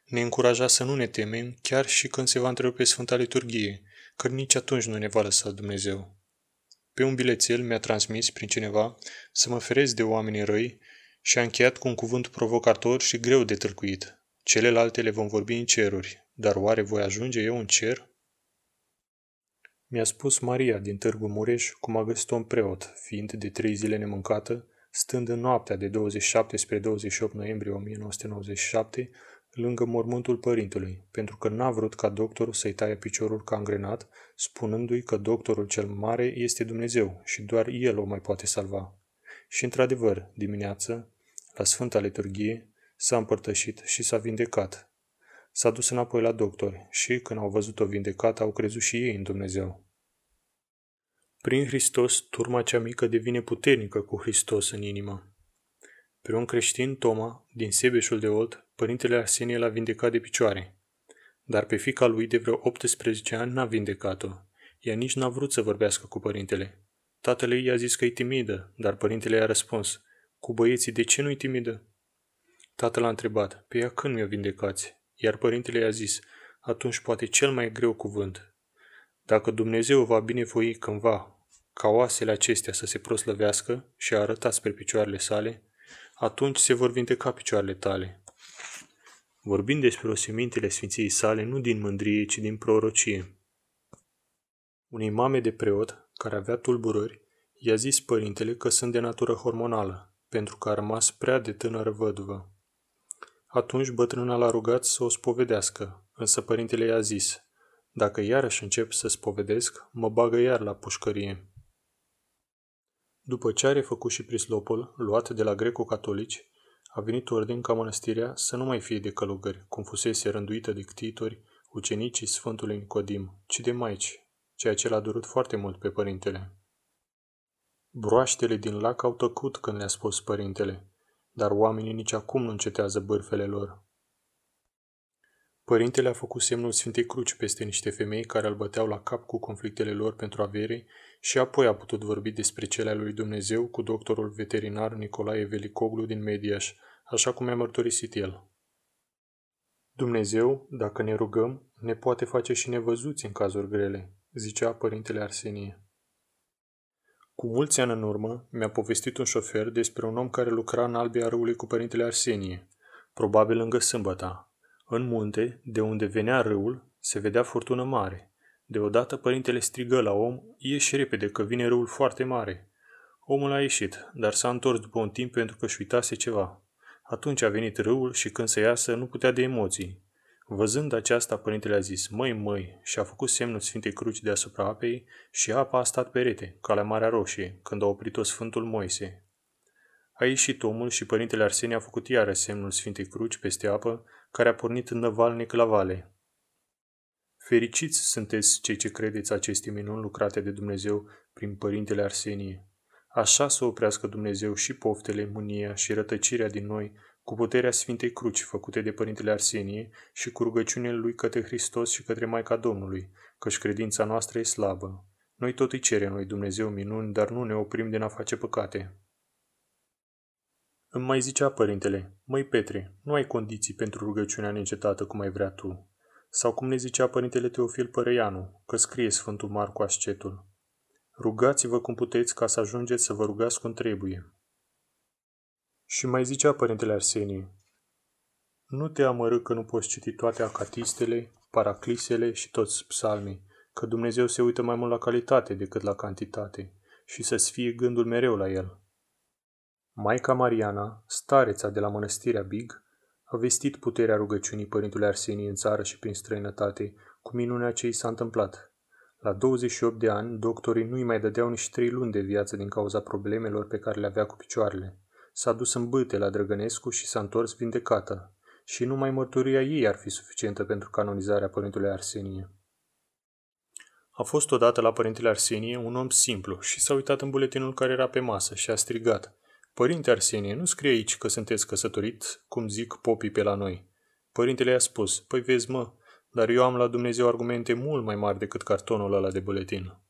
Ne încuraja să nu ne temem chiar și când se va întrerupe Sfânta Liturghie, că nici atunci nu ne va lăsa Dumnezeu. Pe un bilețel mi-a transmis prin cineva să mă ferez de oamenii răi și a încheiat cu un cuvânt provocator și greu de tâlcuit. Celelalte le vom vorbi în ceruri, dar oare voi ajunge eu în cer? Mi-a spus Maria din Târgu Mureș cum a găsit un preot, fiind de trei zile nemâncată, stând în noaptea de 27 spre 28 noiembrie 1997, lângă mormântul părintelui, pentru că n-a vrut ca doctorul să-i taie piciorul ca îngrenat, spunându-i că doctorul cel mare este Dumnezeu și doar el o mai poate salva. Și într-adevăr, dimineață, la Sfânta Liturghie, s-a împărtășit și s-a vindecat, S-a dus înapoi la doctori și, când au văzut-o vindecată, au crezut și ei în Dumnezeu. Prin Hristos, turma cea mică devine puternică cu Hristos în inimă. Pe un creștin, Toma, din Sebeșul de Olt, părintele Arsenie l-a vindecat de picioare. Dar pe fica lui de vreo 18 ani n-a vindecat-o. Ea nici n-a vrut să vorbească cu părintele. Tatăl ei i-a zis că e timidă, dar părintele i-a răspuns, cu băieții de ce nu-i timidă? Tatăl a întrebat, pe ea când mi-o vindecați? Iar părintele i-a zis, atunci poate cel mai greu cuvânt. Dacă Dumnezeu va binevoi cândva ca oasele acestea să se proslăvească și arăta spre picioarele sale, atunci se vor vindeca picioarele tale. Vorbind despre osemintele Sfinției sale nu din mândrie, ci din prorocie. Unei mame de preot, care avea tulburări, i-a zis părintele că sunt de natură hormonală, pentru că a rămas prea de tânără văduvă. Atunci bătrâna l-a rugat să o spovedească, însă părintele i-a zis, dacă iarăși încep să spovedesc, mă bagă iar la pușcărie. După ce a refăcut și prislopul, luat de la greco-catolici, a venit ordin ca mănăstirea să nu mai fie de călugări, cum fusese rânduită de ctitori, ucenicii Sfântului Nicodim, ci de maici, ceea ce l-a durut foarte mult pe părintele. Broaștele din lac au tăcut când le-a spus părintele dar oamenii nici acum nu încetează bârfele lor. Părintele a făcut semnul Sfintei Cruci peste niște femei care îl băteau la cap cu conflictele lor pentru avere și apoi a putut vorbi despre cele ale lui Dumnezeu cu doctorul veterinar Nicolae Velicoglu din Mediaș, așa cum mi-a mărturisit el. Dumnezeu, dacă ne rugăm, ne poate face și nevăzuți în cazuri grele, zicea părintele Arsenie. Cu mulți ani în urmă, mi-a povestit un șofer despre un om care lucra în albia râului cu părintele Arsenie, probabil lângă sâmbăta. În munte, de unde venea râul, se vedea furtună mare. Deodată părintele strigă la om, ieși repede că vine râul foarte mare. Omul a ieșit, dar s-a întors după un timp pentru că își uitase ceva. Atunci a venit râul și când se iasă nu putea de emoții. Văzând aceasta, părintele a zis, măi, măi, și a făcut semnul Sfintei Cruci deasupra apei și apa a stat perete, rete, ca la Marea Roșie, când a oprit-o Sfântul Moise. A ieșit omul și părintele Arsenie a făcut iară semnul Sfintei Cruci peste apă, care a pornit în năvalnic la vale. Fericiți sunteți cei ce credeți aceste minuni lucrate de Dumnezeu prin părintele Arsenie. Așa să oprească Dumnezeu și poftele, mânia și rătăcirea din noi, cu puterea Sfintei Cruci făcute de Părintele Arsenie și cu rugăciunile lui către Hristos și către Maica Domnului, căci credința noastră e slabă. Noi tot îi cerem lui Dumnezeu minuni, dar nu ne oprim de a face păcate. Îmi mai zicea părintele, măi Petre, nu ai condiții pentru rugăciunea necetată cum ai vrea tu. Sau cum ne zicea părintele Teofil Părăianu, că scrie Sfântul Marcu Ascetul. Rugați-vă cum puteți ca să ajungeți să vă rugați cum trebuie, și mai zicea părintele Arsenie, nu te amărâ că nu poți citi toate acatistele, paraclisele și toți psalmii, că Dumnezeu se uită mai mult la calitate decât la cantitate și să-ți fie gândul mereu la el. Maica Mariana, stareța de la mănăstirea Big, a vestit puterea rugăciunii părintului Arsenie în țară și prin străinătate, cu minunea ce i s-a întâmplat. La 28 de ani, doctorii nu-i mai dădeau nici trei luni de viață din cauza problemelor pe care le avea cu picioarele. S-a dus în bâte la Drăgănescu și s-a întors vindecată. Și numai mărturia ei ar fi suficientă pentru canonizarea părintele Arsenie. A fost odată la părintele Arsenie un om simplu și s-a uitat în buletinul care era pe masă și a strigat. Părinte Arsenie, nu scrie aici că sunteți căsătorit, cum zic popii pe la noi. Părintele i-a spus, păi vezi mă, dar eu am la Dumnezeu argumente mult mai mari decât cartonul ăla de buletin.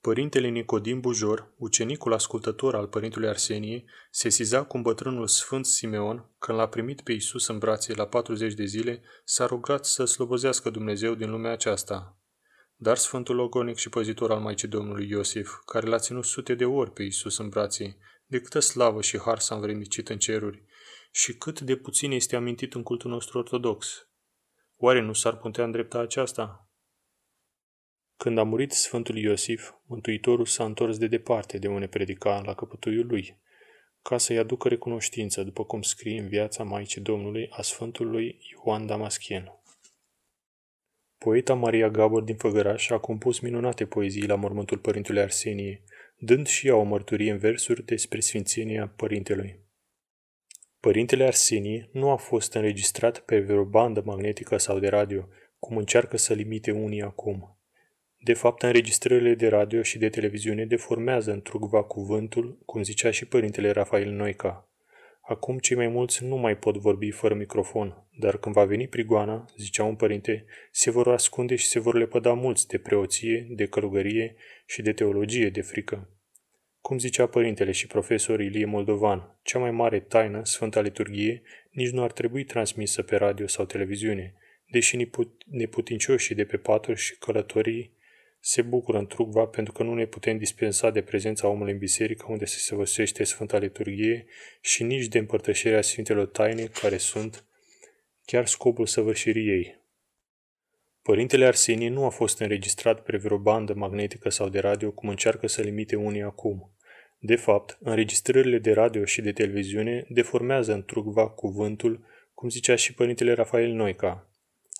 Părintele Nicodim Bujor, ucenicul ascultător al părintului Arsenie, se siza cum bătrânul Sfânt Simeon, când l-a primit pe Isus în brațe la 40 de zile, s-a rugat să slobozească Dumnezeu din lumea aceasta. Dar Sfântul Logonic și păzitor al Maicii Domnului Iosif, care l-a ținut sute de ori pe Isus în brațe, de câtă slavă și har s-a învremicit în ceruri, și cât de puțin este amintit în cultul nostru ortodox. Oare nu s-ar putea îndrepta aceasta? Când a murit Sfântul Iosif, Mântuitorul s-a întors de departe de unde predica la căpătuiul lui, ca să-i aducă recunoștință, după cum scrie în viața Maicii Domnului a Sfântului Ioan Damaschien. Poeta Maria Gabor din Făgăraș a compus minunate poezii la mormântul părintelui Arsenie, dând și ea o mărturie în versuri despre sfințenia părintelui. Părintele Arsenie nu a fost înregistrat pe vreo bandă magnetică sau de radio, cum încearcă să limite unii acum. De fapt, înregistrările de radio și de televiziune deformează întrucva cuvântul, cum zicea și părintele Rafael Noica. Acum cei mai mulți nu mai pot vorbi fără microfon, dar când va veni prigoana, zicea un părinte, se vor ascunde și se vor lepăda mulți de preoție, de călugărie și de teologie de frică. Cum zicea părintele și profesor Ilie Moldovan, cea mai mare taină, Sfânta Liturghie, nici nu ar trebui transmisă pe radio sau televiziune, deși neputincioșii de pe paturi și călătorii se bucură în întrucva pentru că nu ne putem dispensa de prezența omului în biserică unde se săvăsește Sfânta Liturghie și nici de împărtășirea Sfintelor Taine care sunt chiar scopul săvârșirii ei. Părintele Arsenie nu a fost înregistrat pe vreo bandă magnetică sau de radio cum încearcă să limite unii acum. De fapt, înregistrările de radio și de televiziune deformează în trucva cuvântul, cum zicea și părintele Rafael Noica.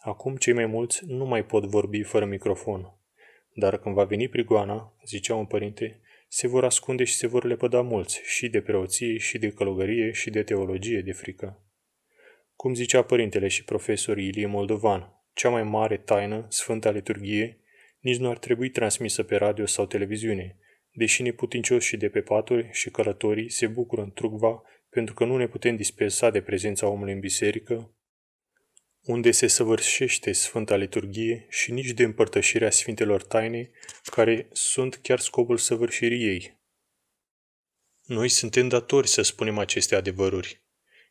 Acum cei mai mulți nu mai pot vorbi fără microfon. Dar când va veni prigoana, zicea un părinte, se vor ascunde și se vor lepăda mulți, și de preoție, și de călugărie, și de teologie de frică. Cum zicea părintele și profesorii Ilie Moldovan, cea mai mare taină, Sfânta Liturghie, nici nu ar trebui transmisă pe radio sau televiziune, deși și de pe paturi și călătorii se bucură în trucva pentru că nu ne putem dispersa de prezența omului în biserică, unde se săvârșește Sfânta Liturghie și nici de împărtășirea Sfintelor Taine, care sunt chiar scopul săvârșirii ei. Noi suntem datori să spunem aceste adevăruri.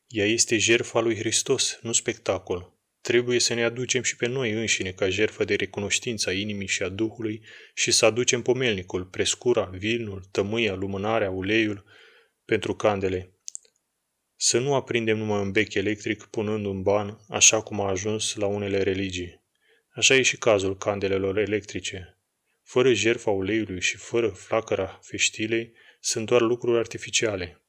Ea este jertfa lui Hristos, nu spectacol. Trebuie să ne aducem și pe noi înșine ca jertfă de recunoștință a inimii și a Duhului și să aducem pomelnicul, prescura, vinul, tămâia, lumânarea, uleiul pentru candele, să nu aprindem numai un bec electric punând un ban, așa cum a ajuns la unele religii. Așa e și cazul candelelor electrice. Fără jerfa uleiului și fără flacăra feștilei, sunt doar lucruri artificiale.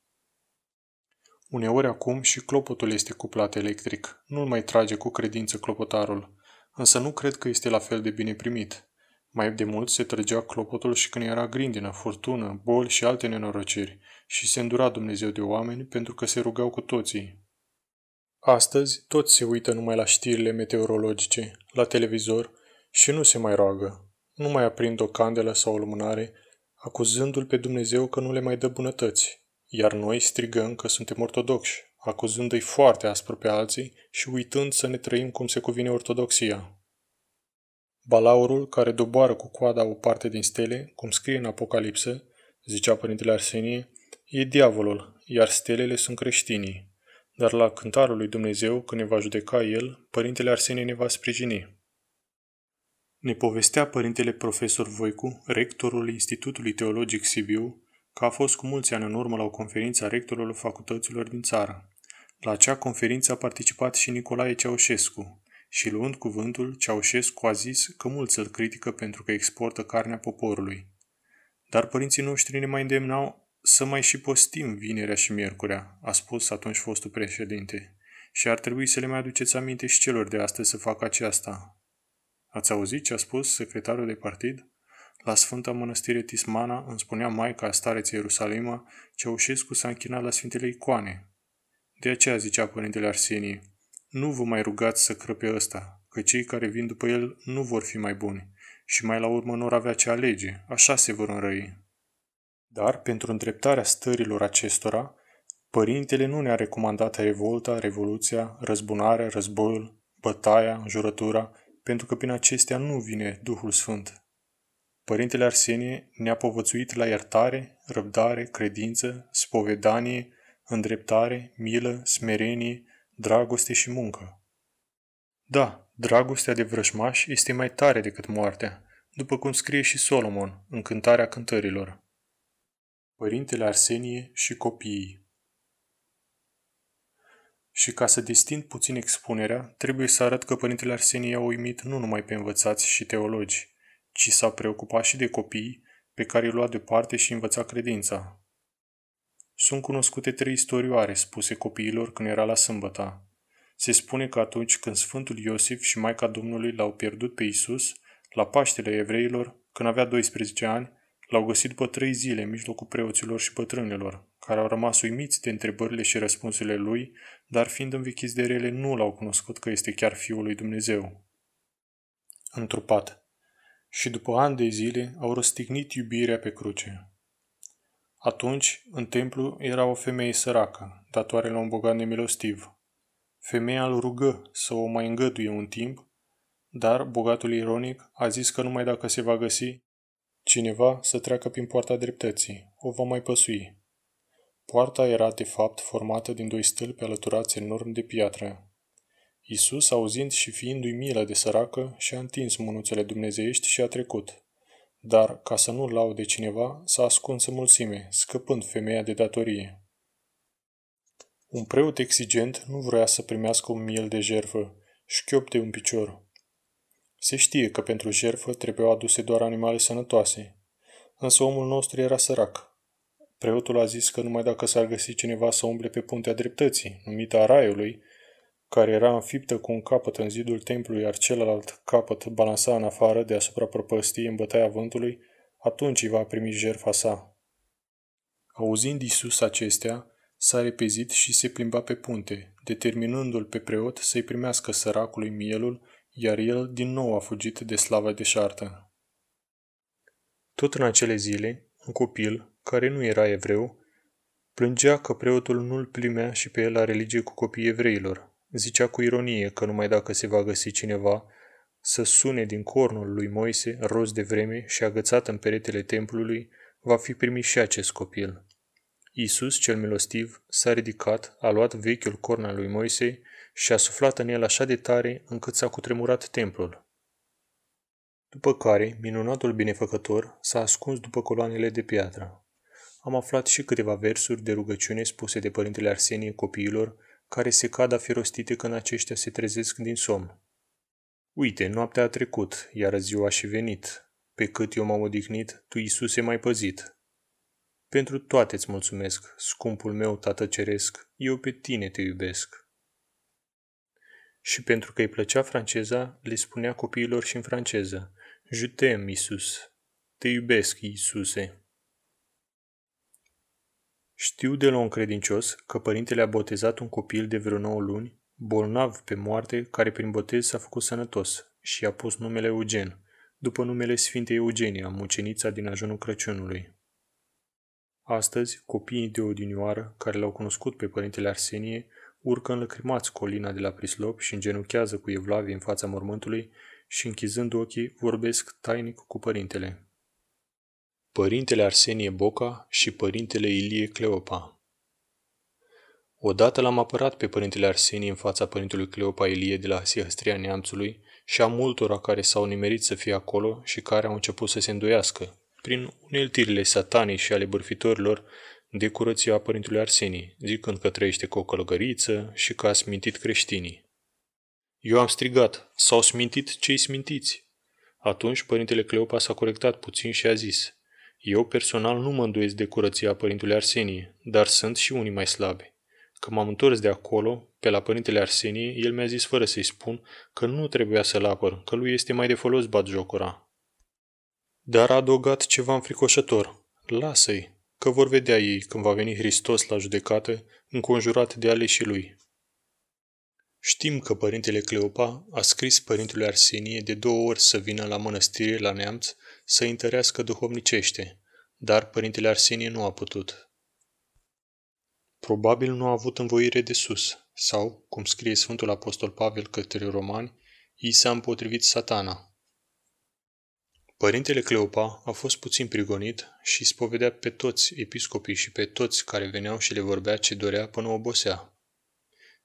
Uneori acum și clopotul este cuplat electric. Nu-l mai trage cu credință clopotarul, însă nu cred că este la fel de bine primit. Mai de mult se trăgea clopotul și când era grindină, furtună, boli și alte nenorociri, și se îndura Dumnezeu de oameni pentru că se rugau cu toții. Astăzi, toți se uită numai la știrile meteorologice, la televizor și nu se mai roagă. Nu mai aprind o candelă sau o lumânare, acuzându-L pe Dumnezeu că nu le mai dă bunătăți. Iar noi strigăm că suntem ortodoxi, acuzându-i foarte aspru pe alții și uitând să ne trăim cum se cuvine ortodoxia. Balaurul care doboară cu coada o parte din stele, cum scrie în Apocalipsă, zicea Părintele Arsenie, e diavolul, iar stelele sunt creștinii. Dar la cântarul lui Dumnezeu, când ne va judeca el, Părintele Arsenie ne va sprijini. Ne povestea Părintele Profesor Voicu, rectorul Institutului Teologic Sibiu, că a fost cu mulți ani în urmă la o conferință a rectorului facultăților din țară. La acea conferință a participat și Nicolae Ceaușescu, și luând cuvântul, Ceaușescu a zis că mulți îl critică pentru că exportă carnea poporului. Dar părinții noștri ne mai îndemnau să mai și postim vinerea și miercurea, a spus atunci fostul președinte. Și ar trebui să le mai aduceți aminte și celor de astăzi să facă aceasta. Ați auzit ce a spus secretarul de partid? La Sfânta Mănăstire Tismana îmi spunea Maica Stareței Ierusalima, Ceaușescu s-a închinat la Sfintele Icoane. De aceea zicea Părintele Arsenie, nu vă mai rugați să crăpe ăsta, că cei care vin după el nu vor fi mai buni și mai la urmă nu avea ce alege, așa se vor înrăi. Dar, pentru îndreptarea stărilor acestora, părintele nu ne-a recomandat revolta, revoluția, răzbunarea, războiul, bătaia, înjurătura, pentru că prin acestea nu vine Duhul Sfânt. Părintele Arsenie ne-a povățuit la iertare, răbdare, credință, spovedanie, îndreptare, milă, smerenie, dragoste și muncă. Da, dragostea de vrăjmaș este mai tare decât moartea, după cum scrie și Solomon în Cântarea Cântărilor. Părintele Arsenie și copiii și ca să distind puțin expunerea, trebuie să arăt că Părintele Arsenie a uimit nu numai pe învățați și teologi, ci s-a preocupat și de copii pe care îi lua deoparte și învăța credința, sunt cunoscute trei istorioare spuse copiilor când era la sâmbăta. Se spune că atunci când Sfântul Iosif și Maica Domnului l-au pierdut pe Isus, la Paștele evreilor, când avea 12 ani, l-au găsit după trei zile în mijlocul preoților și bătrânilor, care au rămas uimiți de întrebările și răspunsurile lui, dar fiind învechiți de rele, nu l-au cunoscut că este chiar Fiul lui Dumnezeu. Întrupat. Și după ani de zile au răstignit iubirea pe cruce. Atunci, în templu era o femeie săracă, datoare la un bogat nemilostiv. Femeia îl rugă să o mai îngăduie un timp, dar bogatul ironic a zis că numai dacă se va găsi cineva să treacă prin poarta dreptății, o va mai păsui. Poarta era de fapt formată din doi stâlpi alăturați enorm de piatră. Isus, auzind și fiindu-i milă de săracă, și-a întins mânuțele dumnezeiești și a trecut. Dar, ca să nu laude cineva, s-a ascuns în mulțime, scăpând femeia de datorie. Un preot exigent nu vrea să primească un miel de jerfă, șchiop de un picior. Se știe că pentru jerfă trebuiau aduse doar animale sănătoase, însă omul nostru era sărac. Preotul a zis că numai dacă s-ar găsi cineva să umble pe puntea dreptății, numită a raiului, care era înfiptă cu un capăt în zidul templului, iar celălalt capăt balansa în afară, deasupra prăpăstiei, în bătaia vântului, atunci îi va primi jertfa sa. Auzind Isus acestea, s-a repezit și se plimba pe punte, determinându-l pe preot să-i primească săracului mielul, iar el din nou a fugit de slava deșartă. Tot în acele zile, un copil, care nu era evreu, plângea că preotul nu-l primea și pe el la religie cu copiii evreilor. Zicea cu ironie că numai dacă se va găsi cineva să sune din cornul lui Moise, roz de vreme și agățat în peretele templului, va fi primit și acest copil. Iisus, cel milostiv, s-a ridicat, a luat vechiul corn al lui Moise și a suflat în el așa de tare încât s-a cutremurat templul. După care, minunatul binefăcător s-a ascuns după coloanele de piatră. Am aflat și câteva versuri de rugăciune spuse de părintele Arsenie copiilor care se cad aferostite când aceștia se trezesc din somn. Uite, noaptea a trecut, iar ziua și venit. Pe cât eu m-am odihnit, tu, Iisuse, mai păzit. Pentru toate îți mulțumesc, scumpul meu tată ceresc, eu pe tine te iubesc. Și pentru că îi plăcea franceza, le spunea copiilor și în franceză, Jutem, Iisus, te iubesc, Iisuse. Știu de la un credincios că părintele a botezat un copil de vreo 9 luni, bolnav pe moarte, care prin botez s-a făcut sănătos și a pus numele Eugen, după numele Sfintei Eugenia, mucenița din ajunul Crăciunului. Astăzi, copiii de odinioară, care l-au cunoscut pe părintele Arsenie, urcă înlăcrimați colina de la Prislop și îngenuchează cu evlavie în fața mormântului și, închizând ochii, vorbesc tainic cu părintele. Părintele Arsenie Boca și Părintele Ilie Cleopa. Odată l-am apărat pe Părintele Arsenie în fața Părintelui Cleopa Ilie de la Sihăstria Neamțului și a multora care s-au nimerit să fie acolo și care au început să se îndoiască, prin uneltirile satanei și ale bârfitorilor, de curăția Părintelui Arsenie, zicând că trăiește cu o călăgăriță și că a smintit creștinii. Eu am strigat, s-au smintit cei smintiți. Atunci Părintele Cleopa s-a corectat puțin și a zis – eu personal nu mă îndoiesc de curăția părintului Arsenie, dar sunt și unii mai slabi. Când m-am întors de acolo, pe la părintele Arsenie, el mi-a zis fără să-i spun că nu trebuia să-l apăr, că lui este mai de folos jocura. Dar a adăugat ceva înfricoșător. Lasă-i, că vor vedea ei când va veni Hristos la judecată, înconjurat de aleșii lui. Știm că părintele Cleopa a scris părintele Arsenie de două ori să vină la mănăstire la neamț să întărească duhovnicește, dar părintele Arsenie nu a putut. Probabil nu a avut învoire de sus, sau, cum scrie Sfântul Apostol Pavel către romani, i s-a împotrivit satana. Părintele Cleopa a fost puțin prigonit și spovedea pe toți episcopii și pe toți care veneau și le vorbea ce dorea până obosea.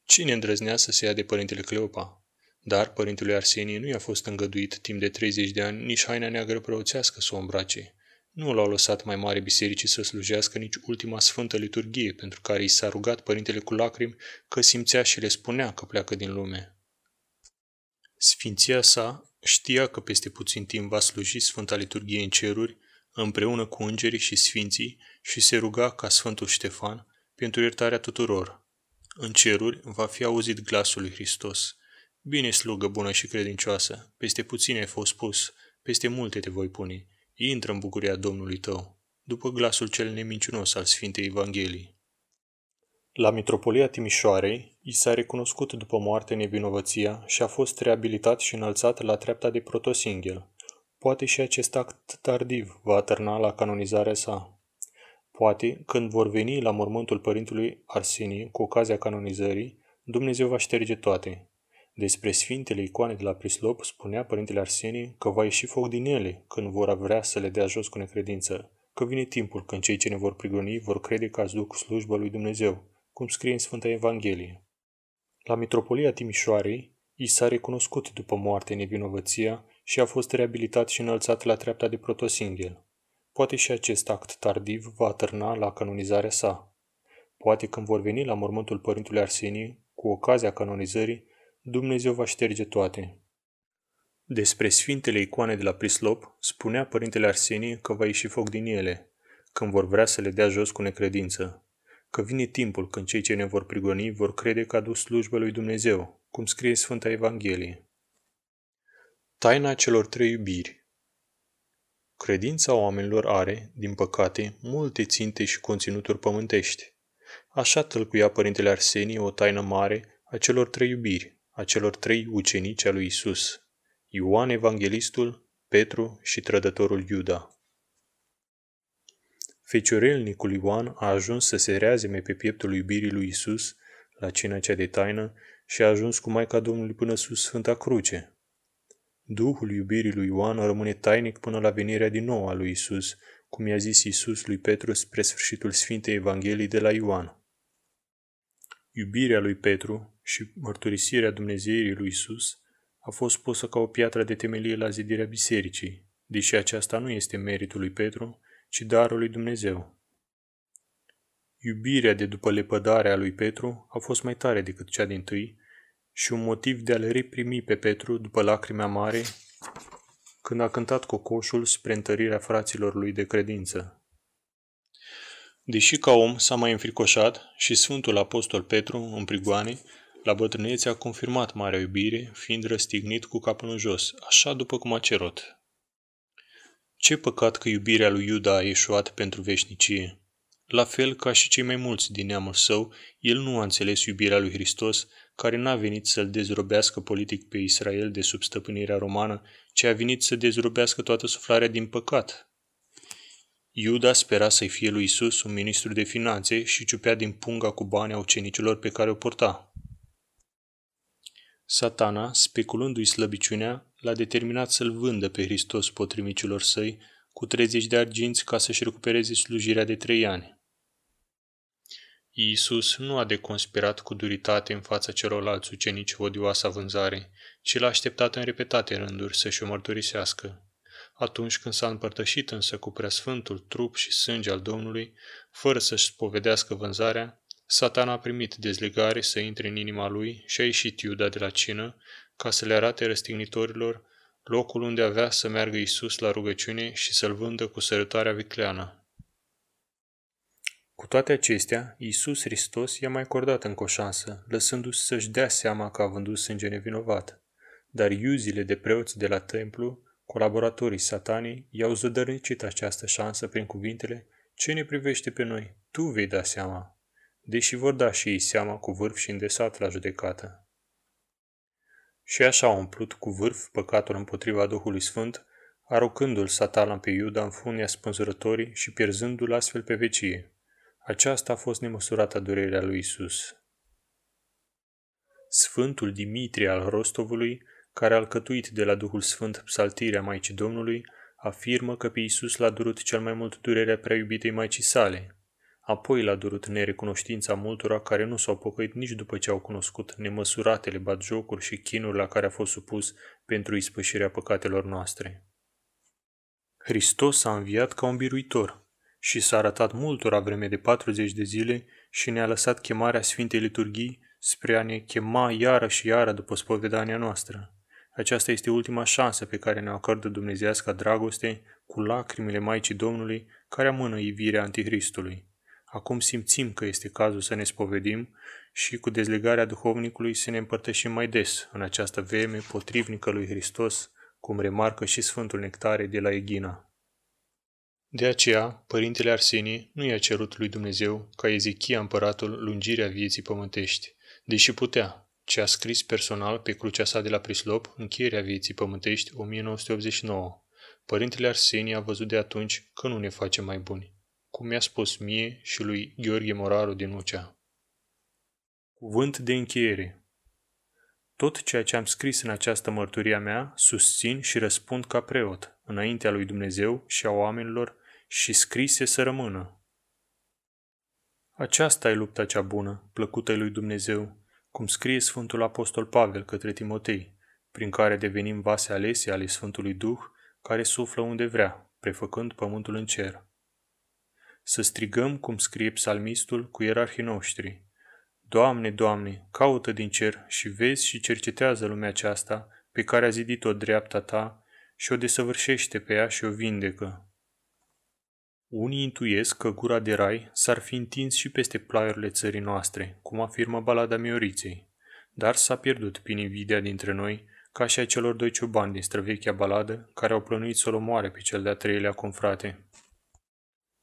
Cine îndrăznea să se ia de părintele Cleopa? Dar părintelui Arsenie nu i-a fost îngăduit timp de 30 de ani nici haina neagră preoțească să o îmbrace. Nu l-au lăsat mai mare bisericii să slujească nici ultima sfântă liturghie pentru care i s-a rugat părintele cu lacrimi că simțea și le spunea că pleacă din lume. Sfinția sa știa că peste puțin timp va sluji Sfânta Liturghie în ceruri, împreună cu îngerii și sfinții, și se ruga ca Sfântul Ștefan pentru iertarea tuturor, în ceruri va fi auzit glasul lui Hristos. Bine, slugă bună și credincioasă, peste puține ai fost pus, peste multe te voi pune. Intră în bucuria Domnului tău, după glasul cel neminciunos al Sfintei Evangheliei. La Mitropolia Timișoarei i s-a recunoscut după moarte nevinovăția și a fost reabilitat și înălțat la treapta de protosinghel. Poate și acest act tardiv va atârna la canonizarea sa. Poate, când vor veni la mormântul părintului Arsenie cu ocazia canonizării, Dumnezeu va șterge toate. Despre sfintele icoane de la Prislop spunea părintele Arsenie că va ieși foc din ele când vor vrea să le dea jos cu necredință, că vine timpul când cei ce ne vor prigoni vor crede că ați duc slujba lui Dumnezeu, cum scrie în Sfânta Evanghelie. La Mitropolia Timișoarei, i s-a recunoscut după moarte nevinovăția și a fost reabilitat și înălțat la treapta de protosinghel. Poate și acest act tardiv va atârna la canonizarea sa. Poate când vor veni la mormântul părintului Arsenie, cu ocazia canonizării, Dumnezeu va șterge toate. Despre sfintele icoane de la Prislop, spunea părintele Arsenie că va ieși foc din ele, când vor vrea să le dea jos cu necredință, că vine timpul când cei ce ne vor prigoni vor crede că a dus slujba lui Dumnezeu, cum scrie Sfânta Evanghelie. Taina celor trei iubiri Credința oamenilor are, din păcate, multe ținte și conținuturi pământești. Așa tălcuia Părintele Arsenie o taină mare a celor trei iubiri, a celor trei ucenici a lui Isus, Ioan Evanghelistul, Petru și trădătorul Iuda. Feciorelnicul Ioan a ajuns să se reazeme pe pieptul iubirii lui Isus la cina cea de taină și a ajuns cu Maica Domnului până sus Sfânta Cruce, Duhul iubirii lui Ioan rămâne tainic până la venirea din nou a lui Isus, cum i-a zis Isus lui Petru spre sfârșitul Sfintei Evangheliei de la Ioan. Iubirea lui Petru și mărturisirea Dumnezeirii lui Isus a fost pusă ca o piatră de temelie la zidirea bisericii, deși aceasta nu este meritul lui Petru, ci darul lui Dumnezeu. Iubirea de după lepădarea lui Petru a fost mai tare decât cea din tâi, și un motiv de a-l reprimi pe Petru după lacrimea mare când a cântat cocoșul spre întărirea fraților lui de credință. Deși ca om s-a mai înfricoșat și Sfântul Apostol Petru, în prigoane, la bătrânețe a confirmat marea iubire, fiind răstignit cu capul în jos, așa după cum a cerut. Ce păcat că iubirea lui Iuda a ieșuat pentru veșnicie! La fel ca și cei mai mulți din neamul său, el nu a înțeles iubirea lui Hristos, care n-a venit să-l dezrobească politic pe Israel de sub stăpânirea romană, ci a venit să dezrobească toată suflarea din păcat. Iuda spera să-i fie lui Isus un ministru de finanțe și ciupea din punga cu bani a ucenicilor pe care o purta. Satana, speculându-i slăbiciunea, l-a determinat să-l vândă pe Hristos potrimicilor săi cu 30 de arginți ca să-și recupereze slujirea de trei ani. Iisus nu a deconspirat cu duritate în fața celorlalți ucenici odioasa vânzare, ci l-a așteptat în repetate rânduri să-și o mărturisească. Atunci când s-a împărtășit însă cu preasfântul trup și sânge al Domnului, fără să-și spovedească vânzarea, Satan a primit dezlegare să intre în inima lui și a ieșit Iuda de la cină ca să le arate răstignitorilor locul unde avea să meargă Isus la rugăciune și să-l vândă cu sărătarea vicleană. Cu toate acestea, Iisus Hristos i-a mai acordat încă o șansă, lăsându-se să-și dea seama că a vândut sânge nevinovat. Dar iuzile de preoți de la templu, colaboratorii satanii, i-au zădărnicit această șansă prin cuvintele Ce ne privește pe noi? Tu vei da seama!" Deși vor da și ei seama cu vârf și îndesat la judecată. Și așa au umplut cu vârf păcatul împotriva Duhului Sfânt, aruncându-l satana pe Iuda în funia spânzurătorii și pierzându-l astfel pe vecie. Aceasta a fost nemăsurata durerea lui Isus. Sfântul Dimitrie al Rostovului, care a alcătuit de la Duhul Sfânt psaltirea Maicii Domnului, afirmă că pe Isus l-a durut cel mai mult durerea prea iubitei Maicii sale. Apoi l-a durut nerecunoștința multora care nu s-au pocăit nici după ce au cunoscut nemăsuratele batjocuri și chinuri la care a fost supus pentru ispășirea păcatelor noastre. Hristos a înviat ca un biruitor, și s-a arătat multora vreme de 40 de zile și ne-a lăsat chemarea Sfintei Liturghii spre a ne chema iară și iară după spovedania noastră. Aceasta este ultima șansă pe care ne-o acordă Dumnezeiasca dragoste cu lacrimile Maicii Domnului care amână ivirea Antihristului. Acum simțim că este cazul să ne spovedim și cu dezlegarea duhovnicului să ne împărtășim mai des în această vreme potrivnică lui Hristos, cum remarcă și Sfântul Nectare de la Eghina. De aceea, părintele Arsenie nu i-a cerut lui Dumnezeu ca Ezechia împăratul lungirea vieții pământești, deși putea, ce a scris personal pe crucea sa de la Prislop încheierea vieții pământești 1989. Părintele Arsenie a văzut de atunci că nu ne face mai buni, cum mi-a spus mie și lui Gheorghe Moraru din Ucea. Cuvânt de încheiere tot ceea ce am scris în această mărturie a mea susțin și răspund ca preot, înaintea lui Dumnezeu și a oamenilor, și scrise să rămână. Aceasta e lupta cea bună, plăcută lui Dumnezeu, cum scrie Sfântul Apostol Pavel către Timotei, prin care devenim vase alese ale Sfântului Duh, care suflă unde vrea, prefăcând pământul în cer. Să strigăm, cum scrie psalmistul, cu ierarhii noștri. Doamne, Doamne, caută din cer și vezi și cercetează lumea aceasta pe care a zidit-o dreapta ta și o desăvârșește pe ea și o vindecă, unii intuiesc că gura de rai s-ar fi întins și peste plaiurile țării noastre, cum afirmă balada Mioriței. Dar s-a pierdut prin invidia dintre noi, ca și a celor doi ciobani din străvechea baladă, care au plănuit să-l omoare pe cel de-a treilea confrate.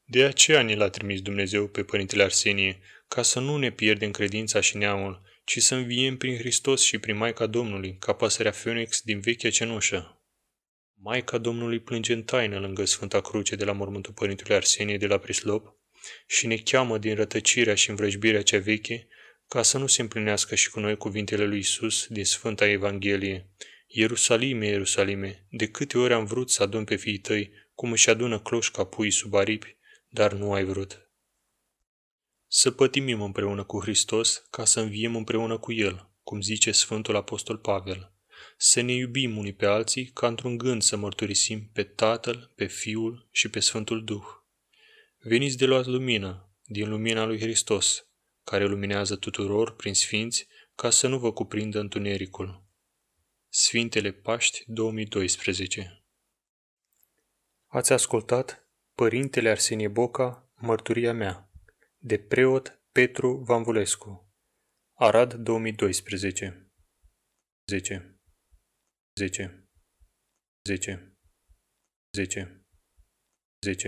De aceea ni l-a trimis Dumnezeu pe Părintele Arsenie, ca să nu ne pierdem credința și neamul, ci să înviem prin Hristos și prin Maica Domnului, ca păsărea Phoenix din vechea cenușă, Maica Domnului plânge în taină lângă Sfânta Cruce de la mormântul Părintului Arsenie de la Prislop și ne cheamă din rătăcirea și învrăjbirea cea veche ca să nu se împlinească și cu noi cuvintele lui Isus din Sfânta Evanghelie. Ierusalime, Ierusalime, de câte ori am vrut să adun pe fiii tăi, cum își adună cloșca pui sub aripi, dar nu ai vrut. Să pătimim împreună cu Hristos ca să înviem împreună cu El, cum zice Sfântul Apostol Pavel să ne iubim unii pe alții ca într-un gând să mărturisim pe Tatăl, pe Fiul și pe Sfântul Duh. Veniți de luat lumină, din lumina lui Hristos, care luminează tuturor prin sfinți ca să nu vă cuprindă întunericul. Sfintele Paști 2012 Ați ascultat Părintele Arsenie Boca, Mărturia mea, de preot Petru Vanvulescu, Arad 2012 10 zece zece zece